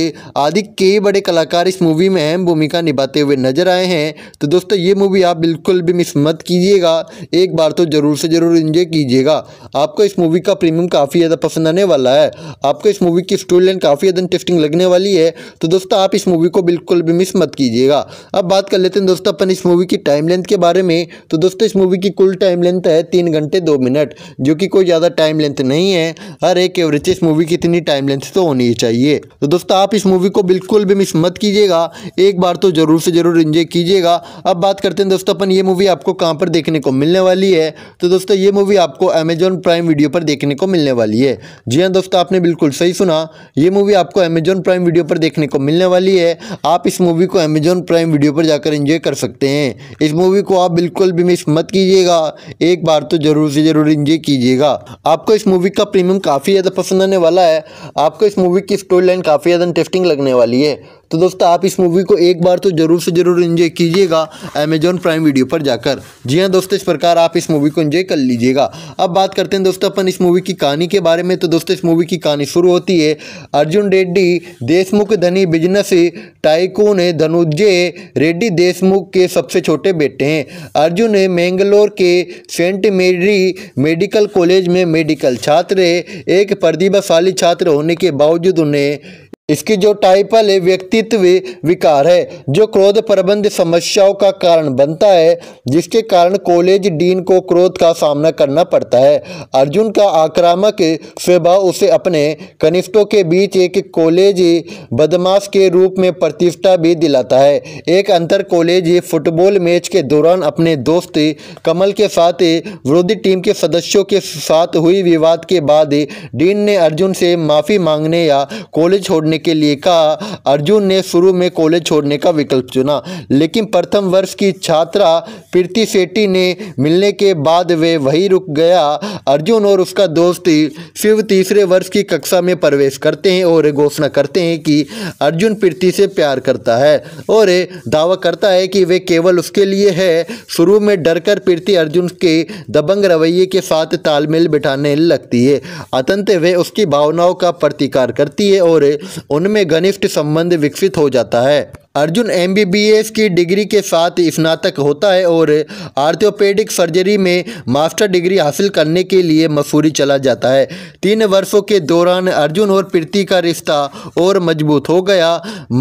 आदि कई बड़े कलाकार इस मूवी में अहम भूमिका निभाते हुए नजर आए हैं तो दोस्तों ये मूवी आप बिल्कुल भी मिस मत कीजिएगा एक बार तो ज़रूर से ज़रूर इंजॉय कीजिएगा आपको इस मूवी का प्रीमियम काफ़ी ज़्यादा पसंद आने वाला है आपको इस मूवी की स्टोरी लाइन काफ़ी ज़्यादा इंटरेस्टिंग लगने वाली है तो दोस्तों आप इस मूवी को बिल्कुल भी मिस मत कीजिएगा अब बात कर लेते हैं दोस्तों अपन इस मूवी की टाइम लेंथ के बारे में तो दोस्तों इस मूवी की कुल टाइम टाइम लेंथ है तीन घंटे दो मिनट जो कि कोई ज़्यादा टाइम लेंथ नहीं है हर एक एवरेज इस मूवी की इतनी टाइम लेंथ तो होनी चाहिए तो दोस्तों आप इस मूवी को बिल्कुल भी मिस मत कीजिएगा एक बार तो ज़रूर से ज़रूर इंजॉय कीजिएगा अब बात करते हैं दोस्तों अपन ये मूवी आपको कहाँ पर देखने को मिलने वाली है तो दोस्तों ये मूवी आपको अमेजॉन प्राइम वीडियो पर देखने को मिलने वाली है जी हाँ दोस्तों आपने बिल्कुल सही सुना ये मूवी आपको अमेजॉन प्राइम वीडियो पर देखने को मिलने वाली है आप इस मूवी को अमेजॉन प्राइम वीडियो पर जाकर इंजॉय कर सकते हैं इस मूवी को आप बिल्कुल भी मिस मत कीजिएगा एक बार तो ज़रूर से ज़रूर इन्जॉय कीजिएगा आपको इस मूवी का प्रीमियम काफ़ी ज़्यादा पसंद आने वाला है आपको इस मूवी की स्टोरी लाइन काफ़ी ज़्यादा इंटरेस्टिंग लगने वाली है तो दोस्तों आप इस मूवी को एक बार तो ज़रूर से ज़रूर इन्जॉय कीजिएगा अमेजॉन प्राइम वीडियो पर जाकर जी हाँ दोस्तों इस प्रकार आप इस मूवी को इन्जॉय कर लीजिएगा अब बात करते हैं दोस्तों अपन इस मूवी की कहानी के बारे में तो दोस्तों इस मूवी की कहानी शुरू होती है अर्जुन रेड्डी देशमुख धनी बिजनेस टाइकून धनुजय रेड्डी देशमुख के सबसे छोटे बेटे हैं अर्जुन मैंगलोर के सेंट मेरी मेडिकल कॉलेज में मेडिकल छात्र एक प्रतिभाशाली छात्र होने के बावजूद उन्हें इसकी जो टाइपल है व्यक्तित्व विकार है जो क्रोध प्रबंध समस्याओं का कारण बनता है जिसके कारण कॉलेज डीन को क्रोध का सामना करना पड़ता है अर्जुन का आक्रामक स्वभाव उसे अपने कनिष्ठों के बीच एक कॉलेज बदमाश के रूप में प्रतिष्ठा भी दिलाता है एक अंतर कॉलेज फुटबॉल मैच के दौरान अपने दोस्त कमल के साथ विरोधी टीम के सदस्यों के साथ हुई विवाद के बाद डीन ने अर्जुन से माफ़ी मांगने या कॉलेज छोड़ने करने के लिए कहा अर्जुन ने शुरू में कॉलेज छोड़ने का विकल्प चुना लेकिन प्रथम वर्ष की छात्रा प्रीति सेट्टी ने मिलने के बाद वे वहीं रुक गया अर्जुन और उसका दोस्त शिव तीसरे वर्ष की कक्षा में प्रवेश करते हैं और घोषणा करते हैं कि अर्जुन प्रीति से प्यार करता है और दावा करता है कि वे केवल उसके लिए है शुरू में डर कर प्रीति अर्जुन के दबंग रवैये के साथ तालमेल बिठाने लगती है अतंत वे उसकी भावनाओं का प्रतिकार करती है और उनमें घनिष्ठ संबंध विकसित हो जाता है अर्जुन एमबीबीएस की डिग्री के साथ स्नातक होता है और आर्थोपेडिक सर्जरी में मास्टर डिग्री हासिल करने के लिए मसूरी चला जाता है तीन वर्षों के दौरान अर्जुन और प्रीति का रिश्ता और मजबूत हो गया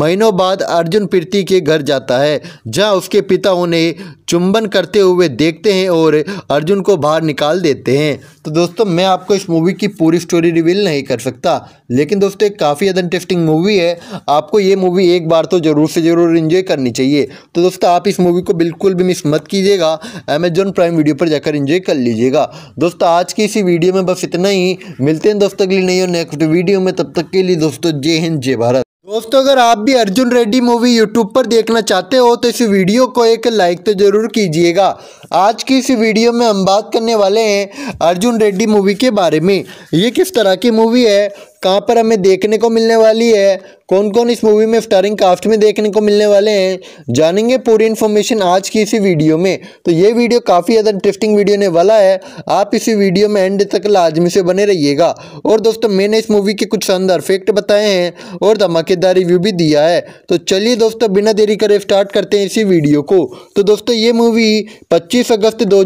महीनों बाद अर्जुन प्रीति के घर जाता है जहाँ उसके पिता उन्हें चुंबन करते हुए देखते हैं और अर्जुन को बाहर निकाल देते हैं तो दोस्तों मैं आपको इस मूवी की पूरी स्टोरी रिवील नहीं कर सकता लेकिन दोस्तों काफ़ी ज़्यादा इंटरेस्टिंग मूवी है आपको ये मूवी एक बार तो ज़रूर से ज़रूर इन्जॉय करनी चाहिए तो दोस्तों आप इस मूवी को बिल्कुल भी मिस मत कीजिएगा अमेजॉन प्राइम वीडियो पर जाकर इन्जॉय कर लीजिएगा दोस्तों आज की इसी वीडियो में बस इतना ही मिलते हैं दोस्तों के लिए नई और नेक्स्ट वीडियो में तब तक के लिए दोस्तों जय हिंद जय भारत दोस्तों अगर आप भी अर्जुन रेड्डी मूवी यूट्यूब पर देखना चाहते हो तो इस वीडियो को एक लाइक तो ज़रूर कीजिएगा आज की इस वीडियो में हम बात करने वाले हैं अर्जुन रेड्डी मूवी के बारे में ये किस तरह की मूवी है कहाँ पर हमें देखने को मिलने वाली है कौन कौन इस मूवी में स्टारिंग कास्ट में देखने को मिलने वाले हैं जानेंगे पूरी इन्फॉर्मेशन आज की इसी वीडियो में तो ये वीडियो काफ़ी ज़्यादा इंटरेस्टिंग वीडियो ने वाला है आप इसी वीडियो में एंड तक लाजमी से बने रहिएगा और दोस्तों मैंने इस मूवी के कुछ शानदार फैक्ट बताए हैं और धमाकेदार रिव्यू भी दिया है तो चलिए दोस्तों बिना देरी करे स्टार्ट करते हैं इसी वीडियो को तो दोस्तों ये मूवी पच्चीस अगस्त दो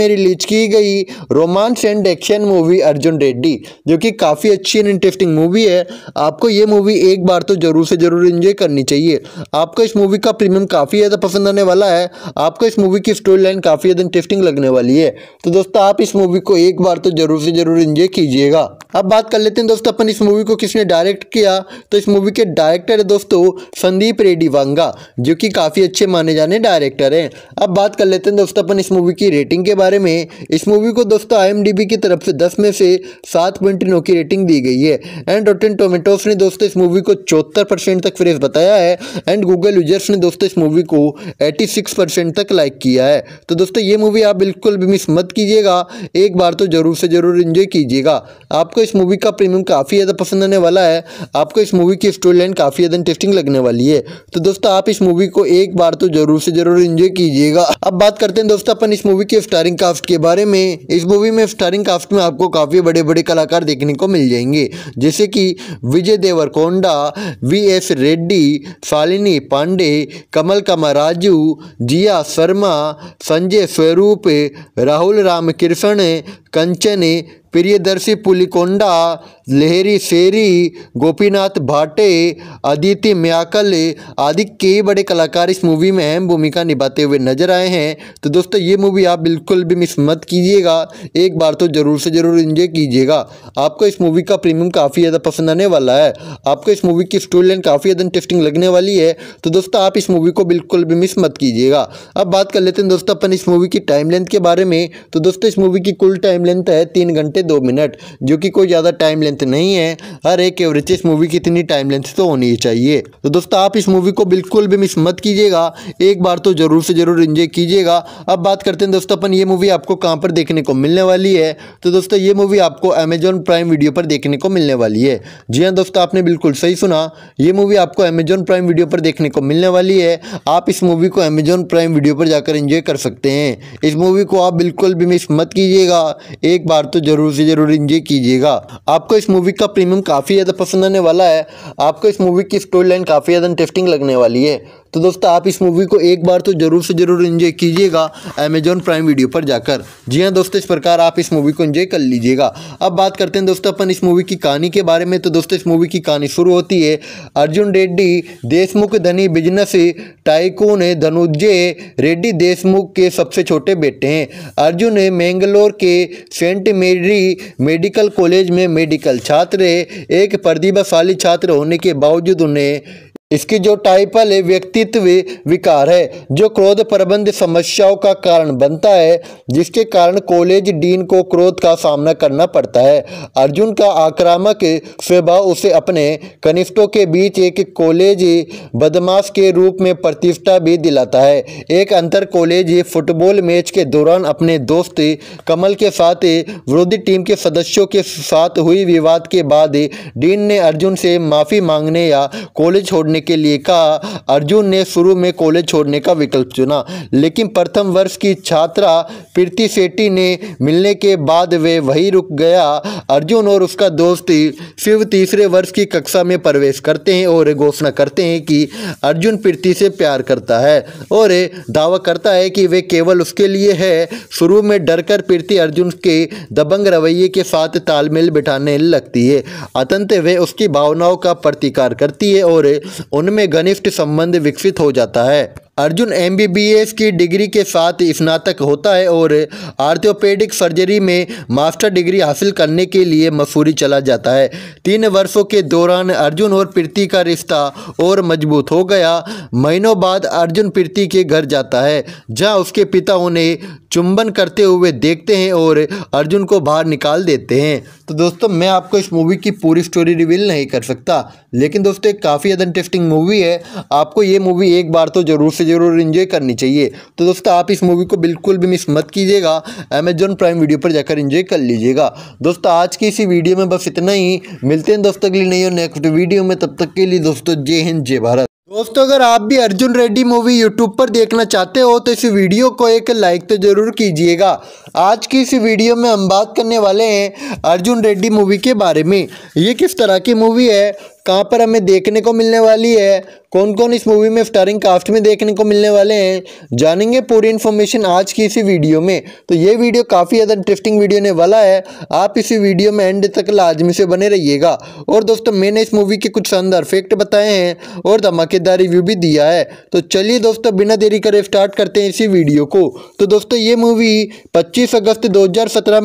में रिलीज की गई romance and action movie Arjun Reddy जो कि काफ़ी अच्छी एंड इंटरेस्टिंग मूवी है आपको ये मूवी एक बार तो ज़रूर से ज़रूर इंजॉय करनी चाहिए आपको इस मूवी का प्रीमियम काफ़ी ज़्यादा पसंद आने वाला है आपको इस मूवी की स्टोरी लाइन काफ़ी ज़्यादा इंटरेस्टिंग लगने वाली है तो दोस्तों आप इस मूवी को एक बार तो ज़रूर से ज़रूर इंजॉय कीजिएगा अब बात कर लेते हैं दोस्तों अपन इस मूवी को किसने डायरेक्ट किया तो इस मूवी के डायरेक्टर है दोस्तों संदीप रेड्डी वांगा जो कि काफ़ी अच्छे माने जाने डायरेक्टर हैं अब बात कर लेते हैं दोस्तों अपन इस मूवी की रेटिंग के बारे में इस मूवी को दोस्तों आई की तरफ से दस में से सात की रेटिंग दी गई है है एंड रोटेन टोमेटोस ने दोस्तों इस मूवी को चौहत्तर परसेंट तक फ्रेश बताया है एंड गूगल यूजर्स ने दोस्तों इस मूवी को एटी सिक्स परसेंट तक लाइक किया है तो दोस्तों ये मूवी आप बिल्कुल भी मिस मत कीजिएगा एक बार तो ज़रूर से ज़रूर इन्जॉय कीजिएगा आपको इस मूवी का प्रीमियम काफ़ी ज़्यादा पसंद आने वाला है आपको इस मूवी की स्टोरी लाइन काफ़ी ज़्यादा इंटरेस्टिंग लगने वाली है तो दोस्तों आप इस मूवी को एक बार तो ज़रूर से ज़रूर इन्जॉय कीजिएगा अब बात करते हैं दोस्तों अपन इस मूवी के स्टारिंग कास्ट के बारे में इस मूवी में स्टारिंग कास्ट में आपको काफ़ी बड़े बड़े कलाकार देखने को मिल जाएंगे जैसे कि विजय देवरकोंडा वी एस रेड्डी शालिनी पांडे कमल कमा राजू जिया शर्मा संजय स्वरूप राहुल राम रामकृष्ण कंचने प्रियदर्शी पुलिकोंडा लहरी शेरी गोपीनाथ भाटे अदिति म्याकल आदि कई बड़े कलाकार इस मूवी में अहम भूमिका निभाते हुए नजर आए हैं तो दोस्तों ये मूवी आप बिल्कुल भी मिस मत कीजिएगा एक बार तो ज़रूर से ज़रूर इंजॉय कीजिएगा आपको इस मूवी का प्रीमियम काफ़ी ज़्यादा पसंद आने वाला है आपको इस मूवी की स्टोरी लाइन काफ़ी ज़्यादा इंटरेस्टिंग लगने वाली है तो दोस्तों आप इस मूवी को बिल्कुल भी मिस मत कीजिएगा अब बात कर लेते हैं दोस्तों अपन इस मूवी की टाइम लेंथ के बारे में तो दोस्तों इस मूवी की कुल टाइम टाइम लेंथ है तीन घंटे दो मिनट जो कि कोई ज़्यादा टाइम लेंथ नहीं है हर एक एवरेज इस मूवी की इतनी टाइम लेंथ तो होनी चाहिए तो दोस्तों आप इस मूवी को बिल्कुल भी मिस मत कीजिएगा एक बार तो ज़रूर से ज़रूर इन्जॉय कीजिएगा अब बात करते हैं दोस्तों अपन ये मूवी आपको कहाँ पर देखने को मिलने वाली है तो दोस्तों ये मूवी आपको अमेजॉन प्राइम वीडियो पर देखने को मिलने वाली है जी हाँ दोस्तों आपने बिल्कुल सही सुना ये मूवी आपको अमेजॉन प्राइम वीडियो पर देखने को मिलने वाली है आप इस मूवी को अमेजॉन प्राइम वीडियो पर जाकर इंजॉय कर सकते हैं इस मूवी को आप बिल्कुल भी मिस मत कीजिएगा एक बार तो ज़रूर से ज़रूर इंजॉय कीजिएगा आपको इस मूवी का प्रीमियम काफ़ी ज़्यादा पसंद आने वाला है आपको इस मूवी की स्टोरी लाइन काफ़ी ज़्यादा इंटरेस्टिंग लगने वाली है तो दोस्तों आप इस मूवी को एक बार तो ज़रूर से ज़रूर इन्जॉय कीजिएगा अमेजॉन प्राइम वीडियो पर जाकर जी हाँ दोस्तों इस प्रकार आप इस मूवी को इन्जॉय कर लीजिएगा अब बात करते हैं दोस्तों अपन इस मूवी की कहानी के बारे में तो दोस्तों इस मूवी की कहानी शुरू होती है अर्जुन रेड्डी देशमुख धनी बिजनेस टाइकून धनुजय रेड्डी देशमुख के सबसे छोटे बेटे हैं अर्जुन मैंगलोर के सेंट मेरी मेडिकल कॉलेज में मेडिकल छात्र एक प्रतिभाशाली छात्र होने के बावजूद उन्हें इसकी जो टाइपल है व्यक्तित्व विकार है जो क्रोध प्रबंध समस्याओं का कारण बनता है जिसके कारण कॉलेज डीन को क्रोध का सामना करना पड़ता है अर्जुन का आक्रामक स्वभाव उसे अपने कनिष्ठों के बीच एक कॉलेज बदमाश के रूप में प्रतिष्ठा भी दिलाता है एक अंतर कॉलेज फुटबॉल मैच के दौरान अपने दोस्त कमल के साथ विरोधी टीम के सदस्यों के साथ हुई विवाद के बाद डीन ने अर्जुन से माफ़ी मांगने या कॉलेज छोड़ने करने के लिए कहा अर्जुन ने शुरू में कॉलेज छोड़ने का विकल्प चुना लेकिन प्रथम वर्ष की छात्रा प्रीति सेट्टी ने मिलने के बाद वे वहीं रुक गया अर्जुन और उसका दोस्त शिव तीसरे वर्ष की कक्षा में प्रवेश करते हैं और घोषणा करते हैं कि अर्जुन प्रीति से प्यार करता है और दावा करता है कि वे केवल उसके लिए है शुरू में डर कर प्रीति अर्जुन के दबंग रवैये के साथ तालमेल बिठाने लगती है अतंत वे उसकी भावनाओं का प्रतिकार करती है और उनमें घनिष्ठ संबंध विकसित हो जाता है अर्जुन एमबीबीएस की डिग्री के साथ स्नातक होता है और आर्थोपेडिक सर्जरी में मास्टर डिग्री हासिल करने के लिए मसूरी चला जाता है तीन वर्षों के दौरान अर्जुन और प्रीति का रिश्ता और मजबूत हो गया महीनों बाद अर्जुन प्रीति के घर जाता है जहां उसके पिता उन्हें चुंबन करते हुए देखते हैं और अर्जुन को बाहर निकाल देते हैं तो दोस्तों मैं आपको इस मूवी की पूरी स्टोरी रिवील नहीं कर सकता लेकिन दोस्तों काफ़ी ज़्यादा इंटरेस्टिंग मूवी है आपको ये मूवी एक बार तो ज़रूर से ज़रूर इन्जॉय करनी चाहिए तो दोस्तों आप इस मूवी को बिल्कुल भी मिस मत कीजिएगा अमेजॉन प्राइम वीडियो पर जाकर इन्जॉय कर लीजिएगा दोस्तों आज की इसी वीडियो में बस इतना ही मिलते हैं दोस्तों के लिए नहीं और नेक्स्ट वीडियो में तब तक के लिए दोस्तों जय हिंद जय भारत दोस्तों अगर आप भी अर्जुन रेड्डी मूवी यूट्यूब पर देखना चाहते हो तो इस वीडियो को एक लाइक तो ज़रूर कीजिएगा आज की इस वीडियो में हम बात करने वाले हैं अर्जुन रेड्डी मूवी के बारे में ये किस तरह की मूवी है कहाँ पर हमें देखने को मिलने वाली है कौन कौन इस मूवी में स्टारिंग कास्ट में देखने को मिलने वाले हैं जानेंगे पूरी इन्फॉर्मेशन आज की इसी वीडियो में तो ये वीडियो काफ़ी ज़्यादा इंटरेस्टिंग वीडियो ने वाला है आप इसी वीडियो में एंड तक लाजमी से बने रहिएगा और दोस्तों मैंने इस मूवी के कुछ शानदार फैक्ट बताए हैं और धमाकेदार रिव्यू भी दिया है तो चलिए दोस्तों बिना देरी करे स्टार्ट करते हैं इसी वीडियो को तो दोस्तों ये मूवी पच्चीस अगस्त दो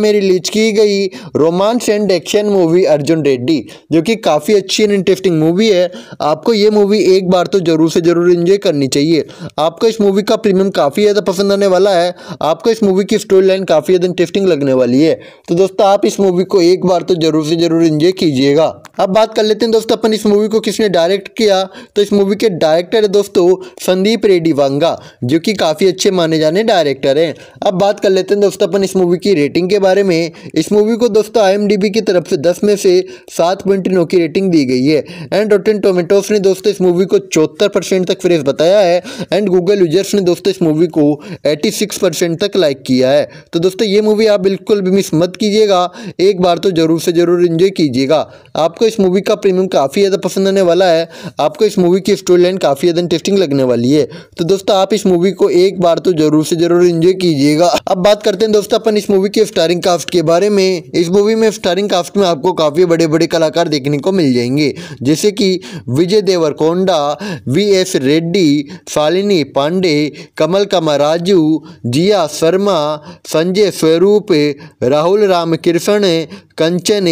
में रिलीज की गई romance and action movie Arjun Reddy जो कि काफ़ी अच्छी इंटरेस्टिंग मूवी है आपको ये मूवी एक बार तो ज़रूर से ज़रूर इन्जॉय करनी चाहिए आपको इस मूवी का प्रीमियम काफ़ी ज़्यादा पसंद आने वाला है आपको इस मूवी की स्टोरी लाइन काफ़ी ज़्यादा इंटरेस्टिंग लगने वाली है तो दोस्तों आप इस मूवी को एक बार तो ज़रूर से ज़रूर इन्जॉय कीजिएगा अब बात कर लेते हैं दोस्तों अपन इस मूवी को किसने डायरेक्ट किया तो इस मूवी के डायरेक्टर है दोस्तों संदीप रेड्डी वांगा जो कि काफ़ी अच्छे माने जाने डायरेक्टर हैं अब बात कर लेते हैं दोस्तों अपन इस मूवी की रेटिंग के बारे में इस मूवी को दोस्तों आई की तरफ से दस में से सात की रेटिंग दी गई है है एंड रोटेन टोमेटोस ने दोस्तों इस मूवी को चौहत्तर परसेंट तक फ्रेज बताया है एंड गूगल यूजर्स ने दोस्तों इस मूवी को एटी सिक्स परसेंट तक लाइक किया है तो दोस्तों ये मूवी आप बिल्कुल भी मिस मत कीजिएगा एक बार तो ज़रूर से ज़रूर इन्जॉय कीजिएगा आपको इस मूवी का प्रीमियम काफ़ी ज़्यादा पसंद आने वाला है आपको इस मूवी की स्टोरी लाइन काफ़ी ज़्यादा इंटरेस्टिंग लगने वाली है तो दोस्तों आप इस मूवी को एक बार तो ज़रूर से ज़रूर इन्जॉय कीजिएगा अब बात करते हैं दोस्तों अपन इस मूवी के स्टारिंग कास्ट के बारे में इस मूवी में स्टारिंग कास्ट में आपको काफ़ी बड़े बड़े कलाकार देखने को मिल जाएंगे जैसे कि विजय देवरकोंडा वी एस रेड्डी शालिनी पांडे कमल राजू जिया शर्मा संजय स्वरूप राहुल राम कृष्ण कंचन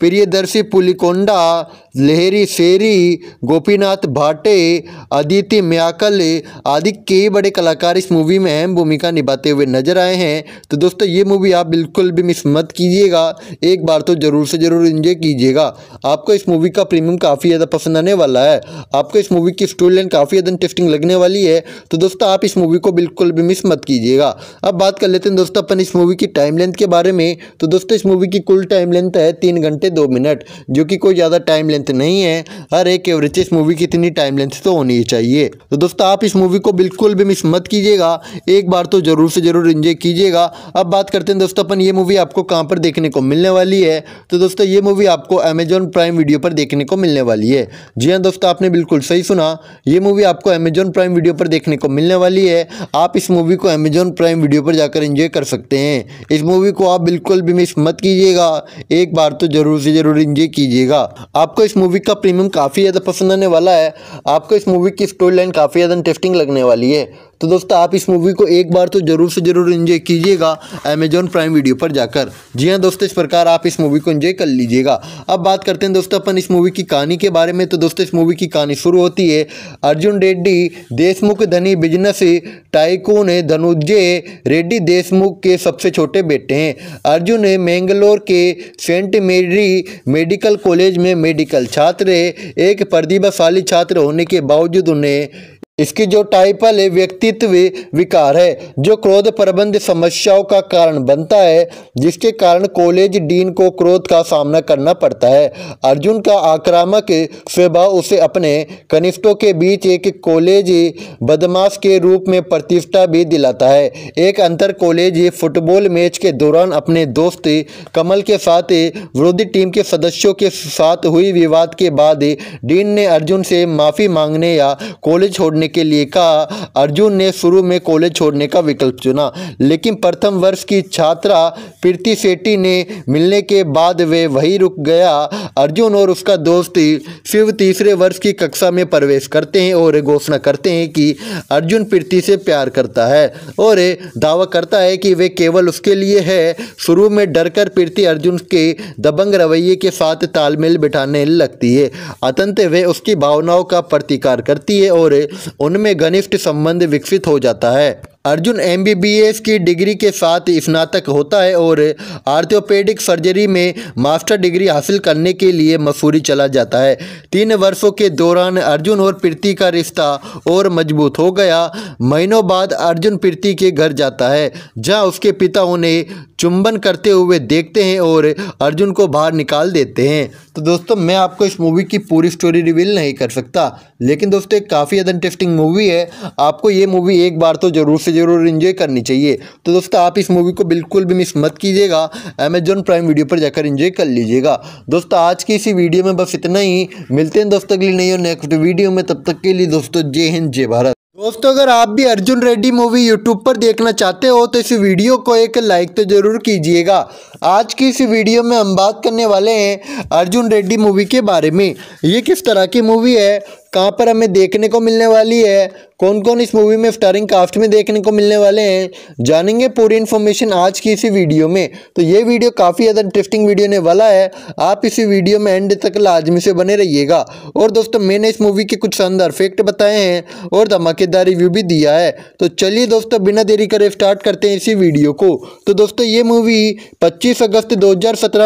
प्रियदर्शी पुलिकोंडा लहरी शेरी गोपीनाथ भाटे अदिति म्याकल आदि कई बड़े कलाकार इस मूवी में अहम भूमिका निभाते हुए नजर आए हैं तो दोस्तों ये मूवी आप बिल्कुल भी मिस मत कीजिएगा एक बार तो ज़रूर से ज़रूर इंजॉय कीजिएगा आपको इस मूवी का प्रीमियम काफ़ी ज़्यादा पसंद आने वाला है आपको इस मूवी की स्टोरी लाइन काफ़ी ज़्यादा इंटरेस्टिंग लगने वाली है तो दोस्तों आप इस मूवी को बिल्कुल भी मिस मत कीजिएगा अब बात कर लेते हैं दोस्तों अपन इस मूवी की टाइम लेंथ के बारे में तो दोस्तों इस मूवी की कुल टाइम लेंथ है तीन घंटे घंटे दो मिनट जो कि कोई ज़्यादा टाइम लेंथ नहीं है हर एक एवरेज इस मूवी की इतनी टाइम लेंथ तो होनी चाहिए तो दोस्तों आप इस मूवी को बिल्कुल भी मिस मत कीजिएगा एक बार तो ज़रूर से ज़रूर इन्जॉय कीजिएगा अब बात करते हैं दोस्तों अपन ये मूवी आपको कहाँ पर देखने को मिलने वाली है तो दोस्तों ये मूवी आपको अमेजॉन प्राइम वीडियो पर देखने को मिलने वाली है जी हाँ दोस्तों आपने बिल्कुल सही सुना ये मूवी आपको अमेजॉन प्राइम वीडियो पर देखने को मिलने वाली है आप इस मूवी को अमेजॉन प्राइम वीडियो पर जाकर इंजॉय कर सकते हैं इस मूवी को आप बिल्कुल भी मिस मत कीजिएगा एक बार तो ज़रूर जरूर से जरूर इंजॉय कीजिएगा आपको इस मूवी का प्रीमियम काफ़ी ज़्यादा पसंद आने वाला है आपको इस मूवी की स्टोरी लाइन काफ़ी ज़्यादा इंटरेस्टिंग लगने वाली है तो दोस्तों आप इस मूवी को एक बार तो ज़रूर से ज़रूर इन्जॉय कीजिएगा अमेजॉन प्राइम वीडियो पर जाकर जी हाँ दोस्तों इस प्रकार आप इस मूवी को इन्जॉय कर लीजिएगा अब बात करते हैं दोस्तों अपन इस मूवी की कहानी के बारे में तो दोस्तों इस मूवी की कहानी शुरू होती है अर्जुन रेड्डी देशमुख धनी बिजनेस टाइकून धनुजय रेड्डी देशमुख के सबसे छोटे बेटे हैं अर्जुन मैंगलोर के सेंट मेरी मेडिकल कॉलेज में मेडिकल छात्र एक प्रतिभाशाली छात्र होने के बावजूद उन्हें इसकी जो टाइपल है व्यक्तित्व विकार है जो क्रोध प्रबंध समस्याओं का कारण बनता है जिसके कारण कॉलेज डीन को क्रोध का सामना करना पड़ता है अर्जुन का आक्रामक स्वभाव उसे अपने कनिष्ठों के बीच एक कॉलेज बदमाश के रूप में प्रतिष्ठा भी दिलाता है एक अंतर कॉलेज फुटबॉल मैच के दौरान अपने दोस्त कमल के साथ विरोधी टीम के सदस्यों के साथ हुई विवाद के बाद डीन ने अर्जुन से माफ़ी मांगने या कॉलेज छोड़ने करने के लिए कहा अर्जुन ने शुरू में कॉलेज छोड़ने का विकल्प चुना लेकिन प्रथम वर्ष की छात्रा प्रीति सेट्टी ने मिलने के बाद वे वहीं रुक गया अर्जुन और उसका दोस्त शिव तीसरे वर्ष की कक्षा में प्रवेश करते हैं और घोषणा करते हैं कि अर्जुन प्रीति से प्यार करता है और दावा करता है कि वे केवल उसके लिए है शुरू में डर कर प्रीति अर्जुन के दबंग रवैये के साथ तालमेल बिठाने लगती है अतंत वे उसकी भावनाओं का प्रतिकार करती है और उनमें घनिष्ठ संबंध विकसित हो जाता है अर्जुन एमबीबीएस की डिग्री के साथ स्नातक होता है और आर्थोपेडिक सर्जरी में मास्टर डिग्री हासिल करने के लिए मसूरी चला जाता है तीन वर्षों के दौरान अर्जुन और प्रीति का रिश्ता और मजबूत हो गया महीनों बाद अर्जुन प्रीति के घर जाता है जहाँ उसके पिता उन्हें चुंबन करते हुए देखते हैं और अर्जुन को बाहर निकाल देते हैं तो दोस्तों मैं आपको इस मूवी की पूरी स्टोरी रिवील नहीं कर सकता लेकिन दोस्तों एक काफ़ी ज़्यादा इंटरेस्टिंग मूवी है आपको ये मूवी एक बार तो ज़रूर से ज़रूर इन्जॉय करनी चाहिए तो दोस्तों आप इस मूवी को बिल्कुल भी मिस मत कीजिएगा अमेजॉन प्राइम वीडियो पर जाकर इन्जॉय कर लीजिएगा दोस्तों आज की इसी वीडियो में बस इतना ही मिलते हैं दोस्तों के लिए नहीं और नेक्स्ट वीडियो में तब तक के लिए दोस्तों जय हिंद जय भारत दोस्तों अगर आप भी अर्जुन रेड्डी मूवी यूट्यूब पर देखना चाहते हो तो इस वीडियो को एक लाइक तो ज़रूर कीजिएगा आज की इस वीडियो में हम बात करने वाले हैं अर्जुन रेड्डी मूवी के बारे में ये किस तरह की मूवी है कहाँ पर हमें देखने को मिलने वाली है कौन कौन इस मूवी में स्टारिंग कास्ट में देखने को मिलने वाले हैं जानेंगे पूरी इन्फॉर्मेशन आज की इसी वीडियो में तो ये वीडियो काफ़ी ज़्यादा इंटरेस्टिंग वीडियो ने वाला है आप इसी वीडियो में एंड तक लाजमी से बने रहिएगा और दोस्तों मैंने इस मूवी के कुछ शानदार फैक्ट बताए हैं और धमाकेदार रिव्यू भी दिया है तो चलिए दोस्तों बिना देरी करे स्टार्ट करते हैं इसी वीडियो को तो दोस्तों ये मूवी पच्चीस अगस्त दो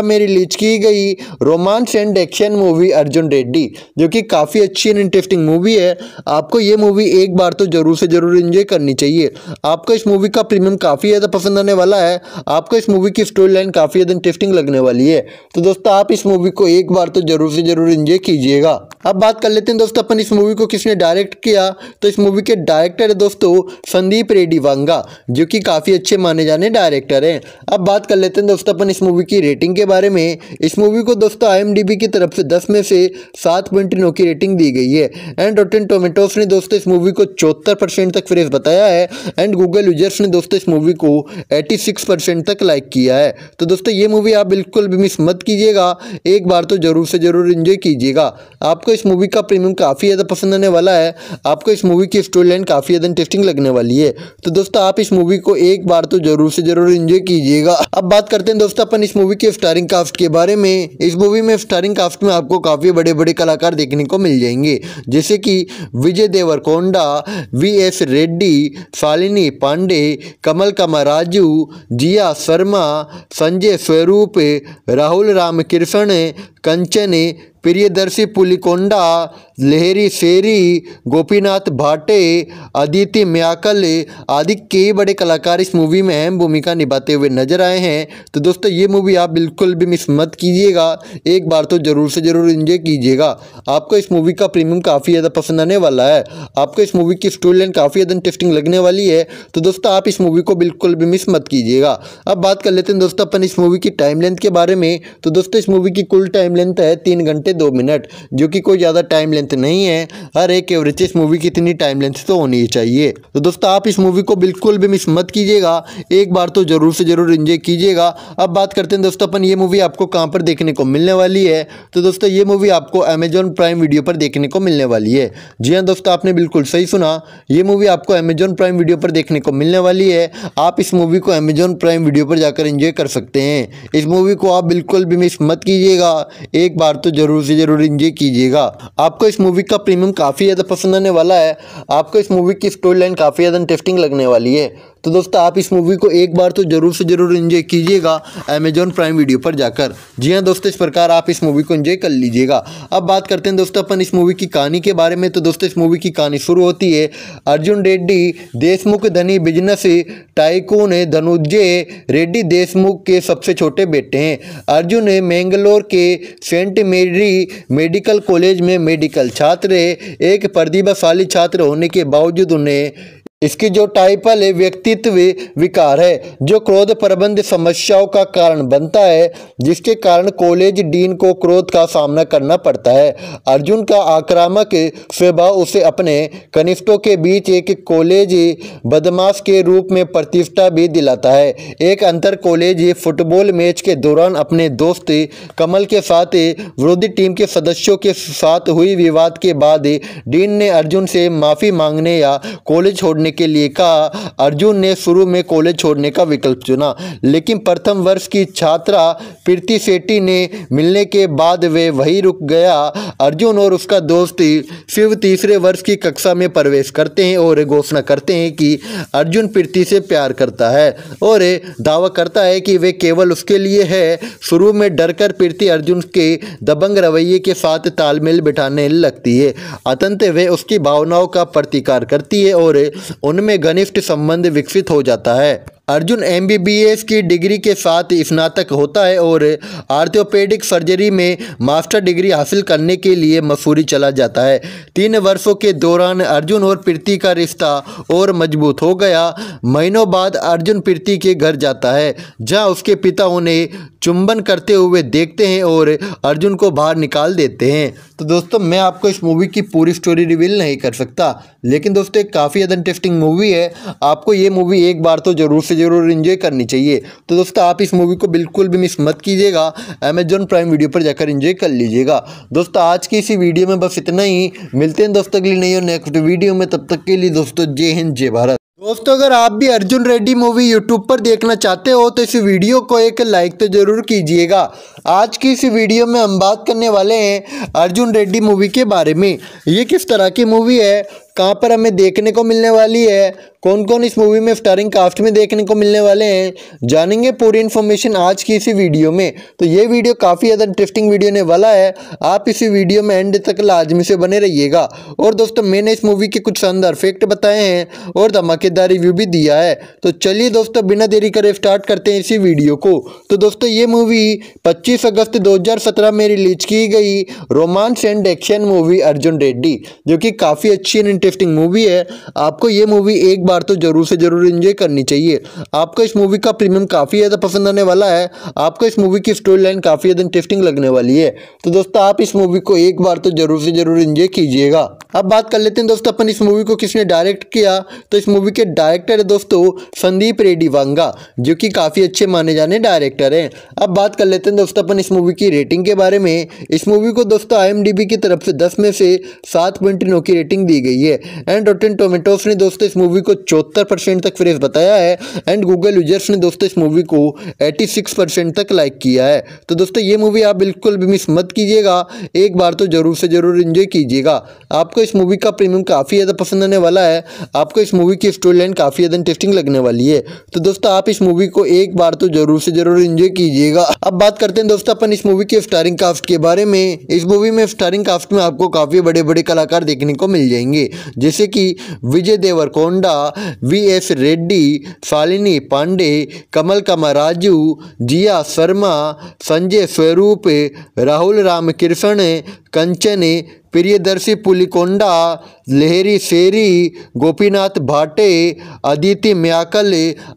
में रिलीज की गई romance and action movie Arjun Reddy जो कि काफ़ी अच्छी एंड इंटरेस्टिंग मूवी है आपको ये मूवी एक बार तो ज़रूर से ज़रूर इन्जॉय करनी चाहिए आपको इस मूवी का प्रीमियम काफ़ी ज़्यादा पसंद आने वाला है आपको इस मूवी की स्टोरी लाइन काफ़ी ज़्यादा इंटरेस्टिंग लगने वाली है तो दोस्तों आप इस मूवी को एक बार तो ज़रूर से ज़रूर इन्जॉय कीजिएगा अब बात कर लेते हैं दोस्तों अपन इस मूवी को किसने डायरेक्ट किया तो इस मूवी के डायरेक्टर है दोस्तों संदीप रेड्डी वांगा जो कि काफ़ी अच्छे माने जाने डायरेक्टर हैं अब बात कर लेते हैं दोस्तों अपन इस मूवी की रेटिंग के बारे में इस मूवी को दोस्तों आई की तरफ से दस में से सात की रेटिंग दी गई है है एंड रोटेन टोमेटोस ने दोस्तों इस मूवी को चौहत्तर परसेंट तक फ्रेज बताया है एंड गूगल यूजर्स ने दोस्तों इस मूवी को एटी सिक्स परसेंट तक लाइक किया है तो दोस्तों ये मूवी आप बिल्कुल भी मिस मत कीजिएगा एक बार तो ज़रूर से ज़रूर इन्जॉय कीजिएगा आपको इस मूवी का प्रीमियम काफ़ी ज़्यादा पसंद आने वाला है आपको इस मूवी की स्टोरी लाइन काफ़ी ज़्यादा इंटरेस्टिंग लगने वाली है तो दोस्तों आप इस मूवी को एक बार तो ज़रूर से ज़रूर इन्जॉय कीजिएगा अब बात करते हैं दोस्तों अपन इस मूवी के स्टारिंग कास्ट के बारे में इस मूवी में स्टारिंग कास्ट में आपको काफ़ी बड़े बड़े कलाकार देखने को मिल जाएंगे जैसे कि विजय देवरकोंडा वी एस रेड्डी शालिनी पांडे कमल कमा राजू जिया शर्मा संजय स्वरूप राहुल राम कृष्ण कंचन प्रियदर्शी पुलिकोंडा लहरी शेरी गोपीनाथ भाटे अदिति म्याकल आदि कई बड़े कलाकार इस मूवी में अहम भूमिका निभाते हुए नजर आए हैं तो दोस्तों ये मूवी आप बिल्कुल भी मिस मत कीजिएगा एक बार तो ज़रूर से ज़रूर इंजॉय कीजिएगा आपको इस मूवी का प्रीमियम काफ़ी ज़्यादा पसंद आने वाला है आपको इस मूवी की स्टोरी लाइन काफ़ी ज़्यादा इंटरेस्टिंग लगने वाली है तो दोस्तों आप इस मूवी को बिल्कुल भी मिस मत कीजिएगा अब बात कर लेते हैं दोस्तों अपन इस मूवी की टाइम लेंथ के बारे में तो दोस्तों इस मूवी की कुल टाइम लेंथ है तीन घंटे से दो मिनट जो कि कोई ज़्यादा टाइम लेंथ नहीं है हर एक एवरेज इस मूवी की इतनी टाइम लेंथ तो होनी चाहिए तो दोस्तों आप इस मूवी को बिल्कुल भी मिस मत कीजिएगा एक बार तो ज़रूर से ज़रूर इंजॉय कीजिएगा अब बात करते हैं दोस्तों अपन ये मूवी आपको कहाँ पर देखने को मिलने वाली है तो दोस्तों ये मूवी आपको अमेजॉन प्राइम वीडियो पर देखने को मिलने वाली है जी हाँ दोस्तों आपने बिल्कुल सही सुना ये मूवी आपको अमेजॉन प्राइम वीडियो पर देखने को मिलने वाली है आप इस मूवी को अमेजॉन प्राइम वीडियो पर जाकर इंजॉय कर सकते हैं इस मूवी को आप बिल्कुल भी मिस मत कीजिएगा एक बार तो ज़रूर ज़रूर से ज़रूर इंजॉय कीजिएगा आपको इस मूवी का प्रीमियम काफ़ी ज़्यादा पसंद आने वाला है आपको इस मूवी की स्टोरी लाइन काफ़ी ज़्यादा इंटरेस्टिंग लगने वाली है तो दोस्तों आप इस मूवी को एक बार तो ज़रूर से ज़रूर इंजॉय कीजिएगा अमेजॉन प्राइम वीडियो पर जाकर जी हाँ दोस्तों इस प्रकार आप इस मूवी को इन्जॉय कर लीजिएगा अब बात करते हैं दोस्तों अपन इस मूवी की कहानी के बारे में तो दोस्तों इस मूवी की कहानी शुरू होती है अर्जुन रेड्डी देशमुख धनी बिजनेस टाइकून धनुजय रेड्डी देशमुख के सबसे छोटे बेटे हैं अर्जुन मैंगलोर के सेंट मेरी मेडिकल कॉलेज में मेडिकल छात्र एक प्रतिभाशाली छात्र होने के बावजूद उन्हें इसकी जो टाइपल है व्यक्तित्व विकार है जो क्रोध प्रबंध समस्याओं का कारण बनता है जिसके कारण कॉलेज डीन को क्रोध का सामना करना पड़ता है अर्जुन का आक्रामक स्वभाव उसे अपने कनिष्ठों के बीच एक कॉलेज बदमाश के रूप में प्रतिष्ठा भी दिलाता है एक अंतर कॉलेज फुटबॉल मैच के दौरान अपने दोस्त कमल के साथ विरोधी टीम के सदस्यों के साथ हुई विवाद के बाद डीन ने अर्जुन से माफ़ी मांगने या कॉलेज छोड़ने के लिए कहा अर्जुन ने शुरू में कॉलेज छोड़ने का विकल्प चुना लेकिन प्रथम वर्ष की छात्रा प्रीति सेट्टी ने मिलने के बाद वे वहीं रुक गया अर्जुन और उसका दोस्त शिव तीसरे वर्ष की कक्षा में प्रवेश करते हैं और घोषणा करते हैं कि अर्जुन प्रीति से प्यार करता है और दावा करता है कि वे केवल उसके लिए है शुरू में डरकर प्रीति अर्जुन के दबंग रवैये के साथ तालमेल बिठाने लगती है अतंत वे उसकी भावनाओं का प्रतिकार करती है और उनमें घनिष्ठ संबंध विकसित हो जाता है अर्जुन एमबीबीएस की डिग्री के साथ स्नातक होता है और आर्थोपेडिक सर्जरी में मास्टर डिग्री हासिल करने के लिए मसूरी चला जाता है तीन वर्षों के दौरान अर्जुन और प्रीति का रिश्ता और मजबूत हो गया महीनों बाद अर्जुन प्रीति के घर जाता है जहाँ उसके पिता उन्हें चुंबन करते हुए देखते हैं और अर्जुन को बाहर निकाल देते हैं तो दोस्तों मैं आपको इस मूवी की पूरी स्टोरी रिवील नहीं कर सकता लेकिन दोस्तों काफ़ी ज़्यादा इंटरेस्टिंग मूवी है आपको ये मूवी एक बार तो ज़रूर से ज़रूर इन्जॉय करनी चाहिए तो दोस्तों आप इस मूवी को बिल्कुल भी मिस मत कीजिएगा अमेजॉन प्राइम वीडियो पर जाकर इन्जॉय कर लीजिएगा दोस्तों आज की इसी वीडियो में बस इतना ही मिलते हैं दोस्तों अगली नई और नेक्स्ट वीडियो में तब तक के लिए दोस्तों जय हिंद जय भारत दोस्तों अगर आप भी अर्जुन रेड्डी मूवी यूट्यूब पर देखना चाहते हो तो इस वीडियो को एक लाइक तो ज़रूर कीजिएगा आज की इस वीडियो में हम बात करने वाले हैं अर्जुन रेड्डी मूवी के बारे में ये किस तरह की मूवी है कहाँ पर हमें देखने को मिलने वाली है कौन कौन इस मूवी में स्टारिंग कास्ट में देखने को मिलने वाले हैं जानेंगे पूरी इन्फॉर्मेशन आज की इसी वीडियो में तो ये वीडियो काफ़ी ज़्यादा इंटरेस्टिंग वीडियो ने वाला है आप इसी वीडियो में एंड तक लाजमी से बने रहिएगा और दोस्तों मैंने इस मूवी के कुछ शानदार फैक्ट बताए हैं और धमाकेदार रिव्यू भी दिया है तो चलिए दोस्तों बिना देरी करे स्टार्ट करते हैं इसी वीडियो को तो दोस्तों ये मूवी पच्चीस अगस्त दो में रिलीज की गई romance and action movie Arjun Reddy जो कि काफ़ी अच्छी एंड इंटरेस्टिंग मूवी है आपको ये मूवी एक बार तो ज़रूर से ज़रूर इन्जॉय करनी चाहिए आपको इस मूवी का प्रीमियम काफ़ी ज़्यादा पसंद आने वाला है आपको इस मूवी की स्टोरी लाइन काफ़ी ज़्यादा इंटरेस्टिंग लगने वाली है तो दोस्तों आप इस मूवी को एक बार तो ज़रूर से ज़रूर इन्जॉय कीजिएगा अब बात कर लेते हैं दोस्तों अपन इस मूवी को किसने डायरेक्ट किया तो इस मूवी के डायरेक्टर है दोस्तों संदीप रेड्डी वांगा जो कि काफ़ी अच्छे माने जाने डायरेक्टर हैं अब बात कर लेते हैं दोस्तों अपन इस मूवी की रेटिंग के बारे में इस मूवी को दोस्तों आई की तरफ से दस में से सात की रेटिंग दी गई है है एंड रोटेन टोमेटोस ने दोस्तों इस मूवी को चौहत्तर परसेंट तक फ्रेस बताया है एंड गूगल यूजर्स ने दोस्तों इस मूवी को एटी सिक्स परसेंट तक लाइक किया है तो दोस्तों ये मूवी आप बिल्कुल भी मिस मत कीजिएगा एक बार तो ज़रूर से ज़रूर इन्जॉय कीजिएगा आपको इस मूवी का प्रीमियम काफ़ी ज़्यादा पसंद आने वाला है आपको इस मूवी की स्टोरी लाइन काफ़ी ज़्यादा इंटरेस्टिंग लगने वाली है तो दोस्तों आप इस मूवी को एक बार तो ज़रूर से ज़रूर इन्जॉय कीजिएगा अब बात करते हैं दोस्तों अपन इस मूवी के स्टारिंग कास्ट के बारे में इस मूवी में स्टारिंग कास्ट में आपको काफ़ी बड़े बड़े कलाकार देखने को मिल जाएंगे जैसे कि विजय देवरकोंडा वी एस रेड्डी शालिनी पांडे कमल राजू जिया शर्मा संजय स्वरूप राहुल राम कृष्ण कंचन प्रियदर्शी पुलिकोंडा लहरी शेरी गोपीनाथ भाटे अदिति म्याकल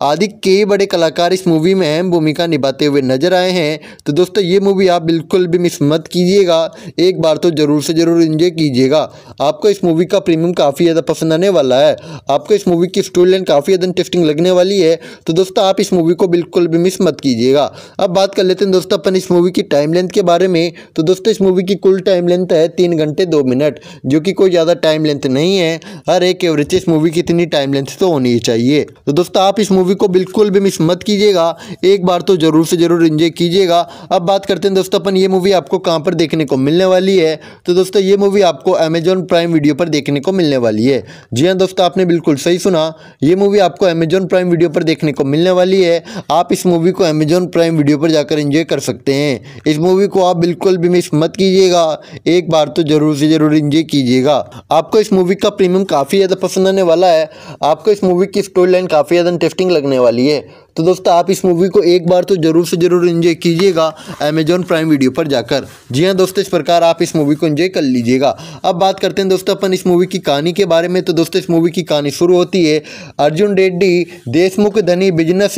आदि कई बड़े कलाकार इस मूवी में अहम भूमिका निभाते हुए नजर आए हैं तो दोस्तों ये मूवी आप बिल्कुल भी मिस मत कीजिएगा एक बार तो ज़रूर से ज़रूर इंजॉय कीजिएगा आपको इस मूवी का प्रीमियम काफ़ी ज़्यादा पसंद आने वाला है आपको इस मूवी की स्टोरी लाइन काफ़ी ज़्यादा इंटरेस्टिंग लगने वाली है तो दोस्तों आप इस मूवी को बिल्कुल भी मिस मत कीजिएगा अब बात कर लेते हैं दोस्तों अपन इस मूवी की टाइम लेंथ के बारे में तो दोस्तों इस मूवी की कुल टाइम लेंथ है तीन घंटे साढ़े दो मिनट जो कि कोई ज़्यादा टाइम लेंथ नहीं है हर एक एवरेज इस मूवी की इतनी टाइम लेंथ तो होनी चाहिए तो दोस्तों आप इस मूवी को बिल्कुल भी मिस मत कीजिएगा एक बार तो ज़रूर से ज़रूर इन्जॉय कीजिएगा अब बात करते हैं दोस्तों अपन ये मूवी आपको कहाँ पर देखने को मिलने वाली है तो दोस्तों ये मूवी आपको अमेजॉन प्राइम वीडियो पर देखने को मिलने वाली है जी हाँ दोस्तों आपने बिल्कुल सही सुना ये मूवी आपको अमेजॉन प्राइम वीडियो पर देखने को मिलने वाली है आप इस मूवी को अमेजॉन प्राइम वीडियो पर जाकर इंजॉय कर सकते हैं इस मूवी को आप बिल्कुल भी मिस मत कीजिएगा एक बार तो ज़रूर मुझे ज़रूर इंजॉय कीजिएगा आपको इस मूवी का प्रीमियम काफ़ी ज़्यादा पसंद आने वाला है आपको इस मूवी की स्टोरी लाइन काफ़ी ज़्यादा इंटरेस्टिंग लगने वाली है तो दोस्तों आप इस मूवी को एक बार तो ज़रूर से ज़रूर इंजॉय कीजिएगा अमेजॉन प्राइम वीडियो पर जाकर जी हाँ दोस्तों इस प्रकार आप इस मूवी को इन्जॉय कर लीजिएगा अब बात करते हैं दोस्तों अपन इस मूवी की कहानी के बारे में तो दोस्तों इस मूवी की कहानी शुरू होती है अर्जुन रेड्डी देशमुख धनी बिजनेस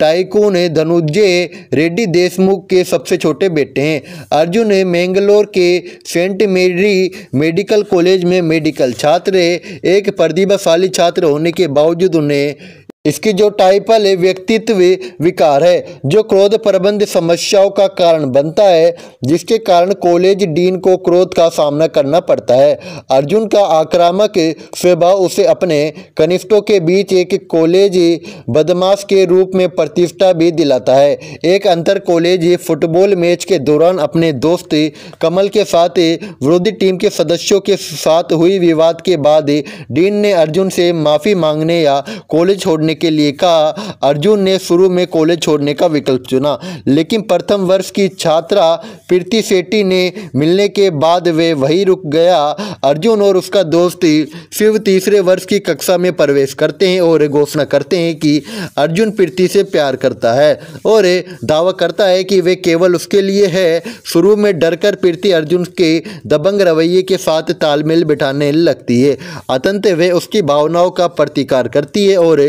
टाइकून धनुजय रेड्डी देशमुख के सबसे छोटे बेटे हैं अर्जुन मैंगलोर के सेंट मेरी मेडिकल कॉलेज में मेडिकल छात्र एक प्रतिभाशाली छात्र होने के बावजूद उन्हें इसकी जो टाइपल है व्यक्तित्व विकार है जो क्रोध प्रबंध समस्याओं का कारण बनता है जिसके कारण कॉलेज डीन को क्रोध का सामना करना पड़ता है अर्जुन का आक्रामक स्वभाव उसे अपने कनिष्ठों के बीच एक कॉलेज बदमाश के रूप में प्रतिष्ठा भी दिलाता है एक अंतर कॉलेज फुटबॉल मैच के दौरान अपने दोस्त कमल के साथ विरोधी टीम के सदस्यों के साथ हुई विवाद के बाद डीन ने अर्जुन से माफ़ी मांगने या कॉलेज छोड़ने के लिए कहा अर्जुन ने शुरू में कॉलेज छोड़ने का विकल्प चुना लेकिन प्रथम वर्ष की छात्रा प्रीति सेट्टी ने मिलने के बाद वे वही रुक गया अर्जुन और उसका दोस्त शिव तीसरे वर्ष की कक्षा में प्रवेश करते हैं और घोषणा करते हैं कि अर्जुन प्रीति से प्यार करता है और दावा करता है कि वे केवल उसके लिए है शुरू में डरकर प्रीति अर्जुन के दबंग रवैये के साथ तालमेल बिठाने लगती है अतंत वे उसकी भावनाओं का प्रतिकार करती है और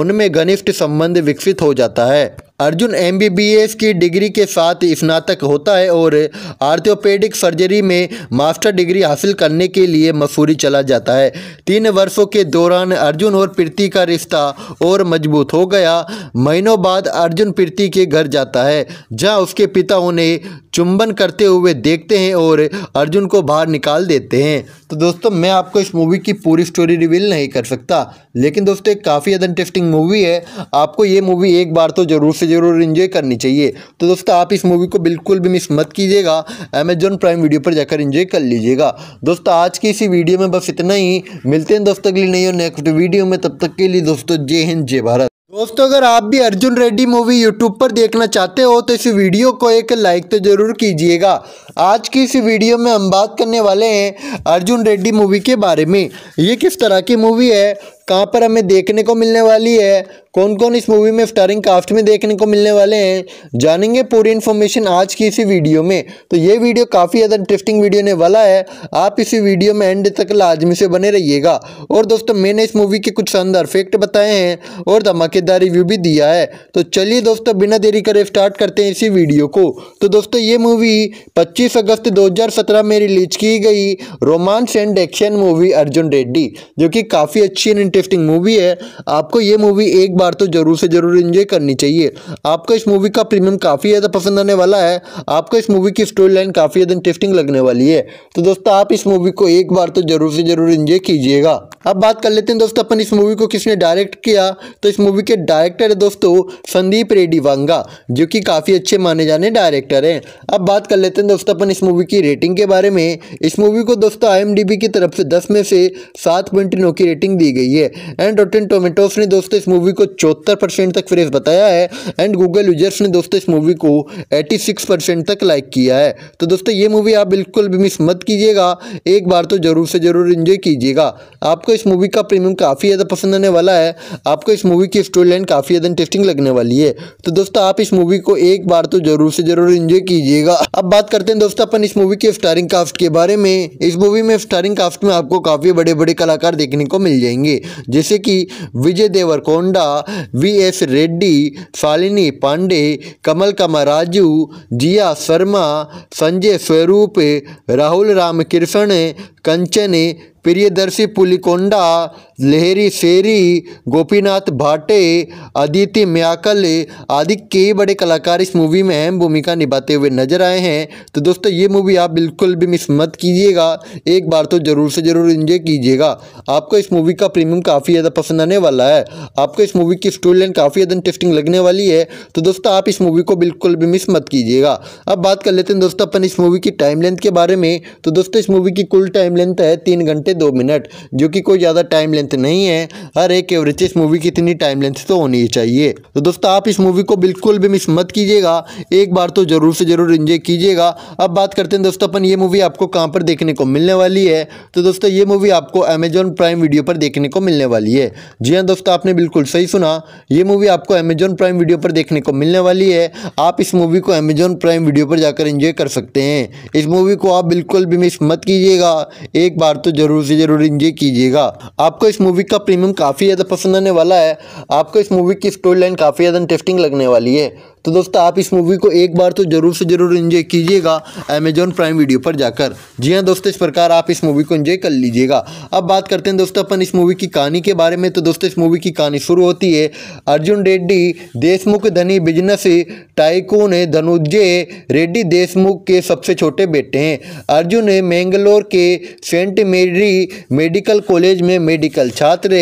उनमें घनिष्ठ संबंध विकसित हो जाता है अर्जुन एमबीबीएस की डिग्री के साथ स्नातक होता है और आर्थोपेडिक सर्जरी में मास्टर डिग्री हासिल करने के लिए मसूरी चला जाता है तीन वर्षों के दौरान अर्जुन और प्रीति का रिश्ता और मजबूत हो गया महीनों बाद अर्जुन प्रीति के घर जाता है जहां उसके पिता उन्हें चुंबन करते हुए देखते हैं और अर्जुन को बाहर निकाल देते हैं तो दोस्तों मैं आपको इस मूवी की पूरी स्टोरी रिवील नहीं कर सकता लेकिन दोस्तों एक काफ़ी ज़्यादा इंटरेस्टिंग मूवी है आपको ये मूवी एक बार तो ज़रूर से ज़रूर इन्जॉय करनी चाहिए तो दोस्तों आप इस मूवी को बिल्कुल भी मिस मत कीजिएगा अमेजॉन प्राइम वीडियो पर जाकर इन्जॉय कर लीजिएगा दोस्तों आज की इसी वीडियो में बस इतना ही मिलते हैं दोस्तों अगली नई और नेक्स्ट वीडियो में तब तक के लिए दोस्तों जय हिंद जय भारत दोस्तों अगर आप भी अर्जुन रेड्डी मूवी यूट्यूब पर देखना चाहते हो तो इस वीडियो को एक लाइक तो ज़रूर कीजिएगा आज की इस वीडियो में हम बात करने वाले हैं अर्जुन रेड्डी मूवी के बारे में ये किस तरह की मूवी है कहाँ पर हमें देखने को मिलने वाली है कौन कौन इस मूवी में स्टारिंग कास्ट में देखने को मिलने वाले हैं जानेंगे पूरी इन्फॉर्मेशन आज की इसी वीडियो में तो ये वीडियो काफ़ी ज़्यादा इंटरेस्टिंग वीडियो ने वाला है आप इसी वीडियो में एंड तक लाजमी से बने रहिएगा और दोस्तों मैंने इस मूवी के कुछ शानदार फैक्ट बताए हैं और धमाकेदार रिव्यू भी दिया है तो चलिए दोस्तों बिना देरी करे स्टार्ट करते हैं इसी वीडियो को तो दोस्तों ये मूवी पच्चीस अगस्त दो में रिलीज की गई romance and action movie Arjun Reddy जो कि काफ़ी अच्छी एंड इंटरेस्टिंग मूवी है आपको ये मूवी एक बार तो ज़रूर से ज़रूर इंजॉय करनी चाहिए आपको इस मूवी का प्रीमियम काफ़ी ज़्यादा पसंद आने वाला है आपको इस मूवी की स्टोरी लाइन काफ़ी ज़्यादा इंटरेस्टिंग लगने वाली है तो दोस्तों आप इस मूवी को एक बार तो ज़रूर से ज़रूर इंजॉय कीजिएगा अब बात कर लेते हैं दोस्तों अपन इस मूवी को किसने डायरेक्ट किया तो इस मूवी के डायरेक्टर है दोस्तों संदीप रेड्डी वांगा जो कि काफ़ी अच्छे माने जाने डायरेक्टर हैं अब बात कर लेते हैं दोस्तों अपन इस मूवी की रेटिंग के बारे में इस मूवी को दोस्तों आई की तरफ से दस में से सात की रेटिंग दी गई है है एंड रोटेन टोमेटोस ने दोस्तों इस मूवी को चौहत्तर परसेंट तक फ्रेस बताया है एंड गूगल यूजर्स ने दोस्तों इस मूवी को एटी सिक्स परसेंट तक लाइक किया है तो दोस्तों ये मूवी आप बिल्कुल भी मिस मत कीजिएगा एक बार तो ज़रूर से ज़रूर इन्जॉय कीजिएगा आपको इस मूवी का प्रीमियम काफ़ी ज़्यादा पसंद आने वाला है आपको इस मूवी की स्टोरी लाइन काफ़ी ज़्यादा इंटरेस्टिंग लगने वाली है तो दोस्तों आप इस मूवी को एक बार तो ज़रूर से ज़रूर इन्जॉय कीजिएगा अब बात करते हैं दोस्तों अपन इस मूवी के स्टारिंग कास्ट के बारे में इस मूवी में स्टारिंग कास्ट में आपको काफ़ी बड़े बड़े कलाकार देखने को मिल जाएंगे जैसे कि विजय देवरकोंडा वी एस रेड्डी शालिनी पांडे कमल कमा राजू जिया शर्मा संजय स्वरूप राहुल राम कृष्ण कंचन प्रियदर्शी पुलिकोंडा लहरी शेरी गोपीनाथ भाटे अदिति म्याकल आदि कई बड़े कलाकार इस मूवी में अहम भूमिका निभाते हुए नजर आए हैं तो दोस्तों ये मूवी आप बिल्कुल भी मिस मत कीजिएगा एक बार तो ज़रूर से ज़रूर इंजॉय कीजिएगा आपको इस मूवी का प्रीमियम काफ़ी ज़्यादा पसंद आने वाला है आपको इस मूवी की स्टोरी लाइन काफ़ी ज़्यादा इंटरेस्टिंग लगने वाली है तो दोस्तों आप इस मूवी को बिल्कुल भी मिस मत कीजिएगा अब बात कर लेते हैं दोस्तों अपन इस मूवी की टाइम लेंथ के बारे में तो दोस्तों इस मूवी की कुल टाइम लेंथ है तीन घंटे दो मिनट जो कि कोई ज़्यादा टाइम लेंथ नहीं है हर एक एवरेज इस मूवी की इतनी टाइम लेंथ तो होनी चाहिए तो दोस्तों आप इस मूवी को बिल्कुल भी मिस मत कीजिएगा एक बार तो ज़रूर से ज़रूर इन्जॉय कीजिएगा अब बात करते हैं दोस्तों अपन ये मूवी आपको कहाँ पर देखने को मिलने वाली है तो दोस्तों ये मूवी आपको अमेजॉन प्राइम वीडियो पर देखने को मिलने वाली है जी हाँ दोस्तों आपने बिल्कुल सही सुना ये मूवी आपको अमेजॉन प्राइम वीडियो पर देखने को मिलने वाली है आप इस मूवी को अमेजॉन प्राइम वीडियो पर जाकर इंजॉय कर सकते हैं इस मूवी को आप बिल्कुल भी मिस मत कीजिएगा एक बार तो ज़रूर उसे ज़रूर इंजॉय कीजिएगा आपको इस मूवी का प्रीमियम काफ़ी ज़्यादा पसंद आने वाला है आपको इस मूवी की स्टोरी लाइन काफ़ी ज़्यादा इंटरेस्टिंग लगने वाली है तो दोस्तों आप इस मूवी को एक बार तो ज़रूर से ज़रूर इंजॉय कीजिएगा अमेजॉन प्राइम वीडियो पर जाकर जी हाँ दोस्तों इस प्रकार आप इस मूवी को इन्जॉय कर लीजिएगा अब बात करते हैं दोस्तों अपन इस मूवी की कहानी के बारे में तो दोस्तों इस मूवी की कहानी शुरू होती है अर्जुन रेड्डी देशमुख धनी बिजनेस टाइकून धनुजय रेड्डी देशमुख के सबसे छोटे बेटे हैं अर्जुन मैंगलोर के सेंट मेरी मेडिकल कॉलेज में मेडिकल छात्र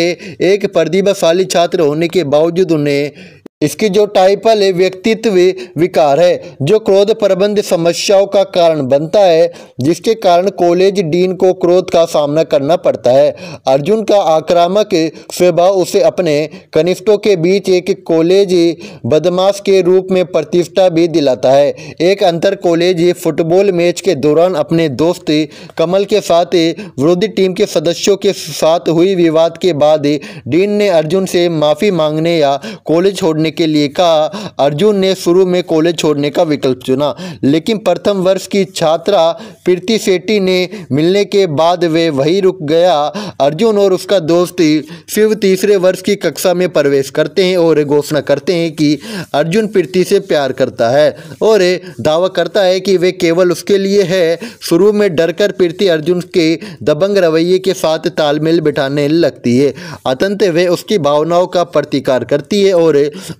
एक प्रतिभाशाली छात्र होने के बावजूद उन्हें इसकी जो टाइपल है व्यक्तित्व विकार है जो क्रोध प्रबंध समस्याओं का कारण बनता है जिसके कारण कॉलेज डीन को क्रोध का सामना करना पड़ता है अर्जुन का आक्रामक स्वभाव उसे अपने कनिष्ठों के बीच एक कॉलेज बदमाश के रूप में प्रतिष्ठा भी दिलाता है एक अंतर कॉलेज फुटबॉल मैच के दौरान अपने दोस्त कमल के साथ विरोधी टीम के सदस्यों के साथ हुई विवाद के बाद डीन ने अर्जुन से माफ़ी मांगने या कॉलेज छोड़ने के लिए कहा अर्जुन ने शुरू में कॉलेज छोड़ने का विकल्प चुना लेकिन प्रथम वर्ष की छात्रा प्रीति सेट्टी ने मिलने के बाद वे वहीं रुक गया अर्जुन और उसका दोस्त शिव तीसरे वर्ष की कक्षा में प्रवेश करते हैं और घोषणा करते हैं कि अर्जुन प्रीति से प्यार करता है और दावा करता है कि वे केवल उसके लिए है शुरू में डरकर प्रीति अर्जुन के दबंग रवैये के साथ तालमेल बिठाने लगती है अतंत वे उसकी भावनाओं का प्रतिकार करती है और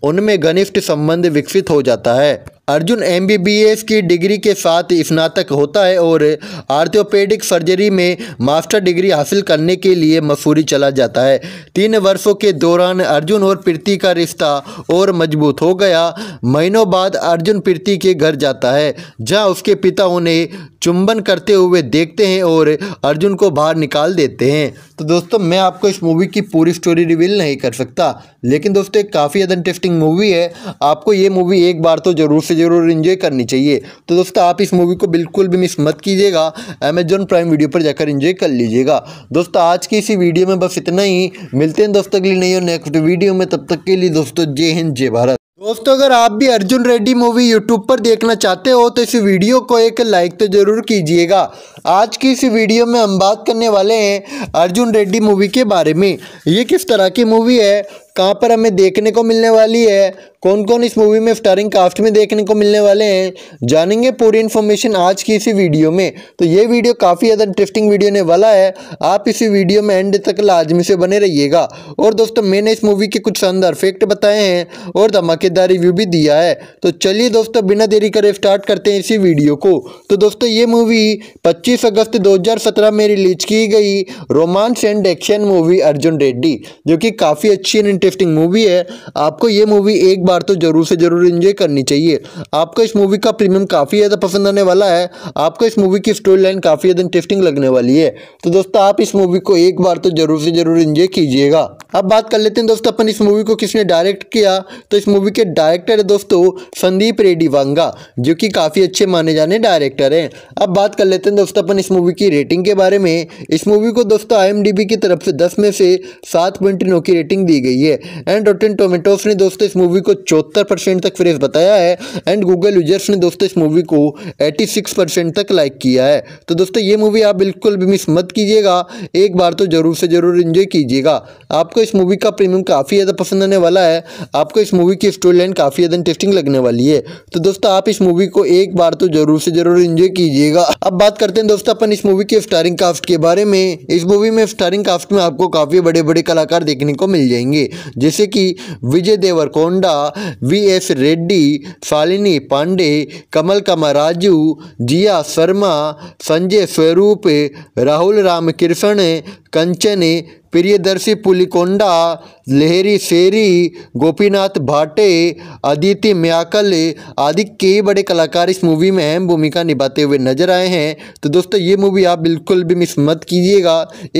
उनमें घनिष्ठ संबंध विकसित हो जाता है अर्जुन एम की डिग्री के साथ स्नातक होता है और आर्थोपेडिक सर्जरी में मास्टर डिग्री हासिल करने के लिए मसूरी चला जाता है तीन वर्षों के दौरान अर्जुन और प्रीति का रिश्ता और मजबूत हो गया महीनों बाद अर्जुन प्रीति के घर जाता है जहां उसके पिता उन्हें चुंबन करते हुए देखते हैं और अर्जुन को बाहर निकाल देते हैं तो दोस्तों मैं आपको इस मूवी की पूरी स्टोरी रिवील नहीं कर सकता लेकिन दोस्तों एक काफ़ी ज़्यादा इंटरेस्टिंग मूवी है आपको ये मूवी एक बार तो ज़रूर इसे ज़रूर इन्जॉय करनी चाहिए तो दोस्तों आप इस मूवी को बिल्कुल भी मिस मत कीजिएगा अमेजॉन प्राइम वीडियो पर जाकर इन्जॉय कर लीजिएगा दोस्तों आज की इसी वीडियो में बस इतना ही मिलते हैं दोस्तों के लिए नहीं और नेक्स्ट वीडियो में तब तक के लिए दोस्तों जय हिंद जय भारत दोस्तों अगर आप भी अर्जुन रेड्डी मूवी यूट्यूब पर देखना चाहते हो तो इस वीडियो को एक लाइक तो ज़रूर कीजिएगा आज की इस वीडियो में हम बात करने वाले हैं अर्जुन रेड्डी मूवी के बारे में ये किस तरह की मूवी है कहाँ पर हमें देखने को मिलने वाली है कौन कौन इस मूवी में स्टारिंग कास्ट में देखने को मिलने वाले हैं जानेंगे पूरी इन्फॉर्मेशन आज की इसी वीडियो में तो ये वीडियो काफ़ी ज़्यादा इंटरेस्टिंग वीडियो ने वाला है आप इसी वीडियो में एंड तक लाजमी से बने रहिएगा और दोस्तों मैंने इस मूवी के कुछ शानदार फैक्ट बताए हैं और धमाकेदार रिव्यू भी दिया है तो चलिए दोस्तों बिना देरी करे स्टार्ट करते हैं इसी वीडियो को तो दोस्तों ये मूवी पच्चीस अगस्त दो में रिलीज की गई romance and action movie Arjun Reddy जो कि काफ़ी अच्छी एंड इंटरेस्टिंग मूवी है आपको ये मूवी एक बार तो ज़रूर से ज़रूर इंजॉय करनी चाहिए आपको इस मूवी का प्रीमियम काफ़ी ज़्यादा पसंद आने वाला है आपको इस मूवी की स्टोरी लाइन काफ़ी ज़्यादा इंटरेस्टिंग लगने वाली है तो दोस्तों आप इस मूवी को एक बार तो ज़रूर से ज़रूर इंजॉय कीजिएगा अब बात कर लेते हैं दोस्तों अपन इस मूवी को किसने डायरेक्ट किया तो इस मूवी के डायरेक्टर है दोस्तों संदीप रेड्डी वांगा जो कि काफ़ी अच्छे माने जाने डायरेक्टर हैं अब बात कर लेते हैं दोस्तों अपन इस मूवी की रेटिंग के बारे में इस मूवी को दोस्तों आई की तरफ से दस में से सात की रेटिंग दी गई है है एंड रोटेन टोमेटोस ने दोस्तों इस मूवी को चौहत्तर परसेंट तक फ्रेज बताया है एंड गूगल यूजर्स ने दोस्तों इस मूवी को एटी सिक्स परसेंट तक लाइक किया है तो दोस्तों ये मूवी आप बिल्कुल भी मिस मत कीजिएगा एक बार तो ज़रूर से ज़रूर इन्जॉय कीजिएगा आपको इस मूवी का प्रीमियम काफ़ी ज़्यादा पसंद आने वाला है आपको इस मूवी की स्टोरी लाइन काफ़ी ज़्यादा इंटरेस्टिंग लगने वाली है तो दोस्तों आप इस मूवी को एक बार तो ज़रूर से ज़रूर इन्जॉय कीजिएगा अब बात करते हैं दोस्तों अपन इस मूवी के स्टारिंग कास्ट के बारे में इस मूवी में स्टारिंग कास्ट में आपको काफ़ी बड़े बड़े कलाकार देखने को मिल जाएंगे जैसे कि विजय देवरकोंडा वी एस रेड्डी शालिनी पांडे कमल कमा राजू जिया शर्मा संजय स्वरूप राहुल राम कृष्ण कंचन प्रियदर्शी पुलिकोंडा लहरी शेरी गोपीनाथ भाटे अदिति म्याकल आदि कई बड़े कलाकार इस मूवी में अहम भूमिका निभाते हुए नजर आए हैं तो दोस्तों ये मूवी आप बिल्कुल भी मिस मत कीजिएगा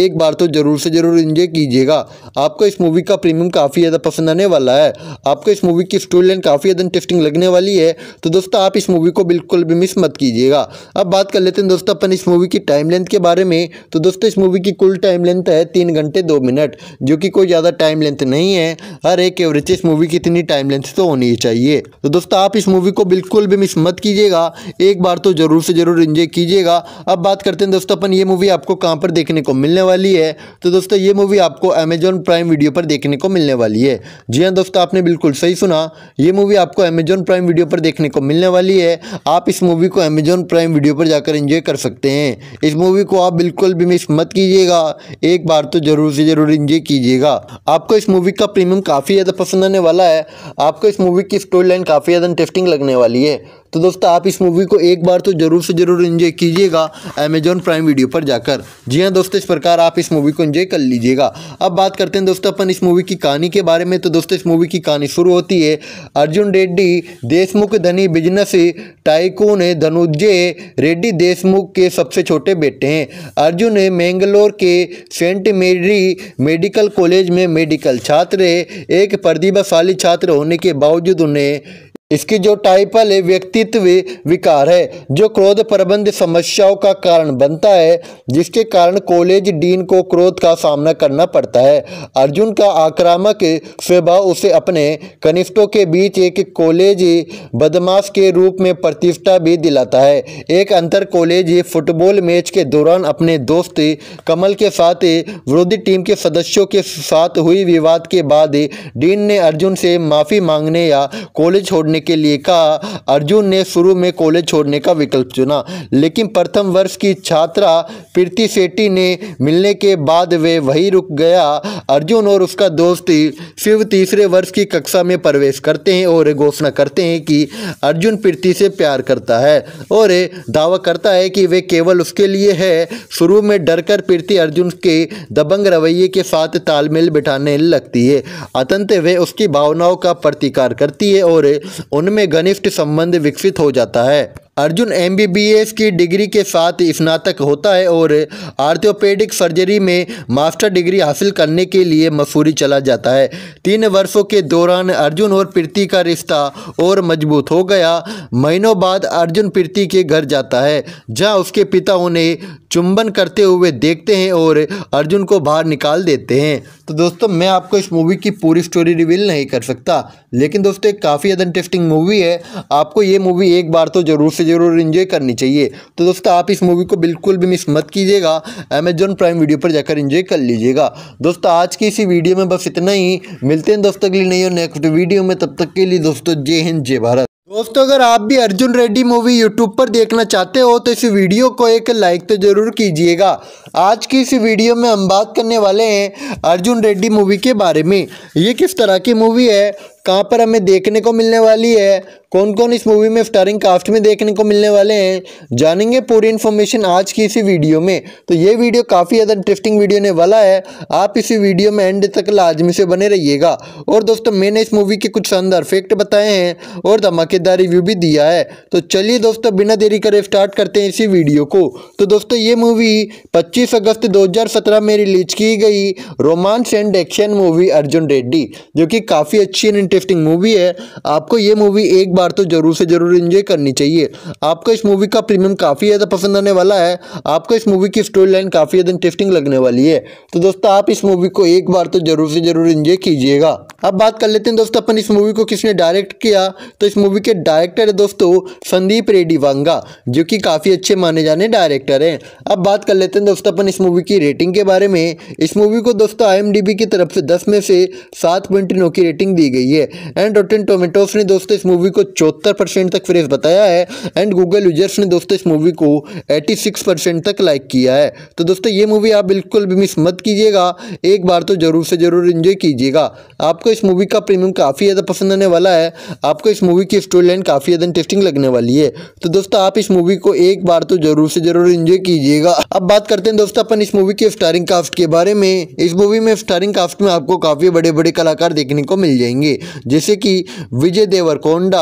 एक बार तो ज़रूर से ज़रूर इंजॉय कीजिएगा आपको इस मूवी का प्रीमियम काफ़ी ज़्यादा पसंद आने वाला है आपको इस मूवी की स्टोरी लाइन काफ़ी ज़्यादा इंटरेस्टिंग लगने वाली है तो दोस्तों आप इस मूवी को बिल्कुल भी मिस मत कीजिएगा अब बात कर लेते हैं दोस्तों अपन इस मूवी की टाइम लेंथ के बारे में तो दोस्तों इस मूवी की कुल टाइम लेंथ है तीन घंटे दो मिनट जो कि कोई ज़्यादा टाइम लेंथ नहीं है हर एक एवरेज इस मूवी की इतनी टाइम लेंथ तो होनी चाहिए तो दोस्तों आप इस मूवी को बिल्कुल भी मिस मत कीजिएगा एक बार तो ज़रूर से ज़रूर इन्जॉय कीजिएगा अब बात करते हैं दोस्तों अपन ये मूवी आपको कहाँ पर देखने को मिलने वाली है तो दोस्तों ये मूवी आपको अमेजॉन प्राइम वीडियो पर देखने को मिलने वाली है जी हाँ दोस्तों आपने बिल्कुल सही सुना ये मूवी आपको अमेजॉन प्राइम वीडियो पर देखने को मिलने वाली है आप इस मूवी को अमेजॉन प्राइम वीडियो पर जाकर इंजॉय कर सकते हैं इस मूवी को आप बिल्कुल भी मिस मत कीजिएगा एक बार तो ज़रूर मुझे ज़रूर इंजॉय कीजिएगा आपको इस मूवी का प्रीमियम काफ़ी ज़्यादा पसंद आने वाला है आपको इस मूवी की स्टोरी लाइन काफ़ी ज़्यादा इंटरेस्टिंग लगने वाली है तो दोस्तों आप इस मूवी को एक बार तो ज़रूर से ज़रूर इंजॉय कीजिएगा अमेजॉन प्राइम वीडियो पर जाकर जी हाँ दोस्तों इस प्रकार आप इस मूवी को इन्जॉय कर लीजिएगा अब बात करते हैं दोस्तों अपन इस मूवी की कहानी के बारे में तो दोस्तों इस मूवी की कहानी शुरू होती है अर्जुन रेड्डी देशमुख धनी बिजनेस टाइकून धनुजय रेड्डी देशमुख के सबसे छोटे बेटे हैं अर्जुन मैंगलोर के सेंट मेरी मेडिकल कॉलेज में मेडिकल छात्र एक प्रतिभाशाली छात्र होने के बावजूद उन्हें इसकी जो टाइपल है व्यक्तित्व विकार है जो क्रोध प्रबंध समस्याओं का कारण बनता है जिसके कारण कॉलेज डीन को क्रोध का सामना करना पड़ता है अर्जुन का आक्रामक स्वभाव उसे अपने कनिष्ठों के बीच एक कॉलेज बदमाश के रूप में प्रतिष्ठा भी दिलाता है एक अंतर कॉलेज फुटबॉल मैच के दौरान अपने दोस्त कमल के साथ विरोधी टीम के सदस्यों के साथ हुई विवाद के बाद डीन ने अर्जुन से माफ़ी मांगने या कॉलेज छोड़ने के लिए कहा अर्जुन ने शुरू में कॉलेज छोड़ने का विकल्प चुना लेकिन प्रथम वर्ष की छात्रा प्रीति सेट्टी ने मिलने के बाद वे वहीं रुक गया अर्जुन और उसका दोस्त शिव तीसरे वर्ष की कक्षा में प्रवेश करते हैं और घोषणा करते हैं कि अर्जुन प्रीति से प्यार करता है और दावा करता है कि वे केवल उसके लिए है शुरू में डरकर प्रीति अर्जुन के दबंग रवैये के साथ तालमेल बिठाने लगती है अतंत वे उसकी भावनाओं का प्रतिकार करती है और उनमें घनिष्ठ संबंध विकसित हो जाता है अर्जुन एमबीबीएस की डिग्री के साथ स्नातक होता है और आर्थोपेडिक सर्जरी में मास्टर डिग्री हासिल करने के लिए मसूरी चला जाता है तीन वर्षों के दौरान अर्जुन और प्रीति का रिश्ता और मजबूत हो गया महीनों बाद अर्जुन प्रीति के घर जाता है जहां उसके पिता उन्हें चुंबन करते हुए देखते हैं और अर्जुन को बाहर निकाल देते हैं तो दोस्तों मैं आपको इस मूवी की पूरी स्टोरी रिवील नहीं कर सकता लेकिन दोस्तों एक काफ़ी ज़्यादा इंटरेस्टिंग मूवी है आपको ये मूवी एक बार तो ज़रूर से ज़रूर इन्जॉय करनी चाहिए तो दोस्तों आप इस मूवी को बिल्कुल भी मिस मत कीजिएगा अमेजॉन प्राइम वीडियो पर जाकर इन्जॉय कर लीजिएगा दोस्तों आज की इसी वीडियो में बस इतना ही मिलते हैं दोस्तों के लिए नहीं और नेक्स्ट वीडियो में तब तक के लिए दोस्तों जय हिंद जय भारत दोस्तों अगर आप भी अर्जुन रेड्डी मूवी यूट्यूब पर देखना चाहते हो तो इस वीडियो को एक लाइक तो ज़रूर कीजिएगा आज की इस वीडियो में हम बात करने वाले हैं अर्जुन रेड्डी मूवी के बारे में ये किस तरह की मूवी है कहाँ पर हमें देखने को मिलने वाली है कौन कौन इस मूवी में स्टारिंग कास्ट में देखने को मिलने वाले हैं जानेंगे पूरी इन्फॉर्मेशन आज की इसी वीडियो में तो ये वीडियो काफ़ी ज़्यादा इंटरेस्टिंग वीडियो ने वाला है आप इसी वीडियो में एंड तक लाजमी से बने रहिएगा और दोस्तों मैंने इस मूवी के कुछ शानदार फैक्ट बताए हैं और धमाकेदार रिव्यू भी दिया है तो चलिए दोस्तों बिना देरी करे स्टार्ट करते हैं इसी वीडियो को तो दोस्तों ये मूवी पच्चीस अगस्त दो में रिलीज की गई romance and action movie Arjun Reddy जो कि काफ़ी अच्छी एंड टेस्टिंग मूवी है आपको ये मूवी एक बार तो ज़रूर से ज़रूर इंजॉय करनी चाहिए आपको इस मूवी का प्रीमियम काफ़ी ज़्यादा पसंद आने वाला है आपको इस मूवी की स्टोरी लाइन काफ़ी ज़्यादा इंटरेस्टिंग लगने वाली है तो दोस्तों आप इस मूवी को एक बार तो ज़रूर से ज़रूर इंजॉय कीजिएगा अब बात कर लेते हैं दोस्तों अपन इस मूवी को किसने डायरेक्ट किया तो इस मूवी के डायरेक्टर है दोस्तों संदीप रेड्डी वांगा जो कि काफ़ी अच्छे माने जाने डायरेक्टर हैं अब बात कर लेते हैं दोस्तों अपन इस मूवी की रेटिंग के बारे में इस मूवी को दोस्तों आई की तरफ से दस में से सात पॉइंट की रेटिंग दी गई है है एंड रोटेन टोमेटोस ने दोस्तों इस मूवी को चौहत्तर परसेंट तक फ्रेज बताया है एंड गूगल यूजर्स ने दोस्तों इस मूवी को एटी सिक्स परसेंट तक लाइक किया है तो दोस्तों ये मूवी आप बिल्कुल भी मिस मत कीजिएगा एक बार तो ज़रूर से ज़रूर इन्जॉय कीजिएगा आपको इस मूवी का प्रीमियम काफ़ी ज़्यादा पसंद आने वाला है आपको इस मूवी की स्टोरी लाइन काफ़ी ज़्यादा इंटरेस्टिंग लगने वाली है तो दोस्तों आप इस मूवी को एक बार तो ज़रूर से ज़रूर इन्जॉय कीजिएगा अब बात करते हैं दोस्तों अपन इस मूवी के स्टारिंग कास्ट के बारे में इस मूवी में स्टारिंग कास्ट में आपको काफ़ी बड़े बड़े कलाकार देखने को मिल जाएंगे जैसे कि विजय देवरकोंडा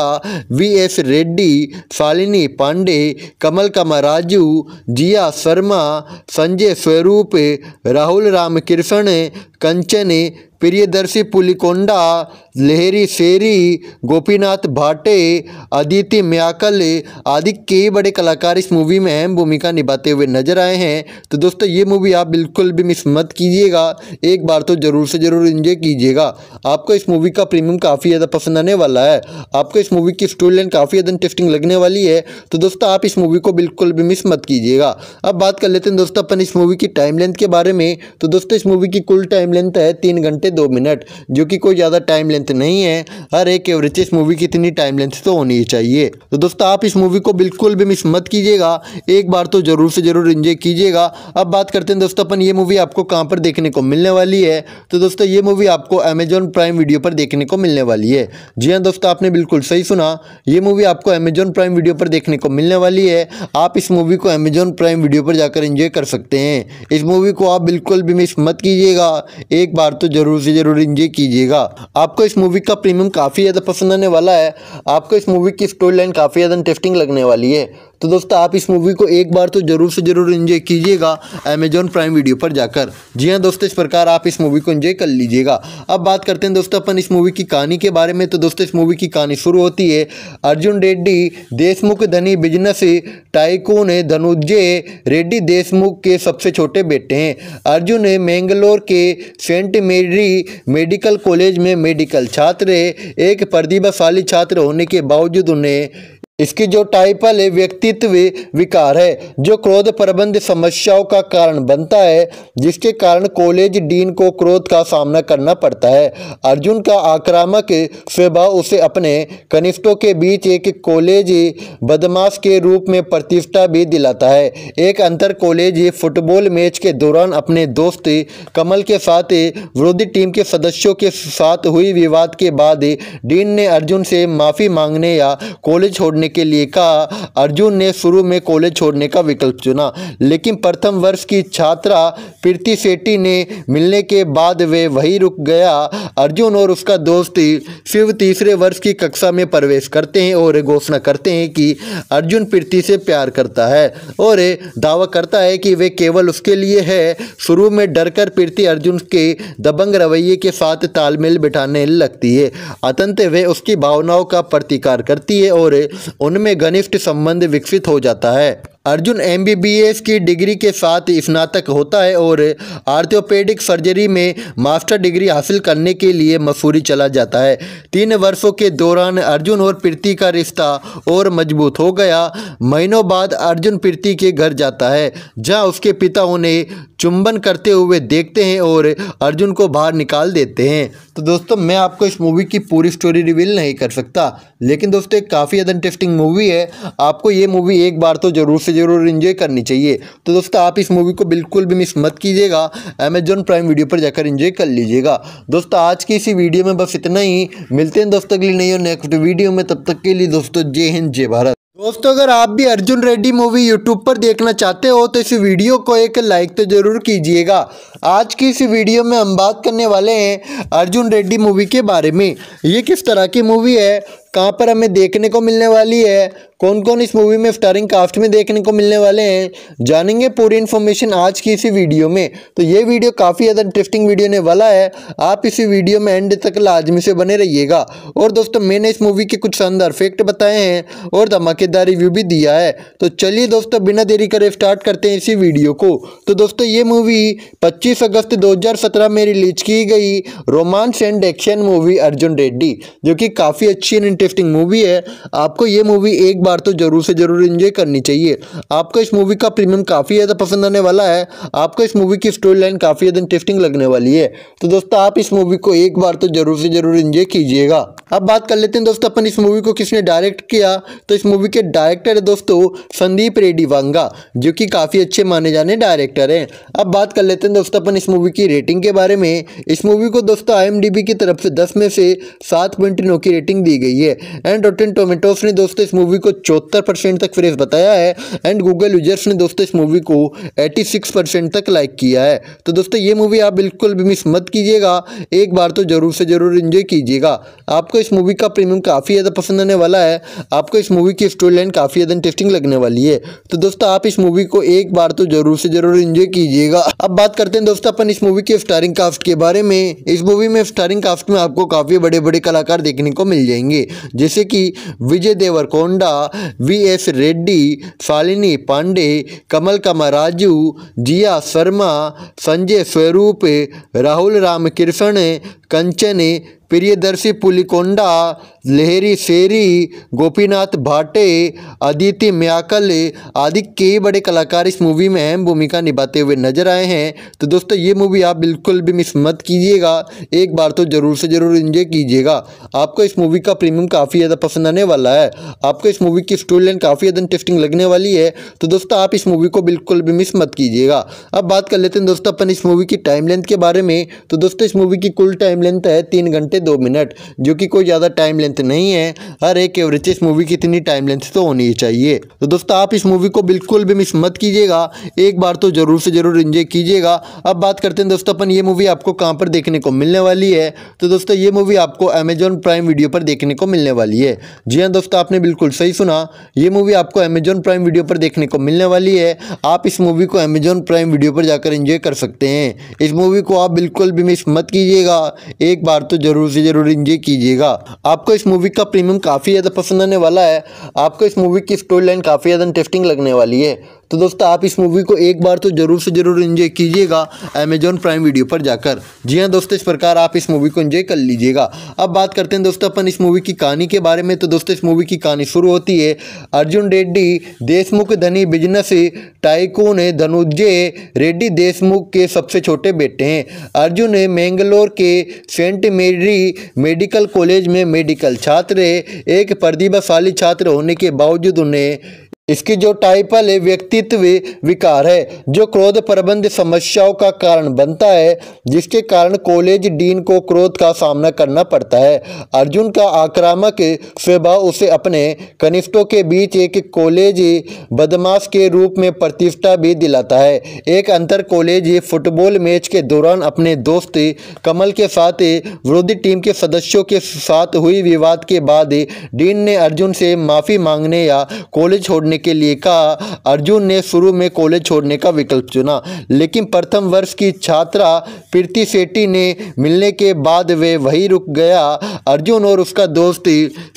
वी एस रेड्डी शालिनी पांडे कमल कमा राजू जिया शर्मा संजय स्वरूप राहुल राम कृष्ण कंचन प्रियदर्शी पुलिकोंडा लहरी शेरी गोपीनाथ भाटे अदिति म्याकल आदि कई बड़े कलाकार इस मूवी में अहम भूमिका निभाते हुए नजर आए हैं तो दोस्तों ये मूवी आप बिल्कुल भी मिस मत कीजिएगा एक बार तो ज़रूर से ज़रूर इंजॉय कीजिएगा आपको इस मूवी का प्रीमियम काफ़ी ज़्यादा पसंद आने वाला है आपको इस मूवी की स्टोरी लाइन काफ़ी ज़्यादा इंटरेस्टिंग लगने वाली है तो दोस्तों आप इस मूवी को बिल्कुल भी मिस मत कीजिएगा अब बात कर लेते हैं दोस्तों अपन इस मूवी की टाइम लेंथ के बारे में तो दोस्तों इस मूवी की कुल टाइम लेंथ है तीन घंटे दो मिनट जो कि कोई ज़्यादा टाइम लेंथ नहीं है हर एक एवरेज इस मूवी की इतनी टाइम लेंथ तो होनी चाहिए तो दोस्तों आप इस मूवी को बिल्कुल भी मिस मत कीजिएगा एक बार तो ज़रूर से ज़रूर इंजॉय कीजिएगा अब बात करते हैं दोस्तों अपन ये मूवी आपको कहाँ पर देखने को मिलने वाली है तो दोस्तों ये मूवी आपको अमेजॉन प्राइम वीडियो पर देखने को मिलने वाली है जी हाँ दोस्तों आपने बिल्कुल सही सुना ये मूवी आपको अमेजॉन प्राइम वीडियो पर देखने को मिलने वाली है आप इस मूवी को अमेजॉन प्राइम वीडियो पर जाकर इंजॉय कर सकते हैं इस मूवी को आप बिल्कुल भी मिस मत कीजिएगा एक बार तो ज़रूर मुझे ज़रूर इंजॉय कीजिएगा आपको इस मूवी का प्रीमियम काफ़ी ज़्यादा पसंद आने वाला है आपको इस मूवी की स्टोरी लाइन काफ़ी ज़्यादा इंटरेस्टिंग लगने वाली है तो दोस्तों आप इस मूवी को एक बार तो ज़रूर से ज़रूर इन्जॉय कीजिएगा अमेजॉन प्राइम वीडियो पर जाकर जी हाँ दोस्तों इस प्रकार आप इस मूवी को इन्जॉय कर लीजिएगा अब बात करते हैं दोस्तों अपन इस मूवी की कहानी के बारे में तो दोस्तों इस मूवी की कहानी शुरू होती है अर्जुन रेड्डी देशमुख धनी बिजनेस टाइकून धनुजय रेड्डी देशमुख के सबसे छोटे बेटे हैं अर्जुन मैंगलोर के सेंट मेरी मेडिकल कॉलेज में मेडिकल छात्र एक प्रतिभाशाली छात्र होने के बावजूद उन्हें इसकी जो टाइपल है व्यक्तित्व विकार है जो क्रोध प्रबंध समस्याओं का कारण बनता है जिसके कारण कॉलेज डीन को क्रोध का सामना करना पड़ता है अर्जुन का आक्रामक स्वभाव उसे अपने कनिष्ठों के बीच एक कॉलेज बदमाश के रूप में प्रतिष्ठा भी दिलाता है एक अंतर कॉलेज फुटबॉल मैच के दौरान अपने दोस्त कमल के साथ विरोधी टीम के सदस्यों के साथ हुई विवाद के बाद डीन ने अर्जुन से माफ़ी मांगने या कॉलेज छोड़ने करने के लिए कहा अर्जुन ने शुरू में कॉलेज छोड़ने का विकल्प चुना लेकिन प्रथम वर्ष की छात्रा प्रीति सेट्टी ने मिलने के बाद वे वहीं रुक गया अर्जुन और उसका दोस्त शिव तीसरे वर्ष की कक्षा में प्रवेश करते हैं और घोषणा करते हैं कि अर्जुन प्रीति से प्यार करता है और दावा करता है कि वे केवल उसके लिए है शुरू में डरकर प्रीति अर्जुन के दबंग रवैये के साथ तालमेल बिठाने लगती है अतंत वे उसकी भावनाओं का प्रतिकार करती है और उनमें घनिष्ठ संबंध विकसित हो जाता है अर्जुन एमबीबीएस की डिग्री के साथ स्नातक होता है और आर्थोपेडिक सर्जरी में मास्टर डिग्री हासिल करने के लिए मसूरी चला जाता है तीन वर्षों के दौरान अर्जुन और प्रीति का रिश्ता और मजबूत हो गया महीनों बाद अर्जुन प्रीति के घर जाता है जहां उसके पिता उन्हें चुंबन करते हुए देखते हैं और अर्जुन को बाहर निकाल देते हैं तो दोस्तों मैं आपको इस मूवी की पूरी स्टोरी रिवील नहीं कर सकता लेकिन दोस्तों काफ़ी ज़्यादा इंटरेस्टिंग मूवी है आपको ये मूवी एक बार तो ज़रूर से इसे ज़रूर इन्जॉय करनी चाहिए तो दोस्तों आप इस मूवी को बिल्कुल भी मिस मत कीजिएगा अमेजोन प्राइम वीडियो पर जाकर इन्जॉय कर लीजिएगा दोस्तों आज की इसी वीडियो में बस इतना ही मिलते हैं दोस्तों के लिए नहीं और नेक्स्ट वीडियो में तब तक के लिए दोस्तों जय हिंद जय भारत दोस्तों अगर आप भी अर्जुन रेड्डी मूवी यूट्यूब पर देखना चाहते हो तो इस वीडियो को एक लाइक तो ज़रूर कीजिएगा आज की इस वीडियो में हम बात करने वाले हैं अर्जुन रेड्डी मूवी के बारे में ये किस तरह की मूवी है कहाँ पर हमें देखने को मिलने वाली है कौन कौन इस मूवी में स्टारिंग कास्ट में देखने को मिलने वाले हैं जानेंगे पूरी इन्फॉर्मेशन आज की इसी वीडियो में तो ये वीडियो काफ़ी ज़्यादा इंटरेस्टिंग वीडियो ने वाला है आप इसी वीडियो में एंड तक लाजमी से बने रहिएगा और दोस्तों मैंने इस मूवी के कुछ शानदार फैक्ट बताए हैं और धमाकेदार रिव्यू भी दिया है तो चलिए दोस्तों बिना देरी करे स्टार्ट करते हैं इसी वीडियो को तो दोस्तों ये मूवी पच्चीस अगस्त दो में रिलीज की गई romance and action movie Arjun Reddy जो कि काफ़ी अच्छी एंड टेस्टिंग मूवी है आपको ये मूवी एक बार तो ज़रूर से ज़रूर इन्जॉय करनी चाहिए आपको इस मूवी का प्रीमियम काफ़ी ज़्यादा पसंद आने वाला है आपको इस मूवी की स्टोरी लाइन काफ़ी ज़्यादा टेस्टिंग लगने वाली है तो दोस्तों आप इस मूवी को एक बार तो ज़रूर से ज़रूर इन्जॉय कीजिएगा अब बात कर लेते हैं दोस्तों अपन इस मूवी को किसने डायरेक्ट किया तो इस मूवी के डायरेक्टर है दोस्तों संदीप रेड्डी वांगा जो कि काफ़ी अच्छे माने जाने डायरेक्टर हैं अब बात कर लेते हैं दोस्तों अपन इस मूवी की रेटिंग के बारे में इस मूवी को दोस्तों आई की तरफ से दस में से सात की रेटिंग दी गई है है एंड रोटेन टोमेटोस ने दोस्तों इस मूवी को चौहत्तर परसेंट तक फ्रेज बताया है एंड गूगल यूजर्स ने दोस्तों इस मूवी को एटी सिक्स परसेंट तक लाइक किया है तो दोस्तों ये मूवी आप बिल्कुल भी मिस मत कीजिएगा एक बार तो ज़रूर से ज़रूर इन्जॉय कीजिएगा आपको इस मूवी का प्रीमियम काफ़ी ज़्यादा पसंद आने वाला है आपको इस मूवी की स्टोरी लाइन काफ़ी ज़्यादा इंटरेस्टिंग लगने वाली है तो दोस्तों आप इस मूवी को एक बार तो ज़रूर से ज़रूर इन्जॉय कीजिएगा अब बात करते हैं दोस्तों अपन इस मूवी के स्टारिंग कास्ट के बारे में इस मूवी में स्टारिंग कास्ट में आपको काफ़ी बड़े बड़े कलाकार देखने को मिल जाएंगे जैसे कि विजय देवरकोंडा वी एस रेड्डी शालिनी पांडे कमल कमा राजू जिया शर्मा संजय स्वरूप राहुल राम कृष्ण कंचन प्रियदर्शी पुलिकोंडा लहरी शेरी गोपीनाथ भाटे अदिति म्याकल आदि कई बड़े कलाकार इस मूवी में अहम भूमिका निभाते हुए नजर आए हैं तो दोस्तों ये मूवी आप बिल्कुल भी मिस मत कीजिएगा एक बार तो ज़रूर से ज़रूर इंजॉय कीजिएगा आपको इस मूवी का प्रीमियम काफ़ी ज़्यादा पसंद आने वाला है आपको इस मूवी की स्टोरी लाइन काफ़ी ज़्यादा इंटरेस्टिंग लगने वाली है तो दोस्तों आप इस मूवी को बिल्कुल भी मिस मत कीजिएगा अब बात कर लेते हैं दोस्तों अपन इस मूवी की टाइम लेंथ के बारे में तो दोस्तों इस मूवी की कुल टाइम लेंथ है तीन घंटे दो मिनट जो कि कोई ज़्यादा टाइम लेंथ नहीं है हर एक एवरेजिस मूवी की इतनी टाइम लेंथ तो होनी चाहिए तो दोस्तों आप इस मूवी को बिल्कुल भी मिस मत कीजिएगा एक बार तो ज़रूर से ज़रूर इन्जॉय कीजिएगा अब बात करते हैं दोस्तों अपन ये मूवी आपको कहाँ पर देखने को मिलने वाली है तो दोस्तों ये मूवी आपको अमेजॉन प्राइम वीडियो पर देखने को मिलने वाली है जी हाँ दोस्तों आपने बिल्कुल सही सुना ये मूवी आपको अमेजॉन प्राइम वीडियो पर देखने को मिलने वाली है आप इस मूवी को अमेजॉन प्राइम वीडियो पर जाकर इंजॉय कर सकते हैं इस मूवी को आप बिल्कुल भी मिस मत कीजिएगा एक बार तो जरूर ज़रूर से ज़रूर इंजॉय कीजिएगा आपको इस मूवी का प्रीमियम काफ़ी ज़्यादा पसंद आने वाला है आपको इस मूवी की स्टोरी लाइन काफ़ी ज़्यादा इंटरेस्टिंग लगने वाली है तो दोस्तों आप इस मूवी को एक बार तो ज़रूर से ज़रूर इन्जॉय कीजिएगा अमेजॉन प्राइम वीडियो पर जाकर जी हाँ दोस्तों इस प्रकार आप इस मूवी को इन्जॉय कर लीजिएगा अब बात करते हैं दोस्तों अपन इस मूवी की कहानी के बारे में तो दोस्तों इस मूवी की कहानी शुरू होती है अर्जुन रेड्डी देशमुख धनी बिजनेस टाइकून धनुजय रेड्डी देशमुख के सबसे छोटे बेटे हैं अर्जुन मैंगलोर के सेंट मेरी मेडिकल कॉलेज में मेडिकल छात्र एक प्रतिभाशाली छात्र होने के बावजूद उन्हें इसकी जो टाइपल है व्यक्तित्व विकार है जो क्रोध प्रबंध समस्याओं का कारण बनता है जिसके कारण कॉलेज डीन को क्रोध का सामना करना पड़ता है अर्जुन का आक्रामक स्वभाव उसे अपने कनिष्ठों के बीच एक कॉलेज बदमाश के रूप में प्रतिष्ठा भी दिलाता है एक अंतर कॉलेज फुटबॉल मैच के दौरान अपने दोस्त कमल के साथ विरोधी टीम के सदस्यों के साथ हुई विवाद के बाद डीन ने अर्जुन से माफ़ी मांगने या कॉलेज छोड़ने करने के लिए कहा अर्जुन ने शुरू में कॉलेज छोड़ने का विकल्प चुना लेकिन प्रथम वर्ष की छात्रा प्रीति सेट्टी ने मिलने के बाद वे वहीं रुक गया अर्जुन और उसका दोस्त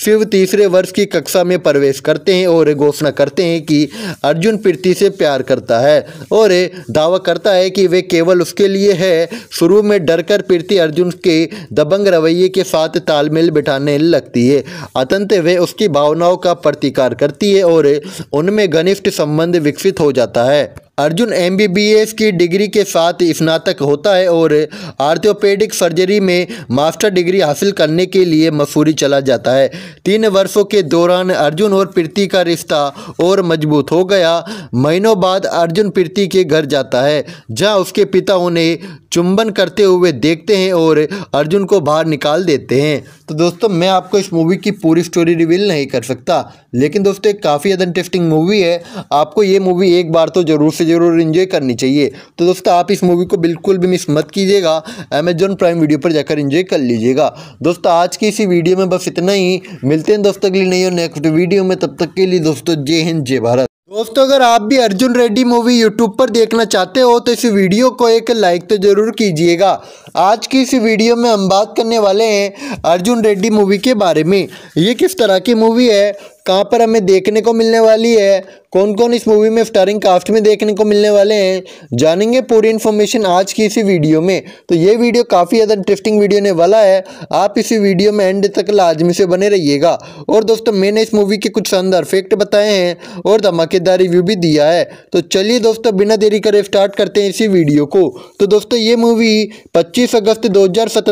शिव तीसरे वर्ष की कक्षा में प्रवेश करते हैं और घोषणा करते हैं कि अर्जुन प्रीति से प्यार करता है और दावा करता है कि वे केवल उसके लिए है शुरू में डरकर प्रीति अर्जुन के दबंग रवैये के साथ तालमेल बिठाने लगती है अतंत वे उसकी भावनाओं का प्रतिकार करती है और उनमें घनिष्ठ संबंध विकसित हो जाता है अर्जुन एम की डिग्री के साथ स्नातक होता है और आर्थोपेडिक सर्जरी में मास्टर डिग्री हासिल करने के लिए मसूरी चला जाता है तीन वर्षों के दौरान अर्जुन और प्रीति का रिश्ता और मजबूत हो गया महीनों बाद अर्जुन प्रीति के घर जाता है जहां उसके पिता उन्हें चुंबन करते हुए देखते हैं और अर्जुन को बाहर निकाल देते हैं तो दोस्तों मैं आपको इस मूवी की पूरी स्टोरी रिवील नहीं कर सकता लेकिन दोस्तों काफ़ी ज़्यादा इंटरेस्टिंग मूवी है आपको ये मूवी एक बार तो ज़रूर से ज़रूर इन्जॉय करनी चाहिए तो दोस्तों आप इस मूवी को बिल्कुल भी मिस मत कीजिएगा अमेजॉन प्राइम वीडियो पर जाकर इन्जॉय कर लीजिएगा दोस्तों आज की इसी वीडियो में बस इतना ही मिलते हैं दोस्तों के लिए नहीं और नेक्स्ट वीडियो में तब तक के लिए दोस्तों जय हिंद जय भारत दोस्तों अगर आप भी अर्जुन रेड्डी मूवी यूट्यूब पर देखना चाहते हो तो इस वीडियो को एक लाइक तो ज़रूर कीजिएगा आज की इस वीडियो में हम बात करने वाले हैं अर्जुन रेड्डी मूवी के बारे में ये किस तरह की मूवी है कहाँ पर हमें देखने को मिलने वाली है कौन कौन इस मूवी में स्टारिंग कास्ट में देखने को मिलने वाले हैं जानेंगे पूरी इन्फॉर्मेशन आज की इसी वीडियो में तो ये वीडियो काफ़ी ज़्यादा इंटरेस्टिंग वीडियो ने वाला है आप इसी वीडियो में एंड तक लाजमी से बने रहिएगा और दोस्तों मैंने इस मूवी के कुछ शानदार फैक्ट बताए हैं और धमाकेदार रिव्यू भी दिया है तो चलिए दोस्तों बिना देरी करे स्टार्ट करते हैं इसी वीडियो को तो दोस्तों ये मूवी पच्चीस अगस्त दो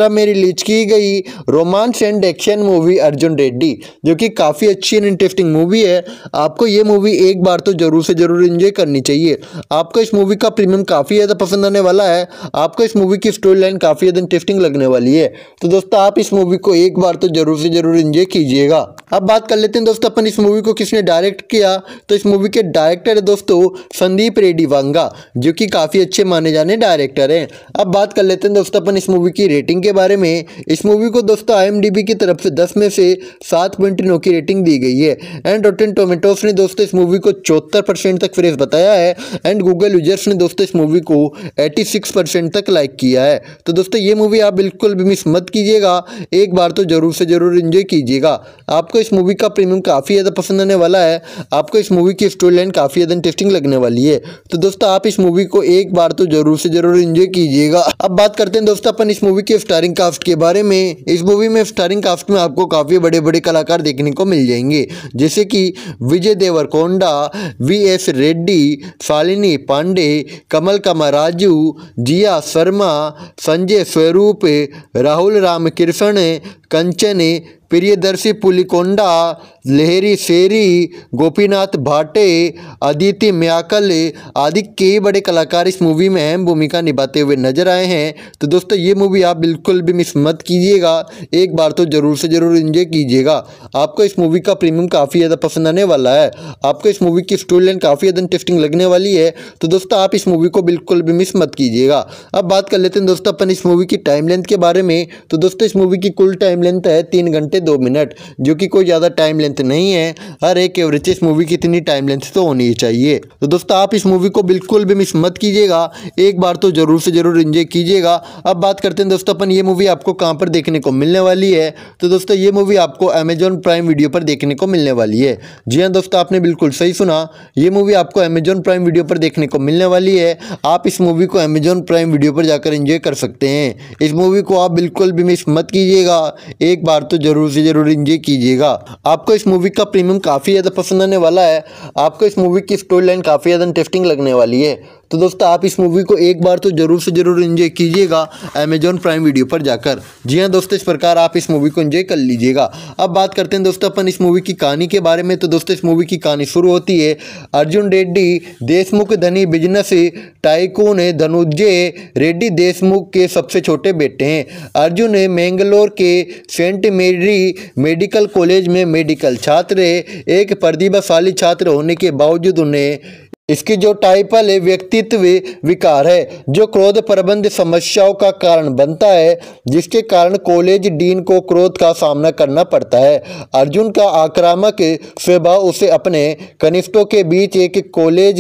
में रिलीज की गई romance and action movie Arjun Reddy जो कि काफ़ी अच्छी एंड इंटरेस्टिंग मूवी है आपको ये मूवी एक बार तो ज़रूर से ज़रूर इंजॉय करनी चाहिए आपको इस मूवी का प्रीमियम काफ़ी ज़्यादा पसंद आने वाला है आपको इस मूवी की स्टोरी लाइन काफ़ी ज़्यादा इंटरेस्टिंग लगने वाली है तो दोस्तों आप इस मूवी को एक बार तो ज़रूर से ज़रूर इंजॉय कीजिएगा अब बात कर लेते हैं दोस्तों अपन इस मूवी को किसने डायरेक्ट किया तो इस मूवी के डायरेक्टर है दोस्तों संदीप रेड्डी वांगा जो कि काफ़ी अच्छे माने जाने डायरेक्टर हैं अब बात कर लेते हैं दोस्तों अपन इस मूवी की रेटिंग के बारे में इस मूवी को दोस्तों आई की तरफ से दस में से सात पॉइंट नौ की रेटिंग दी गई है एंड रोटेन टोमेटोस ने दोस्तों इस मूवी को चौहत्तर परसेंट तक फ्रेज बताया है एंड गूगल यूजर्स ने दोस्तों इस मूवी को एटी सिक्स परसेंट तक लाइक किया है तो दोस्तों ये मूवी आप बिल्कुल भी मिस मत कीजिएगा एक बार तो ज़रूर से ज़रूर इन्जॉय कीजिएगा आपको इस मूवी का प्रीमियम काफ़ी ज़्यादा पसंद आने वाला है आपको इस मूवी की स्टोरी लाइन काफ़ी ज़्यादा इंटरेस्टिंग लगने वाली है तो दोस्तों आप इस मूवी को एक बार तो ज़रूर से ज़रूर इन्जॉय कीजिएगा अब बात करते हैं दोस्तों अपन इस मूवी के स्टारिंग कास्ट के बारे में इस मूवी में स्टारिंग कास्ट में आपको काफ़ी बड़े बड़े कलाकार देखने को मिल जाएंगे जैसे कि विजय देवरकोंडा वी एस रेड्डी शालिनी पांडे कमल कमा राजू जिया शर्मा संजय स्वरूप राहुल राम रामकृष्ण कंचने प्रियदर्शी पुलिकोंडा लहरी शेरी गोपीनाथ भाटे अदिति म्याकल आदि कई बड़े कलाकार इस मूवी में अहम भूमिका निभाते हुए नजर आए हैं तो दोस्तों ये मूवी आप बिल्कुल भी मिस मत कीजिएगा एक बार तो ज़रूर से ज़रूर इंजॉय कीजिएगा आपको इस मूवी का प्रीमियम काफ़ी ज़्यादा पसंद आने वाला है आपको इस मूवी की स्टोरी लाइन काफ़ी ज़्यादा इंटरेस्टिंग लगने वाली है तो दोस्तों आप इस मूवी को बिल्कुल भी मिस मत कीजिएगा अब बात कर लेते हैं दोस्तों अपन इस मूवी की टाइम लेंथ के बारे में तो दोस्तों इस मूवी की कुल टाइम लेंथ है तीन घंटे दो मिनट जो कि कोई ज़्यादा टाइम लेंथ नहीं है हर एक एवरेज इस मूवी की इतनी टाइम लेंथ तो होनी चाहिए तो दोस्तों आप इस मूवी को बिल्कुल भी मिस मत कीजिएगा एक बार तो ज़रूर से ज़रूर इन्जॉय कीजिएगा अब बात करते हैं दोस्तों अपन ये मूवी आपको कहाँ पर देखने को मिलने वाली है तो दोस्तों ये मूवी आपको अमेजॉन प्राइम वीडियो पर देखने को मिलने वाली है जी हाँ दोस्तों आपने बिल्कुल सही सुना ये मूवी आपको अमेजॉन प्राइम वीडियो पर देखने को मिलने वाली है आप इस मूवी को अमेजॉन प्राइम वीडियो पर जाकर इंजॉय कर सकते हैं इस मूवी को आप बिल्कुल भी मिस मत कीजिएगा एक बार तो ज़रूर से ज़रूर इंजॉय कीजिएगा आपको इस मूवी का प्रीमियम काफ़ी ज़्यादा पसंद आने वाला है आपको इस मूवी की स्टोरी लाइन काफ़ी ज़्यादा इंटरेस्टिंग लगने वाली है तो दोस्तों आप इस मूवी को एक बार तो ज़रूर से ज़रूर इंजॉय कीजिएगा अमेजॉन प्राइम वीडियो पर जाकर जी हाँ दोस्तों इस प्रकार आप इस मूवी को इन्जॉय कर लीजिएगा अब बात करते हैं दोस्तों अपन इस मूवी की कहानी के बारे में तो दोस्तों इस मूवी की कहानी शुरू होती है अर्जुन रेड्डी देशमुख धनी बिजनेस टाइकून धनुजय रेड्डी देशमुख के सबसे छोटे बेटे हैं अर्जुन मैंगलोर के सेंट मेरी मेडिकल कॉलेज में मेडिकल छात्र एक प्रतिभाशाली छात्र होने के बावजूद उन्हें इसकी जो टाइपल है व्यक्तित्व विकार है जो क्रोध प्रबंध समस्याओं का कारण बनता है जिसके कारण कॉलेज डीन को क्रोध का सामना करना पड़ता है अर्जुन का आक्रामक स्वभाव उसे अपने कनिष्ठों के बीच एक कॉलेज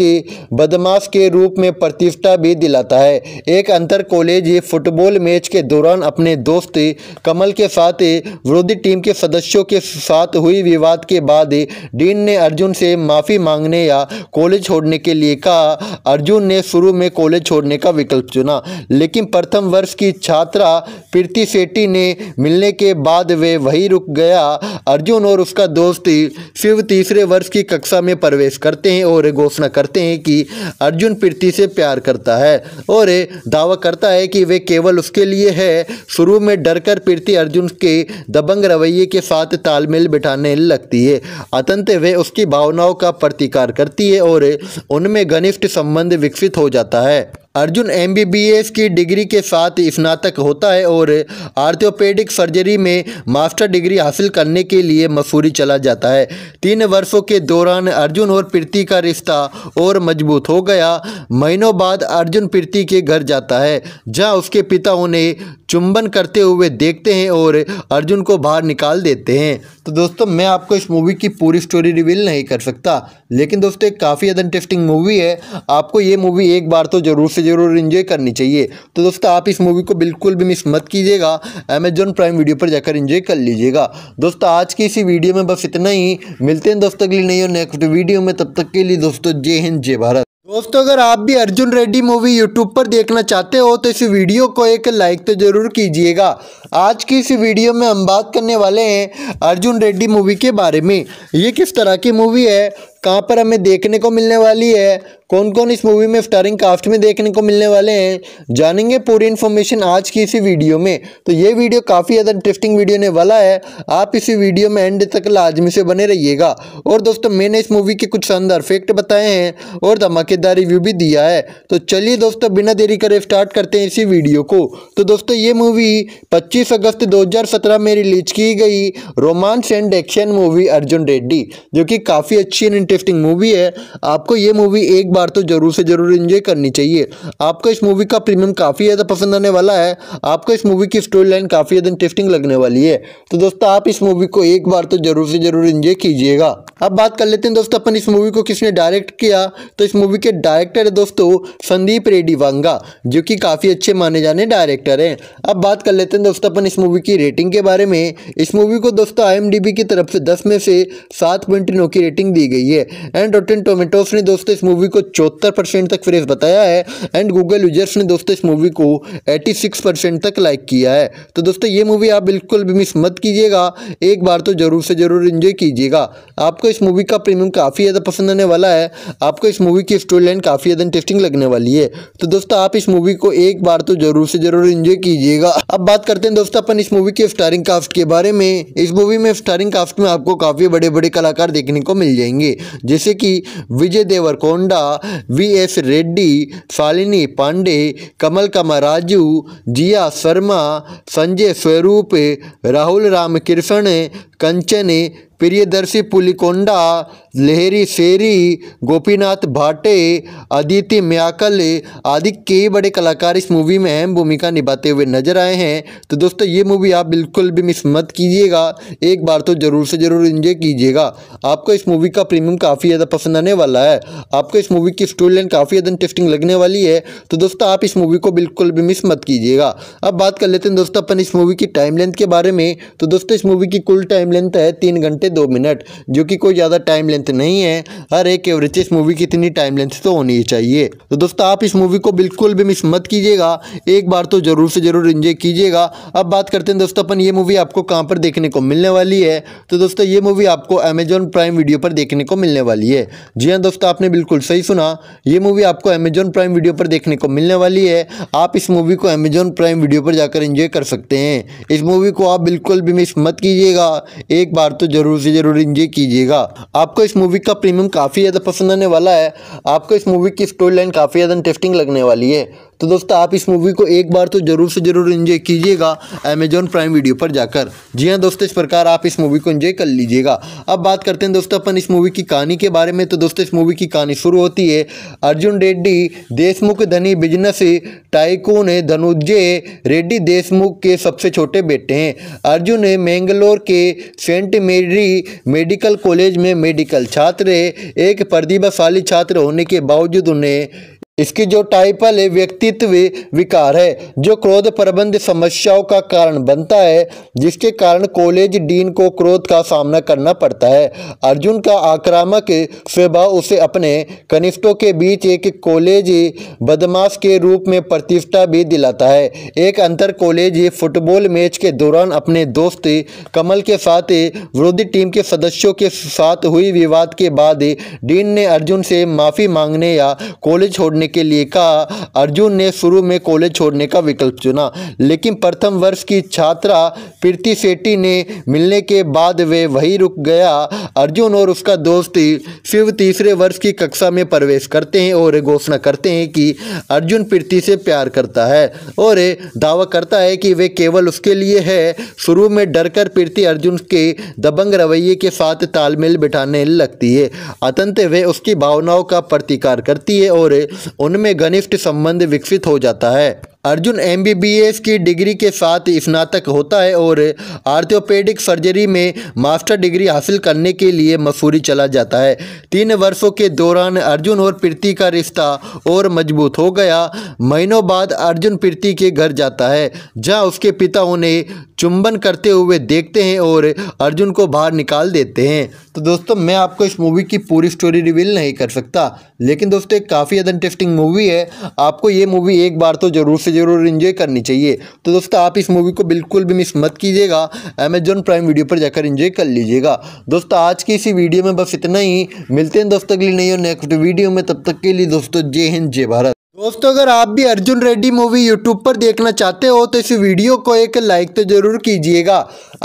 बदमाश के रूप में प्रतिष्ठा भी दिलाता है एक अंतर कॉलेज फुटबॉल मैच के दौरान अपने दोस्त कमल के साथ विरोधी टीम के सदस्यों के साथ हुई विवाद के बाद डीन ने अर्जुन से माफ़ी मांगने या कॉलेज छोड़ने करने के लिए कहा अर्जुन ने शुरू में कॉलेज छोड़ने का विकल्प चुना लेकिन प्रथम वर्ष की छात्रा प्रीति सेट्टी ने मिलने के बाद वे वहीं रुक गया अर्जुन और उसका दोस्त शिव तीसरे वर्ष की कक्षा में प्रवेश करते हैं और घोषणा करते हैं कि अर्जुन प्रीति से प्यार करता है और दावा करता है कि वे केवल उसके लिए है शुरू में डरकर प्रीति अर्जुन के दबंग रवैये के साथ तालमेल बिठाने लगती है अतंत वे उसकी भावनाओं का प्रतिकार करती है और उनमें घनिष्ठ संबंध विकसित हो जाता है अर्जुन एम की डिग्री के साथ स्नातक होता है और आर्थोपेडिक सर्जरी में मास्टर डिग्री हासिल करने के लिए मसूरी चला जाता है तीन वर्षों के दौरान अर्जुन और प्रीति का रिश्ता और मजबूत हो गया महीनों बाद अर्जुन प्रीति के घर जाता है जहां उसके पिता उन्हें चुंबन करते हुए देखते हैं और अर्जुन को बाहर निकाल देते हैं तो दोस्तों मैं आपको इस मूवी की पूरी स्टोरी रिवील नहीं कर सकता लेकिन दोस्तों काफ़ी ज़्यादा इंटरेस्टिंग इंटरेस्टिंग मूवी है आपको ये मूवी एक बार तो ज़रूर से ज़रूर इन्जॉय करनी चाहिए तो दोस्तों आप इस मूवी को बिल्कुल भी मिस मत कीजिएगा अमेजॉन प्राइम वीडियो पर जाकर इन्जॉय कर लीजिएगा दोस्तों आज की इसी वीडियो में बस इतना ही मिलते हैं दोस्तों के लिए नहीं और नेक्स्ट वीडियो में तब तक के लिए दोस्तों जय हिंद जय भारत दोस्तों अगर आप भी अर्जुन रेड्डी मूवी यूट्यूब पर देखना चाहते हो तो इस वीडियो को एक लाइक तो ज़रूर कीजिएगा आज की इस वीडियो में हम बात करने वाले हैं अर्जुन रेड्डी मूवी के बारे में ये किस तरह की मूवी है कहाँ पर हमें देखने को मिलने वाली है कौन कौन इस मूवी में स्टारिंग कास्ट में देखने को मिलने वाले हैं जानेंगे पूरी इन्फॉर्मेशन आज की इसी वीडियो में तो ये वीडियो काफ़ी ज़्यादा इंटरेस्टिंग वीडियो ने वाला है आप इसी वीडियो में एंड तक लाजमी से बने रहिएगा और दोस्तों मैंने इस मूवी के कुछ शानदार फैक्ट बताए हैं और धमाकेदार रिव्यू भी दिया है तो चलिए दोस्तों बिना देरी करे स्टार्ट करते हैं इसी वीडियो को तो दोस्तों ये मूवी पच्चीस अगस्त दो में रिलीज की गई romance and action movie Arjun Reddy जो कि काफ़ी अच्छी एंड इंटरेस्टिंग मूवी है आपको ये मूवी एक बार तो ज़रूर से ज़रूर इन्जॉय करनी चाहिए आपको इस मूवी का प्रीमियम काफ़ी ज़्यादा पसंद आने वाला है आपको इस मूवी की स्टोरी लाइन काफ़ी ज़्यादा इंटरेस्टिंग लगने वाली है तो दोस्तों आप इस मूवी को एक बार तो ज़रूर से ज़रूर इन्जॉय कीजिएगा अब बात कर लेते हैं दोस्तों अपन इस मूवी को किसने डायरेक्ट किया तो इस मूवी के डायरेक्टर है दोस्तों संदीप रेड्डी वांगा जो कि काफ़ी अच्छे माने जाने डायरेक्टर हैं अब बात कर लेते हैं दोस्तों अपन इस मूवी की रेटिंग के बारे में इस मूवी को दोस्तों आई की तरफ से दस में से सात पॉइंट नौ की रेटिंग दी गई है एंड रोटेन टोमेटोस ने दोस्तों इस मूवी को चौहत्तर तक फ्रेश बताया है एंड गूगल यूजर्स ने दोस्तों इस मूवी को एटी तक लाइक किया है तो दोस्तों ये मूवी आप बिल्कुल भी मिस मत कीजिएगा एक बार तो ज़रूर से ज़रूर इंजॉय कीजिएगा आपको इस मूवी का प्रीमियम काफ़ी ज़्यादा पसंद आने वाला है आपको इस मूवी की स्टोरी लाइन काफ़ी ज़्यादा इंटरेस्टिंग लगने वाली है तो दोस्तों आप इस मूवी को एक बार तो ज़रूर से ज़रूर इंजॉय कीजिएगा अब बात करते हैं दोस्तों अपन इस मूवी के स्टारिंग कास्ट के बारे में इस मूवी में स्टारिंग कास्ट में आपको काफ़ी बड़े बड़े कलाकार देखने को मिल जाएंगे जैसे कि विजय देवरकोंडा वी एस रेड्डी शालिनी पांडे कमल कमा राजू जिया शर्मा संजय स्वरूप राहुल राम रामकृष्ण कंचने प्रियदर्शी पुलिकोंडा लहरी शेरी गोपीनाथ भाटे अदिति म्याकल आदि कई बड़े कलाकार इस मूवी में अहम भूमिका निभाते हुए नजर आए हैं तो दोस्तों ये मूवी आप बिल्कुल भी मिस मत कीजिएगा एक बार तो ज़रूर से ज़रूर इंजॉय कीजिएगा आपको इस मूवी का प्रीमियम काफ़ी ज़्यादा पसंद आने वाला है आपको इस मूवी की स्टोरी लाइन काफ़ी ज़्यादा इंटरेस्टिंग लगने वाली है तो दोस्तों आप इस मूवी को बिल्कुल भी मिस मत कीजिएगा अब बात कर लेते हैं दोस्तों अपन इस मूवी की टाइम लेंथ के बारे में तो दोस्तों इस मूवी की कुल टाइम लेंथ है तीन घंटे दो मिनट जो कि कोई ज़्यादा टाइम लेंथ नहीं है हर एक एवरेज इस मूवी की इतनी टाइम लेंथ तो होनी चाहिए तो दोस्तों आप इस मूवी को बिल्कुल भी मिस मत कीजिएगा एक बार तो ज़रूर से ज़रूर इंजॉय कीजिएगा अब बात करते हैं दोस्तों अपन ये मूवी आपको कहाँ पर देखने को मिलने वाली है तो दोस्तों ये मूवी आपको अमेजॉन प्राइम वीडियो पर देखने को मिलने वाली है जी हाँ दोस्तों आपने बिल्कुल सही सुना ये मूवी आपको अमेजॉन प्राइम वीडियो पर देखने को मिलने वाली है आप इस मूवी को अमेजॉन प्राइम वीडियो पर जाकर इंजॉय कर सकते हैं इस मूवी को आप बिल्कुल भी मिस मत कीजिएगा एक बार तो ज़रूर से ज़रूर इंजॉय कीजिएगा आपको इस मूवी का प्रीमियम काफ़ी ज़्यादा पसंद आने वाला है आपको इस मूवी की स्टोरी लाइन काफ़ी ज़्यादा इंटरेस्टिंग लगने वाली है तो दोस्तों आप इस मूवी को एक बार तो ज़रूर से ज़रूर इन्जॉय कीजिएगा अमेजॉन प्राइम वीडियो पर जाकर जी हाँ दोस्तों इस प्रकार आप इस मूवी को इन्जॉय कर लीजिएगा अब बात करते हैं दोस्तों अपन इस मूवी की कहानी के बारे में तो दोस्तों इस मूवी की कहानी शुरू होती है अर्जुन रेड्डी देशमुख धनी बिजनेस टाइकून धनुजय रेड्डी देशमुख के सबसे छोटे बेटे हैं अर्जुन मैंगलोर के सेंट मेरी मेडिकल कॉलेज में मेडिकल छात्र एक प्रतिभाशाली छात्र होने के बावजूद उन्हें इसकी जो टाइपल है व्यक्तित्व विकार है जो क्रोध प्रबंध समस्याओं का कारण बनता है जिसके कारण कॉलेज डीन को क्रोध का सामना करना पड़ता है अर्जुन का आक्रामक स्वभाव उसे अपने कनिष्ठों के बीच एक कॉलेज बदमाश के रूप में प्रतिष्ठा भी दिलाता है एक अंतर कॉलेज फुटबॉल मैच के दौरान अपने दोस्त कमल के साथ विरोधी टीम के सदस्यों के साथ हुई विवाद के बाद डीन ने अर्जुन से माफ़ी मांगने या कॉलेज छोड़ने करने के लिए कहा अर्जुन ने शुरू में कॉलेज छोड़ने का विकल्प चुना लेकिन प्रथम वर्ष की छात्रा प्रीति सेट्टी ने मिलने के बाद वे वहीं रुक गया अर्जुन और उसका दोस्त शिव तीसरे वर्ष की कक्षा में प्रवेश करते हैं और घोषणा करते हैं कि अर्जुन प्रीति से प्यार करता है और दावा करता है कि वे केवल उसके लिए है शुरू में डरकर प्रीति अर्जुन के दबंग रवैये के साथ तालमेल बिठाने लगती है अतंत वे उसकी भावनाओं का प्रतिकार करती है और उनमें घनिष्ठ संबंध विकसित हो जाता है अर्जुन एम की डिग्री के साथ स्नातक होता है और आर्थोपेडिक सर्जरी में मास्टर डिग्री हासिल करने के लिए मसूरी चला जाता है तीन वर्षों के दौरान अर्जुन और प्रीति का रिश्ता और मजबूत हो गया महीनों बाद अर्जुन प्रीति के घर जाता है जहां उसके पिता उन्हें चुंबन करते हुए देखते हैं और अर्जुन को बाहर निकाल देते हैं तो दोस्तों मैं आपको इस मूवी की पूरी स्टोरी रिवील नहीं कर सकता लेकिन दोस्तों काफ़ी ज़्यादा इंटरेस्टिंग इंटरेस्टिंग मूवी है आपको ये मूवी एक बार तो ज़रूर से ज़रूर इन्जॉय करनी चाहिए तो दोस्तों आप इस मूवी को बिल्कुल भी मिस मत कीजिएगा अमेजॉन प्राइम वीडियो पर जाकर इन्जॉय कर लीजिएगा दोस्तों आज की इसी वीडियो में बस इतना ही मिलते हैं दोस्तों के लिए नई और नेक्स्ट वीडियो में तब तक के लिए दोस्तों जय हिंद जय भारत दोस्तों अगर आप भी अर्जुन रेड्डी मूवी यूट्यूब पर देखना चाहते हो तो इस वीडियो को एक लाइक तो ज़रूर कीजिएगा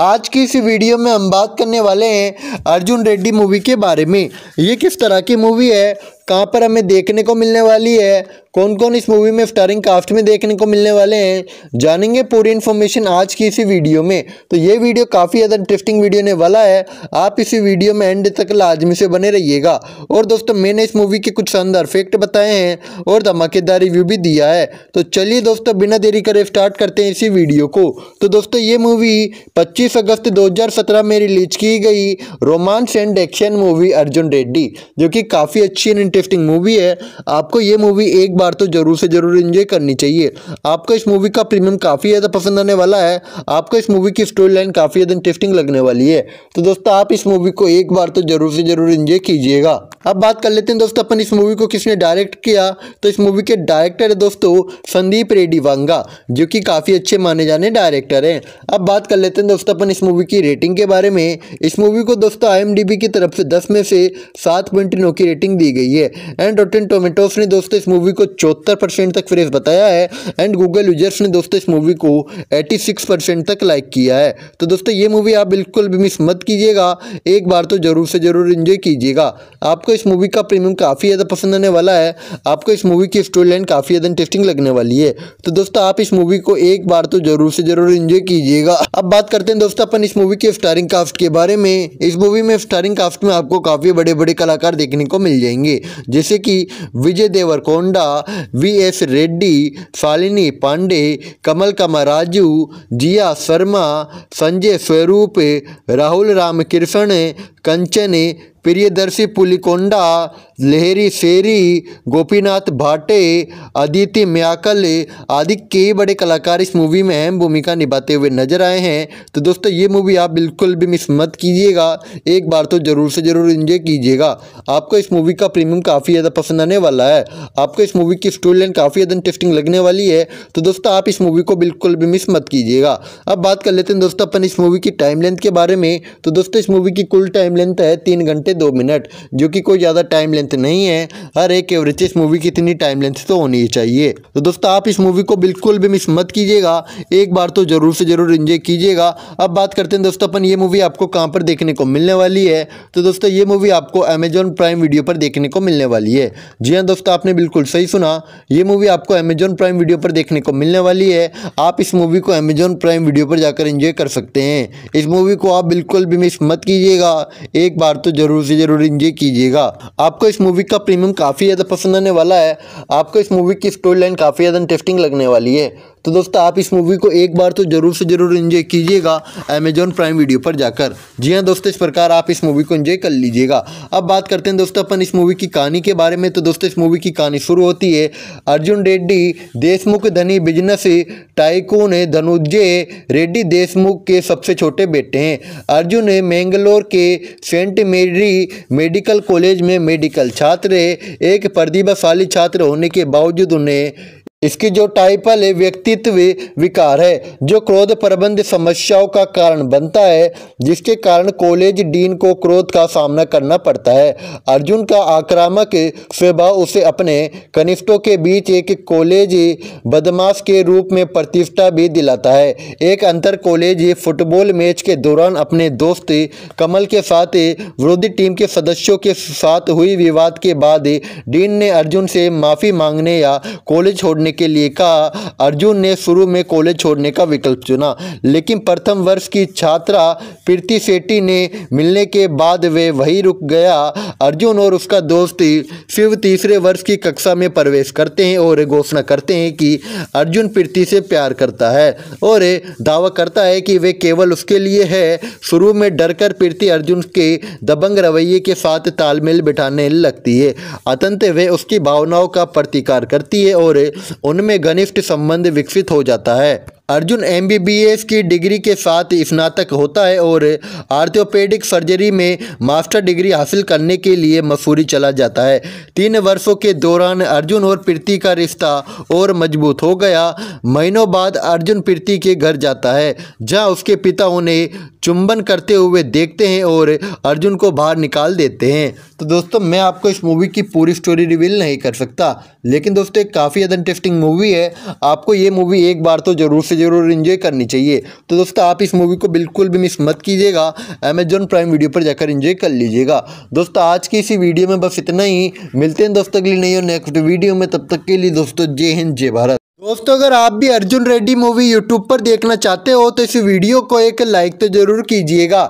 आज की इस वीडियो में हम बात करने वाले हैं अर्जुन रेड्डी मूवी के बारे में ये किस तरह की मूवी है कहाँ पर हमें देखने को मिलने वाली है कौन कौन इस मूवी में स्टारिंग कास्ट में देखने को मिलने वाले हैं जानेंगे पूरी इन्फॉर्मेशन आज की इसी वीडियो में तो ये वीडियो काफ़ी ज़्यादा इंटरेस्टिंग वीडियो ने वाला है आप इसी वीडियो में एंड तक लाजमी से बने रहिएगा और दोस्तों मैंने इस मूवी के कुछ शानदार फैक्ट बताए हैं और धमाकेदार रिव्यू भी दिया है तो चलिए दोस्तों बिना देरी करे स्टार्ट करते हैं इसी वीडियो को तो दोस्तों ये मूवी पच्चीस अगस्त दो में रिलीज की गई romance and action movie Arjun Reddy जो कि काफ़ी अच्छी एंड इंटरेस्टिंग मूवी है आपको ये मूवी एक बार तो ज़रूर से ज़रूर इंजॉय करनी चाहिए आपको इस मूवी का प्रीमियम काफ़ी ज़्यादा पसंद आने वाला है आपको इस मूवी की स्टोरी लाइन काफ़ी ज़्यादा इंटरेस्टिंग लगने वाली है तो दोस्तों आप इस मूवी को एक बार तो ज़रूर से ज़रूर इंजॉय कीजिएगा अब बात कर लेते हैं दोस्तों अपन इस मूवी को किसने डायरेक्ट किया तो इस मूवी के डायरेक्टर है दोस्तों संदीप रेड्डी वांगा जो कि काफ़ी अच्छे माने जाने डायरेक्टर हैं अब बात कर लेते हैं दोस्तों अपन इस मूवी की रेटिंग के बारे में इस मूवी को दोस्तों आई की तरफ से दस में से सात की रेटिंग दी गई है एंड रोटेन टोमेटोस ने दोस्तों इस मूवी को चौहत्तर परसेंट तक फ्रेश बताया है एंड गूगल यूजर्स ने दोस्तों इस मूवी को एटी सिक्स परसेंट तक लाइक किया है तो दोस्तों ये मूवी आप बिल्कुल भी मिस मत कीजिएगा एक बार तो ज़रूर से ज़रूर इन्जॉय कीजिएगा आपको इस मूवी का प्रीमियम काफ़ी ज़्यादा पसंद आने वाला है आपको इस मूवी की स्टोरी लाइन काफ़ी ज़्यादा इंटरेस्टिंग लगने वाली है तो दोस्तों आप इस मूवी को एक बार तो ज़रूर से ज़रूर इन्जॉय कीजिएगा अब बात करते हैं दोस्तों अपन इस मूवी के स्टारिंग कास्ट के बारे में इस मूवी में स्टारिंग कास्ट में आपको काफ़ी बड़े बड़े कलाकार देखने को मिल जाएंगे जैसे कि विजय देवरकोंडा वी एस रेड्डी शालिनी पांडे कमल कमा राजू जिया शर्मा संजय स्वरूप राहुल राम कृष्ण कंचने प्रियदर्शी पुलिकोंडा लहरी शेरी गोपीनाथ भाटे अदिति म्याकल आदि कई बड़े कलाकार इस मूवी में अहम भूमिका निभाते हुए नजर आए हैं तो दोस्तों ये मूवी आप बिल्कुल भी मिस मत कीजिएगा एक बार तो ज़रूर से ज़रूर इंजॉय कीजिएगा आपको इस मूवी का प्रीमियम काफ़ी ज़्यादा पसंद आने वाला है आपको इस मूवी की स्टोरी लाइन काफ़ी ज़्यादा इंटरेस्टिंग लगने वाली है तो दोस्तों आप इस मूवी को बिल्कुल भी मिस मत कीजिएगा अब बात कर लेते हैं दोस्तों अपन इस मूवी की टाइम लेंथ के बारे में तो दोस्तों इस मूवी की कुल टाइम लेंथ है तीन घंटे दो मिनट जो कि कोई ज़्यादा टाइम लेंथ नहीं है हर एक एवरेज इस मूवी की इतनी टाइम लेंथ तो होनी चाहिए तो दोस्तों आप इस मूवी को बिल्कुल भी मिस मत कीजिएगा एक बार तो ज़रूर से ज़रूर इंजॉय कीजिएगा अब बात करते हैं दोस्तों अपन ये मूवी आपको कहाँ पर देखने को मिलने वाली है तो दोस्तों ये मूवी आपको अमेजॉन प्राइम वीडियो पर देखने को मिलने वाली है जी हाँ दोस्तों आपने बिल्कुल सही सुना ये मूवी आपको अमेजॉन प्राइम वीडियो पर देखने को मिलने वाली है आप इस मूवी को अमेजॉन प्राइम वीडियो पर जाकर इंजॉय कर सकते हैं इस मूवी को आप बिल्कुल भी मिस मत कीजिएगा एक बार तो ज़रूर से ज़रूर इंजॉय कीजिएगा आपको इस मूवी का प्रीमियम काफ़ी ज़्यादा पसंद आने वाला है आपको इस मूवी की स्टोरी लाइन काफ़ी ज़्यादा इंटरेस्टिंग लगने वाली है तो दोस्तों आप इस मूवी को एक बार तो ज़रूर से ज़रूर इंजॉय कीजिएगा अमेजॉन प्राइम वीडियो पर जाकर जी हाँ दोस्तों इस प्रकार आप इस मूवी को इन्जॉय कर लीजिएगा अब बात करते हैं दोस्तों अपन इस मूवी की कहानी के बारे में तो दोस्तों इस मूवी की कहानी शुरू होती है अर्जुन रेड्डी देशमुख धनी बिजनेस टाइकून धनुजय रेड्डी देशमुख के सबसे छोटे बेटे हैं अर्जुन मैंगलोर के सेंट मेरी मेडिकल कॉलेज में मेडिकल छात्र एक प्रतिभाशाली छात्र होने के बावजूद उन्हें इसकी जो टाइपल है व्यक्तित्व विकार है जो क्रोध प्रबंध समस्याओं का कारण बनता है जिसके कारण कॉलेज डीन को क्रोध का सामना करना पड़ता है अर्जुन का आक्रामक स्वभाव उसे अपने कनिष्ठों के बीच एक कॉलेज बदमाश के रूप में प्रतिष्ठा भी दिलाता है एक अंतर कॉलेज फुटबॉल मैच के दौरान अपने दोस्त कमल के साथ विरोधी टीम के सदस्यों के साथ हुई विवाद के बाद डीन ने अर्जुन से माफ़ी मांगने या कॉलेज छोड़ने करने के लिए कहा अर्जुन ने शुरू में कॉलेज छोड़ने का विकल्प चुना लेकिन प्रथम वर्ष की छात्रा प्रीति सेट्टी ने मिलने के बाद वे वहीं रुक गया अर्जुन और उसका दोस्त शिव तीसरे वर्ष की कक्षा में प्रवेश करते हैं और घोषणा करते हैं कि अर्जुन प्रीति से प्यार करता है और दावा करता है कि वे केवल उसके लिए है शुरू में डरकर प्रीति अर्जुन के दबंग रवैये के साथ तालमेल बिठाने लगती है अतंत वे उसकी भावनाओं का प्रतिकार करती है और उनमें घनिष्ठ संबंध विकसित हो जाता है अर्जुन एमबीबीएस की डिग्री के साथ स्नातक होता है और आर्थोपेडिक सर्जरी में मास्टर डिग्री हासिल करने के लिए मसूरी चला जाता है तीन वर्षों के दौरान अर्जुन और प्रीति का रिश्ता और मजबूत हो गया महीनों बाद अर्जुन प्रीति के घर जाता है जहां उसके पिता उन्हें चुंबन करते हुए देखते हैं और अर्जुन को बाहर निकाल देते हैं तो दोस्तों मैं आपको इस मूवी की पूरी स्टोरी रिवील नहीं कर सकता लेकिन दोस्तों काफ़ी ज़्यादा इंटरेस्टिंग मूवी है आपको ये मूवी एक बार तो ज़रूर से ज़रूर इन्जॉय करनी चाहिए तो दोस्तों आप इस मूवी को बिल्कुल भी मिस मत कीजिएगा अमेजॉन प्राइम वीडियो पर जाकर इन्जॉय कर लीजिएगा दोस्तों आज की इसी वीडियो में बस इतना ही मिलते हैं दोस्तों के लिए नहीं और नेक्स्ट वीडियो में तब तक के लिए दोस्तों जय हिंद जय भारत दोस्तों अगर आप भी अर्जुन रेड्डी मूवी यूट्यूब पर देखना चाहते हो तो इस वीडियो को एक लाइक तो ज़रूर कीजिएगा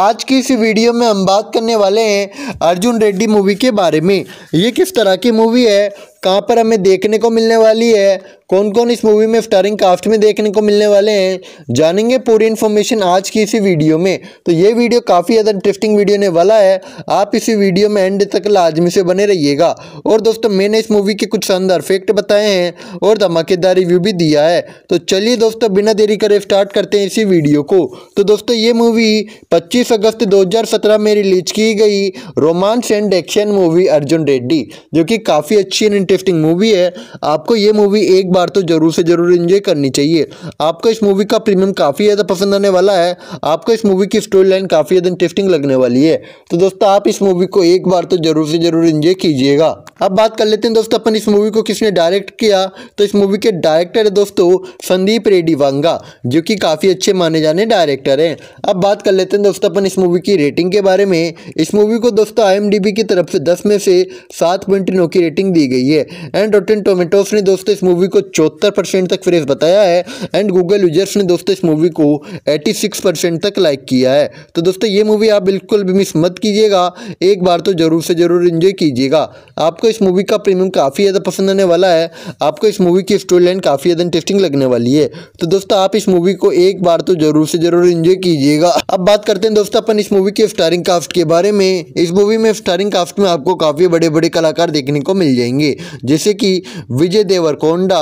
आज की इस वीडियो में हम बात करने वाले हैं अर्जुन रेड्डी मूवी के बारे में ये किस तरह की मूवी है कहाँ पर हमें देखने को मिलने वाली है कौन कौन इस मूवी में स्टारिंग कास्ट में देखने को मिलने वाले हैं जानेंगे पूरी इन्फॉर्मेशन आज की इसी वीडियो में तो ये वीडियो काफ़ी ज़्यादा इंटरेस्टिंग वीडियो ने वाला है आप इसी वीडियो में एंड तक लाजमी से बने रहिएगा और दोस्तों मैंने इस मूवी के कुछ शानदार फैक्ट बताए हैं और धमाकेदार रिव्यू भी दिया है तो चलिए दोस्तों बिना देरी करे स्टार्ट करते हैं इसी वीडियो को तो दोस्तों ये मूवी पच्चीस अगस्त दो में रिलीज की गई romance and action movie Arjun Reddy जो कि काफ़ी अच्छी एंड इंटरेस्टिंग मूवी है आपको ये मूवी एक बार तो ज़रूर से ज़रूर इन्जॉय करनी चाहिए आपको इस मूवी का प्रीमियम काफ़ी ज़्यादा पसंद आने वाला है आपको इस मूवी की स्टोरी लाइन काफ़ी ज़्यादा इंटरेस्टिंग लगने वाली है तो दोस्तों आप इस मूवी को एक बार तो ज़रूर से ज़रूर इन्जॉय कीजिएगा अब बात कर लेते हैं दोस्तों अपन इस मूवी को किसने डायरेक्ट किया तो इस मूवी के डायरेक्टर है दोस्तों संदीप रेड्डी वांगा जो कि काफ़ी अच्छे माने जाने डायरेक्टर हैं अब बात कर लेते हैं दोस्तों अपन इस मूवी की रेटिंग के बारे में इस मूवी को दोस्तों आई की तरफ से दस में से सात पॉइंट नौ की रेटिंग दी गई है एंड रोटेन टोमेटोस ने दोस्तों इस मूवी को चौहत्तर परसेंट तक फ्रेश बताया है एंड गूगल यूजर्स ने दोस्तों इस मूवी को एटी सिक्स परसेंट तक लाइक किया है तो दोस्तों ये मूवी आप बिल्कुल भी मिस मत कीजिएगा एक बार तो ज़रूर से ज़रूर इन्जॉय कीजिएगा आपको इस मूवी का प्रीमियम काफ़ी ज़्यादा पसंद आने वाला है आपको इस मूवी की स्टोरी लाइन काफ़ी ज़्यादा इंटरेस्टिंग लगने वाली है तो दोस्तों आप इस मूवी को एक बार तो ज़रूर से ज़रूर इन्जॉय कीजिएगा अब बात करते हैं दोस्तों अपन इस मूवी के स्टारिंग कास्ट के बारे में इस मूवी में स्टारिंग कास्ट में आपको काफ़ी बड़े बड़े कलाकार देखने को मिल जाएंगे जैसे कि विजय देवरकोंडा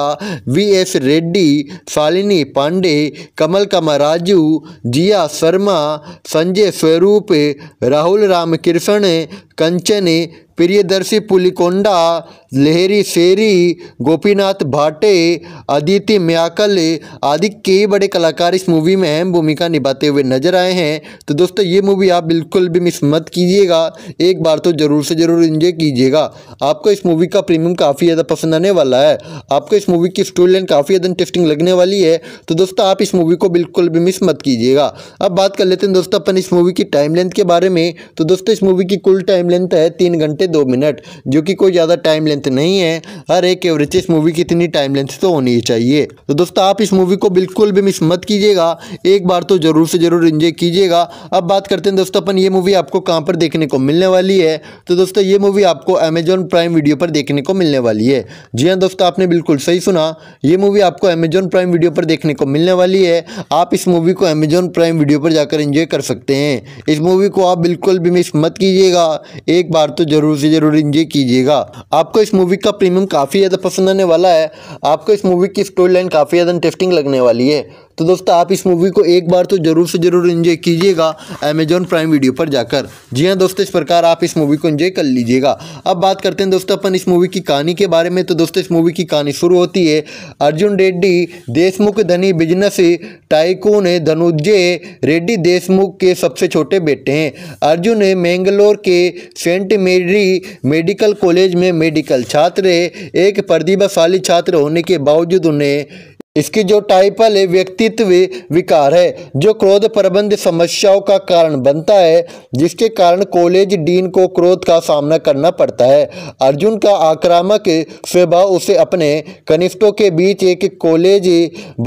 वी एस रेड्डी शालिनी पांडे कमल कमा राजू जिया शर्मा संजय स्वरूप राहुल राम रामकृष्ण कंचने प्रियदर्शी पुलिकोंडा लहरी शेरी गोपीनाथ भाटे अदिति म्याकल आदि कई बड़े कलाकार इस मूवी में अहम भूमिका निभाते हुए नजर आए हैं तो दोस्तों ये मूवी आप बिल्कुल भी मिस मत कीजिएगा एक बार तो ज़रूर से ज़रूर इंजॉय कीजिएगा आपको इस मूवी का प्रीमियम काफ़ी ज़्यादा पसंद आने वाला है आपको इस मूवी की स्टोरी लाइन काफ़ी ज़्यादा इंटरेस्टिंग लगने वाली है तो दोस्तों आप इस मूवी को बिल्कुल भी मिस मत कीजिएगा अब बात कर लेते हैं दोस्तों अपन इस मूवी की टाइम लेंथ के बारे में तो दोस्तों इस मूवी की कुल टाइम लेंथ है तीन घंटे दो मिनट जो कि कोई ज़्यादा टाइम लेंथ नहीं है हर एक एवरेज इस मूवी की इतनी टाइम लेंथ तो होनी चाहिए तो दोस्तों आप इस मूवी को बिल्कुल भी मिस मत कीजिएगा एक बार तो ज़रूर से ज़रूर इंजॉय कीजिएगा अब बात करते हैं दोस्तों अपन ये मूवी आपको कहाँ पर देखने को मिलने वाली है तो दोस्तों ये मूवी आपको अमेजॉन प्राइम वीडियो पर देखने को मिलने वाली है जी हाँ दोस्तों आपने बिल्कुल सही सुना ये मूवी आपको अमेजॉन प्राइम वीडियो पर देखने को मिलने वाली है आप इस मूवी को अमेजॉन प्राइम वीडियो पर जाकर इंजॉय कर सकते हैं इस मूवी को आप बिल्कुल भी मिस मत कीजिएगा एक बार तो ज़रूर से ज़रूर इंजॉय कीजिएगा आपको इस मूवी का प्रीमियम काफ़ी ज़्यादा पसंद आने वाला है आपको इस मूवी की स्टोरी लाइन काफ़ी ज़्यादा इंटरेस्टिंग लगने वाली है तो दोस्तों आप इस मूवी को एक बार तो ज़रूर से ज़रूर इंजॉय कीजिएगा अमेजॉन प्राइम वीडियो पर जाकर जी हाँ दोस्तों इस प्रकार आप इस मूवी को इन्जॉय कर लीजिएगा अब बात करते हैं दोस्तों अपन इस मूवी की कहानी के बारे में तो दोस्तों इस मूवी की कहानी शुरू होती है अर्जुन रेड्डी देशमुख धनी बिजनेस टाइकून धनुजय रेड्डी देशमुख के सबसे छोटे बेटे हैं अर्जुन मैंगलोर के सेंट मेरी मेडिकल कॉलेज में मेडिकल छात्र एक प्रतिभाशाली छात्र होने के बावजूद उन्हें इसकी जो टाइपल है व्यक्तित्व विकार है जो क्रोध प्रबंध समस्याओं का कारण बनता है जिसके कारण कॉलेज डीन को क्रोध का सामना करना पड़ता है अर्जुन का आक्रामक स्वभाव उसे अपने कनिष्ठों के बीच एक कॉलेज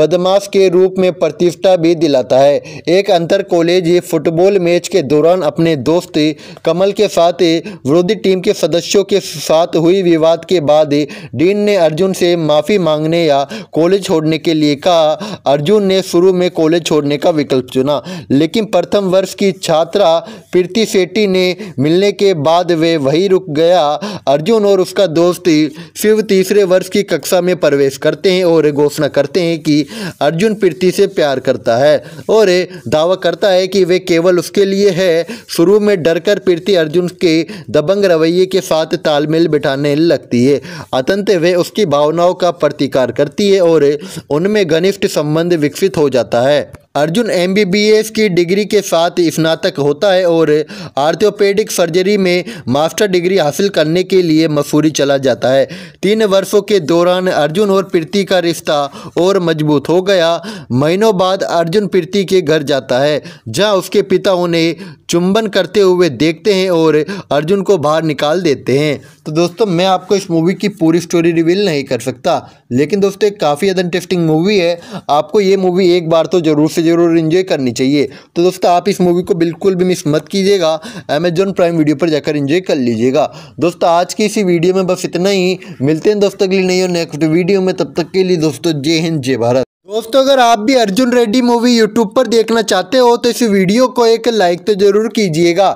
बदमाश के रूप में प्रतिष्ठा भी दिलाता है एक अंतर कॉलेज फुटबॉल मैच के दौरान अपने दोस्त कमल के साथ विरोधी टीम के सदस्यों के साथ हुई विवाद के बाद डीन ने अर्जुन से माफ़ी मांगने या कॉलेज छोड़ने करने के लिए कहा अर्जुन ने शुरू में कॉलेज छोड़ने का विकल्प चुना लेकिन प्रथम वर्ष की छात्रा प्रीति सेट्टी ने मिलने के बाद वे वहीं रुक गया अर्जुन और उसका दोस्त शिव तीसरे वर्ष की कक्षा में प्रवेश करते हैं और घोषणा करते हैं कि अर्जुन प्रीति से प्यार करता है और दावा करता है कि वे केवल उसके लिए है शुरू में डरकर प्रीति अर्जुन के दबंग रवैये के साथ तालमेल बिठाने लगती है अतंत वे उसकी भावनाओं का प्रतिकार करती है और उनमें घनिष्ठ संबंध विकसित हो जाता है अर्जुन एमबीबीएस की डिग्री के साथ स्नातक होता है और आर्थोपेडिक सर्जरी में मास्टर डिग्री हासिल करने के लिए मसूरी चला जाता है तीन वर्षों के दौरान अर्जुन और प्रीति का रिश्ता और मजबूत हो गया महीनों बाद अर्जुन प्रीति के घर जाता है जहां उसके पिता उन्हें चुंबन करते हुए देखते हैं और अर्जुन को बाहर निकाल देते हैं तो दोस्तों मैं आपको इस मूवी की पूरी स्टोरी रिवील नहीं कर सकता लेकिन दोस्तों काफ़ी ज़्यादा इंटरेस्टिंग मूवी है आपको ये मूवी एक बार तो ज़रूर से ज़रूर इन्जॉय करनी चाहिए तो दोस्तों आप इस मूवी को बिल्कुल भी मिस मत कीजिएगा अमेजॉन प्राइम वीडियो पर जाकर इन्जॉय कर लीजिएगा दोस्तों आज की इसी वीडियो में बस इतना ही मिलते हैं दोस्तों के लिए नहीं और नेक्स्ट वीडियो में तब तक के लिए दोस्तों जय हिंद जय भारत दोस्तों अगर आप भी अर्जुन रेड्डी मूवी यूट्यूब पर देखना चाहते हो तो इस वीडियो को एक लाइक तो ज़रूर कीजिएगा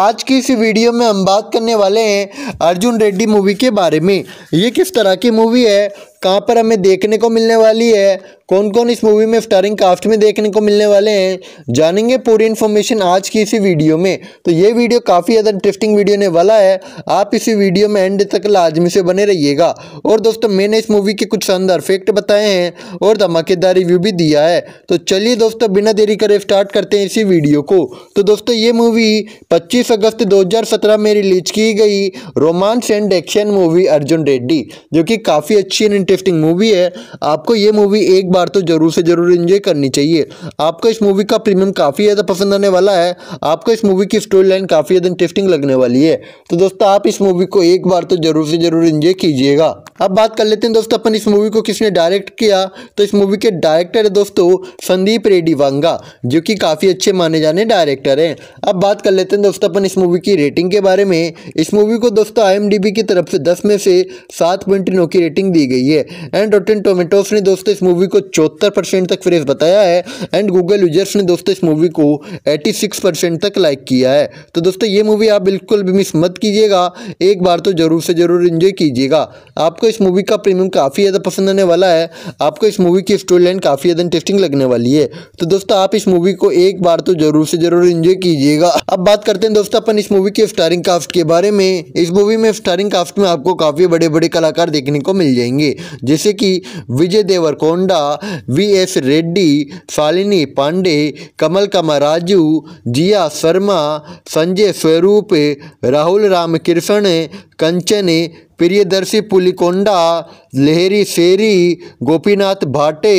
आज की इस वीडियो में हम बात करने वाले हैं अर्जुन रेड्डी मूवी के बारे में ये किस तरह की मूवी है कहाँ पर हमें देखने को मिलने वाली है कौन कौन इस मूवी में स्टारिंग कास्ट में देखने को मिलने वाले हैं जानेंगे पूरी इन्फॉर्मेशन आज की इसी वीडियो में तो ये वीडियो काफ़ी ज़्यादा इंटरेस्टिंग वीडियो ने वाला है आप इसी वीडियो में एंड तक लाजमी से बने रहिएगा और दोस्तों मैंने इस मूवी के कुछ शानदार फैक्ट बताए हैं और धमाकेदार रिव्यू भी दिया है तो चलिए दोस्तों बिना देरी करे स्टार्ट करते हैं इसी वीडियो को तो दोस्तों ये मूवी पच्चीस अगस्त दो में रिलीज की गई romance and action movie Arjun Reddy जो कि काफ़ी अच्छी एंड टेस्टिंग मूवी है आपको ये मूवी एक बार तो ज़रूर से ज़रूर इंजॉय करनी चाहिए आपको इस मूवी का प्रीमियम काफ़ी ज़्यादा पसंद आने वाला है आपको इस मूवी की स्टोरी लाइन काफ़ी ज़्यादा इंटरेस्टिंग लगने वाली है तो दोस्तों आप इस मूवी को एक बार तो ज़रूर से ज़रूर इंजॉय कीजिएगा अब बात कर लेते हैं दोस्तों अपन इस मूवी को किसने डायरेक्ट किया तो इस मूवी के डायरेक्टर है दोस्तों संदीप रेड्डी वांगा जो कि काफ़ी अच्छे माने जाने डायरेक्टर हैं अब बात कर लेते हैं दोस्तों अपन इस मूवी की रेटिंग के बारे में इस मूवी को दोस्तों आई की तरफ से दस में से सात पॉइंट नौ की रेटिंग दी गई है एंड रोटेन टोमेटोस ने दोस्तों इस मूवी को चौहत्तर परसेंट तक फ्रेश बताया है एंड गूगल यूजर्स ने दोस्तों इस मूवी को एटी सिक्स परसेंट तक लाइक किया है तो दोस्तों ये मूवी आप बिल्कुल भी मिस मत कीजिएगा एक बार तो ज़रूर से ज़रूर इन्जॉय कीजिएगा आपको इस मूवी का प्रीमियम काफ़ी ज़्यादा पसंद आने वाला है आपको इस मूवी की स्टोरी लाइन काफ़ी ज़्यादा इंटरेस्टिंग लगने वाली है तो दोस्तों आप इस मूवी को एक बार तो ज़रूर से ज़रूर इन्जॉय कीजिएगा अब बात करते हैं दोस्तों अपन इस मूवी के स्टारिंग कास्ट के बारे में इस मूवी में स्टारिंग कास्ट में आपको काफ़ी बड़े बड़े कलाकार देखने को मिल जाएंगे जैसे कि विजय देवरकोंडा वी एस रेड्डी शालिनी पांडे कमल कमा राजू जिया शर्मा संजय स्वरूप राहुल राम रामकृष्ण कंचने प्रियदर्शी पुलिकोंडा लहरी शेरी गोपीनाथ भाटे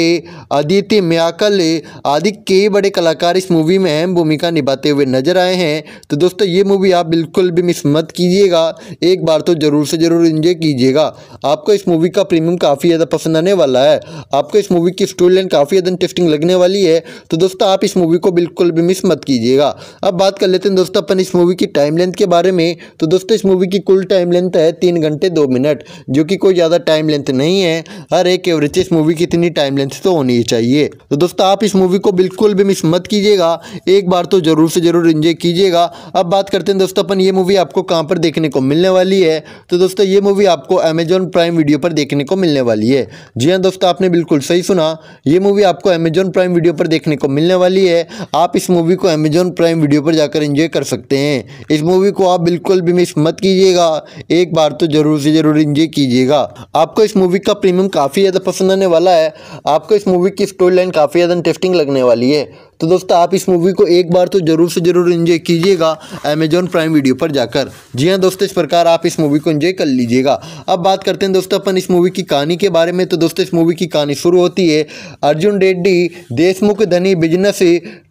अदिति म्याकल आदि कई बड़े कलाकार इस मूवी में अहम भूमिका निभाते हुए नजर आए हैं तो दोस्तों ये मूवी आप बिल्कुल भी मिस मत कीजिएगा एक बार तो ज़रूर से ज़रूर इंजॉय कीजिएगा आपको इस मूवी का प्रीमियम काफ़ी ज़्यादा पसंद आने वाला है आपको इस मूवी की स्टोरी लाइन काफ़ी ज़्यादा इंटरेस्टिंग लगने वाली है तो दोस्तों आप इस मूवी को बिल्कुल भी मिस मत कीजिएगा अब बात कर लेते हैं दोस्तों अपन इस मूवी की टाइम लेंथ के बारे में तो दोस्तों इस मूवी की कुल टाइम टाइम लेंथ है तीन घंटे दो मिनट जो कि कोई ज़्यादा टाइम लेंथ नहीं है हर एक एवरेज इस मूवी की इतनी टाइम लेंथ तो होनी चाहिए तो दोस्तों आप इस मूवी को बिल्कुल भी मिस मत कीजिएगा एक बार तो ज़रूर से ज़रूर इंजॉय कीजिएगा अब बात करते हैं दोस्तों अपन ये मूवी आपको कहाँ पर देखने को मिलने वाली है तो दोस्तों ये मूवी आपको अमेजॉन प्राइम वीडियो पर देखने को मिलने वाली है जी हाँ दोस्तों आपने बिल्कुल सही सुना ये मूवी आपको अमेजॉन प्राइम वीडियो पर देखने को मिलने वाली है आप इस मूवी को अमेजॉन प्राइम वीडियो पर जाकर इंजॉय कर सकते हैं इस मूवी को आप बिल्कुल भी मिस मत कीजिएगा एक बार तो ज़रूर से ज़रूर इंजॉय कीजिएगा आपको इस मूवी का प्रीमियम काफ़ी ज़्यादा पसंद आने वाला है आपको इस मूवी की स्टोरी लाइन काफ़ी ज़्यादा इंटरेस्टिंग लगने वाली है तो दोस्तों आप इस मूवी को एक बार तो ज़रूर से ज़रूर इन्जॉय कीजिएगा अमेजॉन प्राइम वीडियो पर जाकर जी हाँ दोस्तों इस प्रकार आप इस मूवी को इन्जॉय कर लीजिएगा अब बात करते हैं दोस्तों अपन इस मूवी की कहानी के बारे में तो दोस्तों इस मूवी की कहानी शुरू होती है अर्जुन रेड्डी देशमुख धनी बिजनेस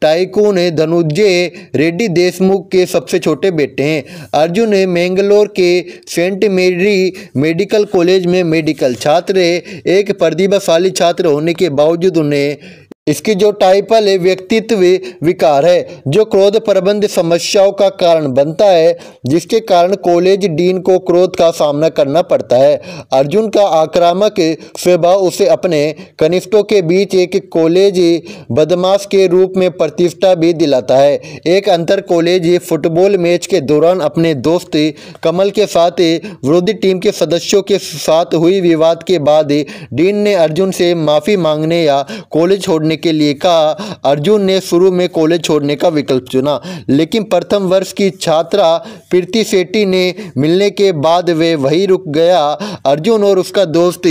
टाइकून धनुजय रेड्डी देशमुख के सबसे छोटे बेटे हैं अर्जुन मैंगलोर के सेंट मेरी मेडिकल कॉलेज में मेडिकल छात्र एक प्रतिभाशाली छात्र होने के बावजूद उन्हें इसकी जो टाइपल है व्यक्तित्व विकार है जो क्रोध प्रबंध समस्याओं का कारण बनता है जिसके कारण कॉलेज डीन को क्रोध का सामना करना पड़ता है अर्जुन का आक्रामक स्वभाव उसे अपने कनिष्ठों के बीच एक कॉलेज बदमाश के रूप में प्रतिष्ठा भी दिलाता है एक अंतर कॉलेज फुटबॉल मैच के दौरान अपने दोस्त कमल के साथ विरोधी टीम के सदस्यों के साथ हुई विवाद के बाद डीन ने अर्जुन से माफ़ी मांगने या कॉलेज छोड़ने करने के लिए कहा अर्जुन ने शुरू में कॉलेज छोड़ने का विकल्प चुना लेकिन प्रथम वर्ष की छात्रा प्रीति सेट्टी ने मिलने के बाद वे वहीं रुक गया अर्जुन और उसका दोस्त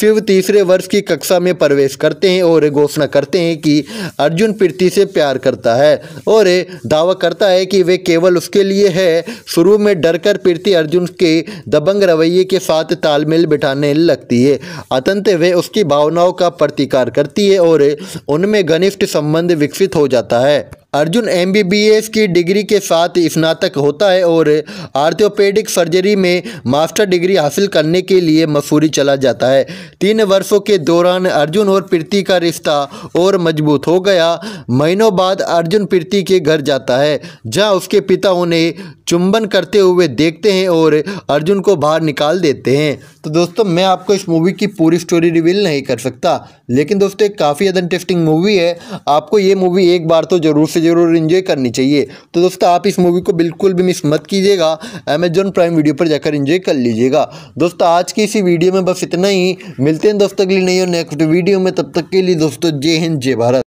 शिव तीसरे वर्ष की कक्षा में प्रवेश करते हैं और घोषणा करते हैं कि अर्जुन प्रीति से प्यार करता है और दावा करता है कि वे केवल उसके लिए है शुरू में डरकर प्रीति अर्जुन के दबंग रवैये के साथ तालमेल बिठाने लगती है अतंत वे उसकी भावनाओं का प्रतिकार करती है और उनमें घनिष्ठ संबंध विकसित हो जाता है अर्जुन एम की डिग्री के साथ स्नातक होता है और आर्थोपेडिक सर्जरी में मास्टर डिग्री हासिल करने के लिए मसूरी चला जाता है तीन वर्षों के दौरान अर्जुन और प्रीति का रिश्ता और मजबूत हो गया महीनों बाद अर्जुन प्रीति के घर जाता है जहां उसके पिता उन्हें चुंबन करते हुए देखते हैं और अर्जुन को बाहर निकाल देते हैं तो दोस्तों मैं आपको इस मूवी की पूरी स्टोरी रिवील नहीं कर सकता लेकिन दोस्तों काफ़ी ज़्यादा इंटरेस्टिंग मूवी है आपको ये मूवी एक बार तो ज़रूर से ज़रूर इन्जॉय करनी चाहिए तो दोस्तों आप इस मूवी को बिल्कुल भी मिस मत कीजिएगा अमेजॉन प्राइम वीडियो पर जाकर इन्जॉय कर लीजिएगा दोस्तों आज की इसी वीडियो में बस इतना ही मिलते हैं दोस्तों के लिए और नेक्स्ट वीडियो में तब तक के लिए दोस्तों जय हिंद जय भारत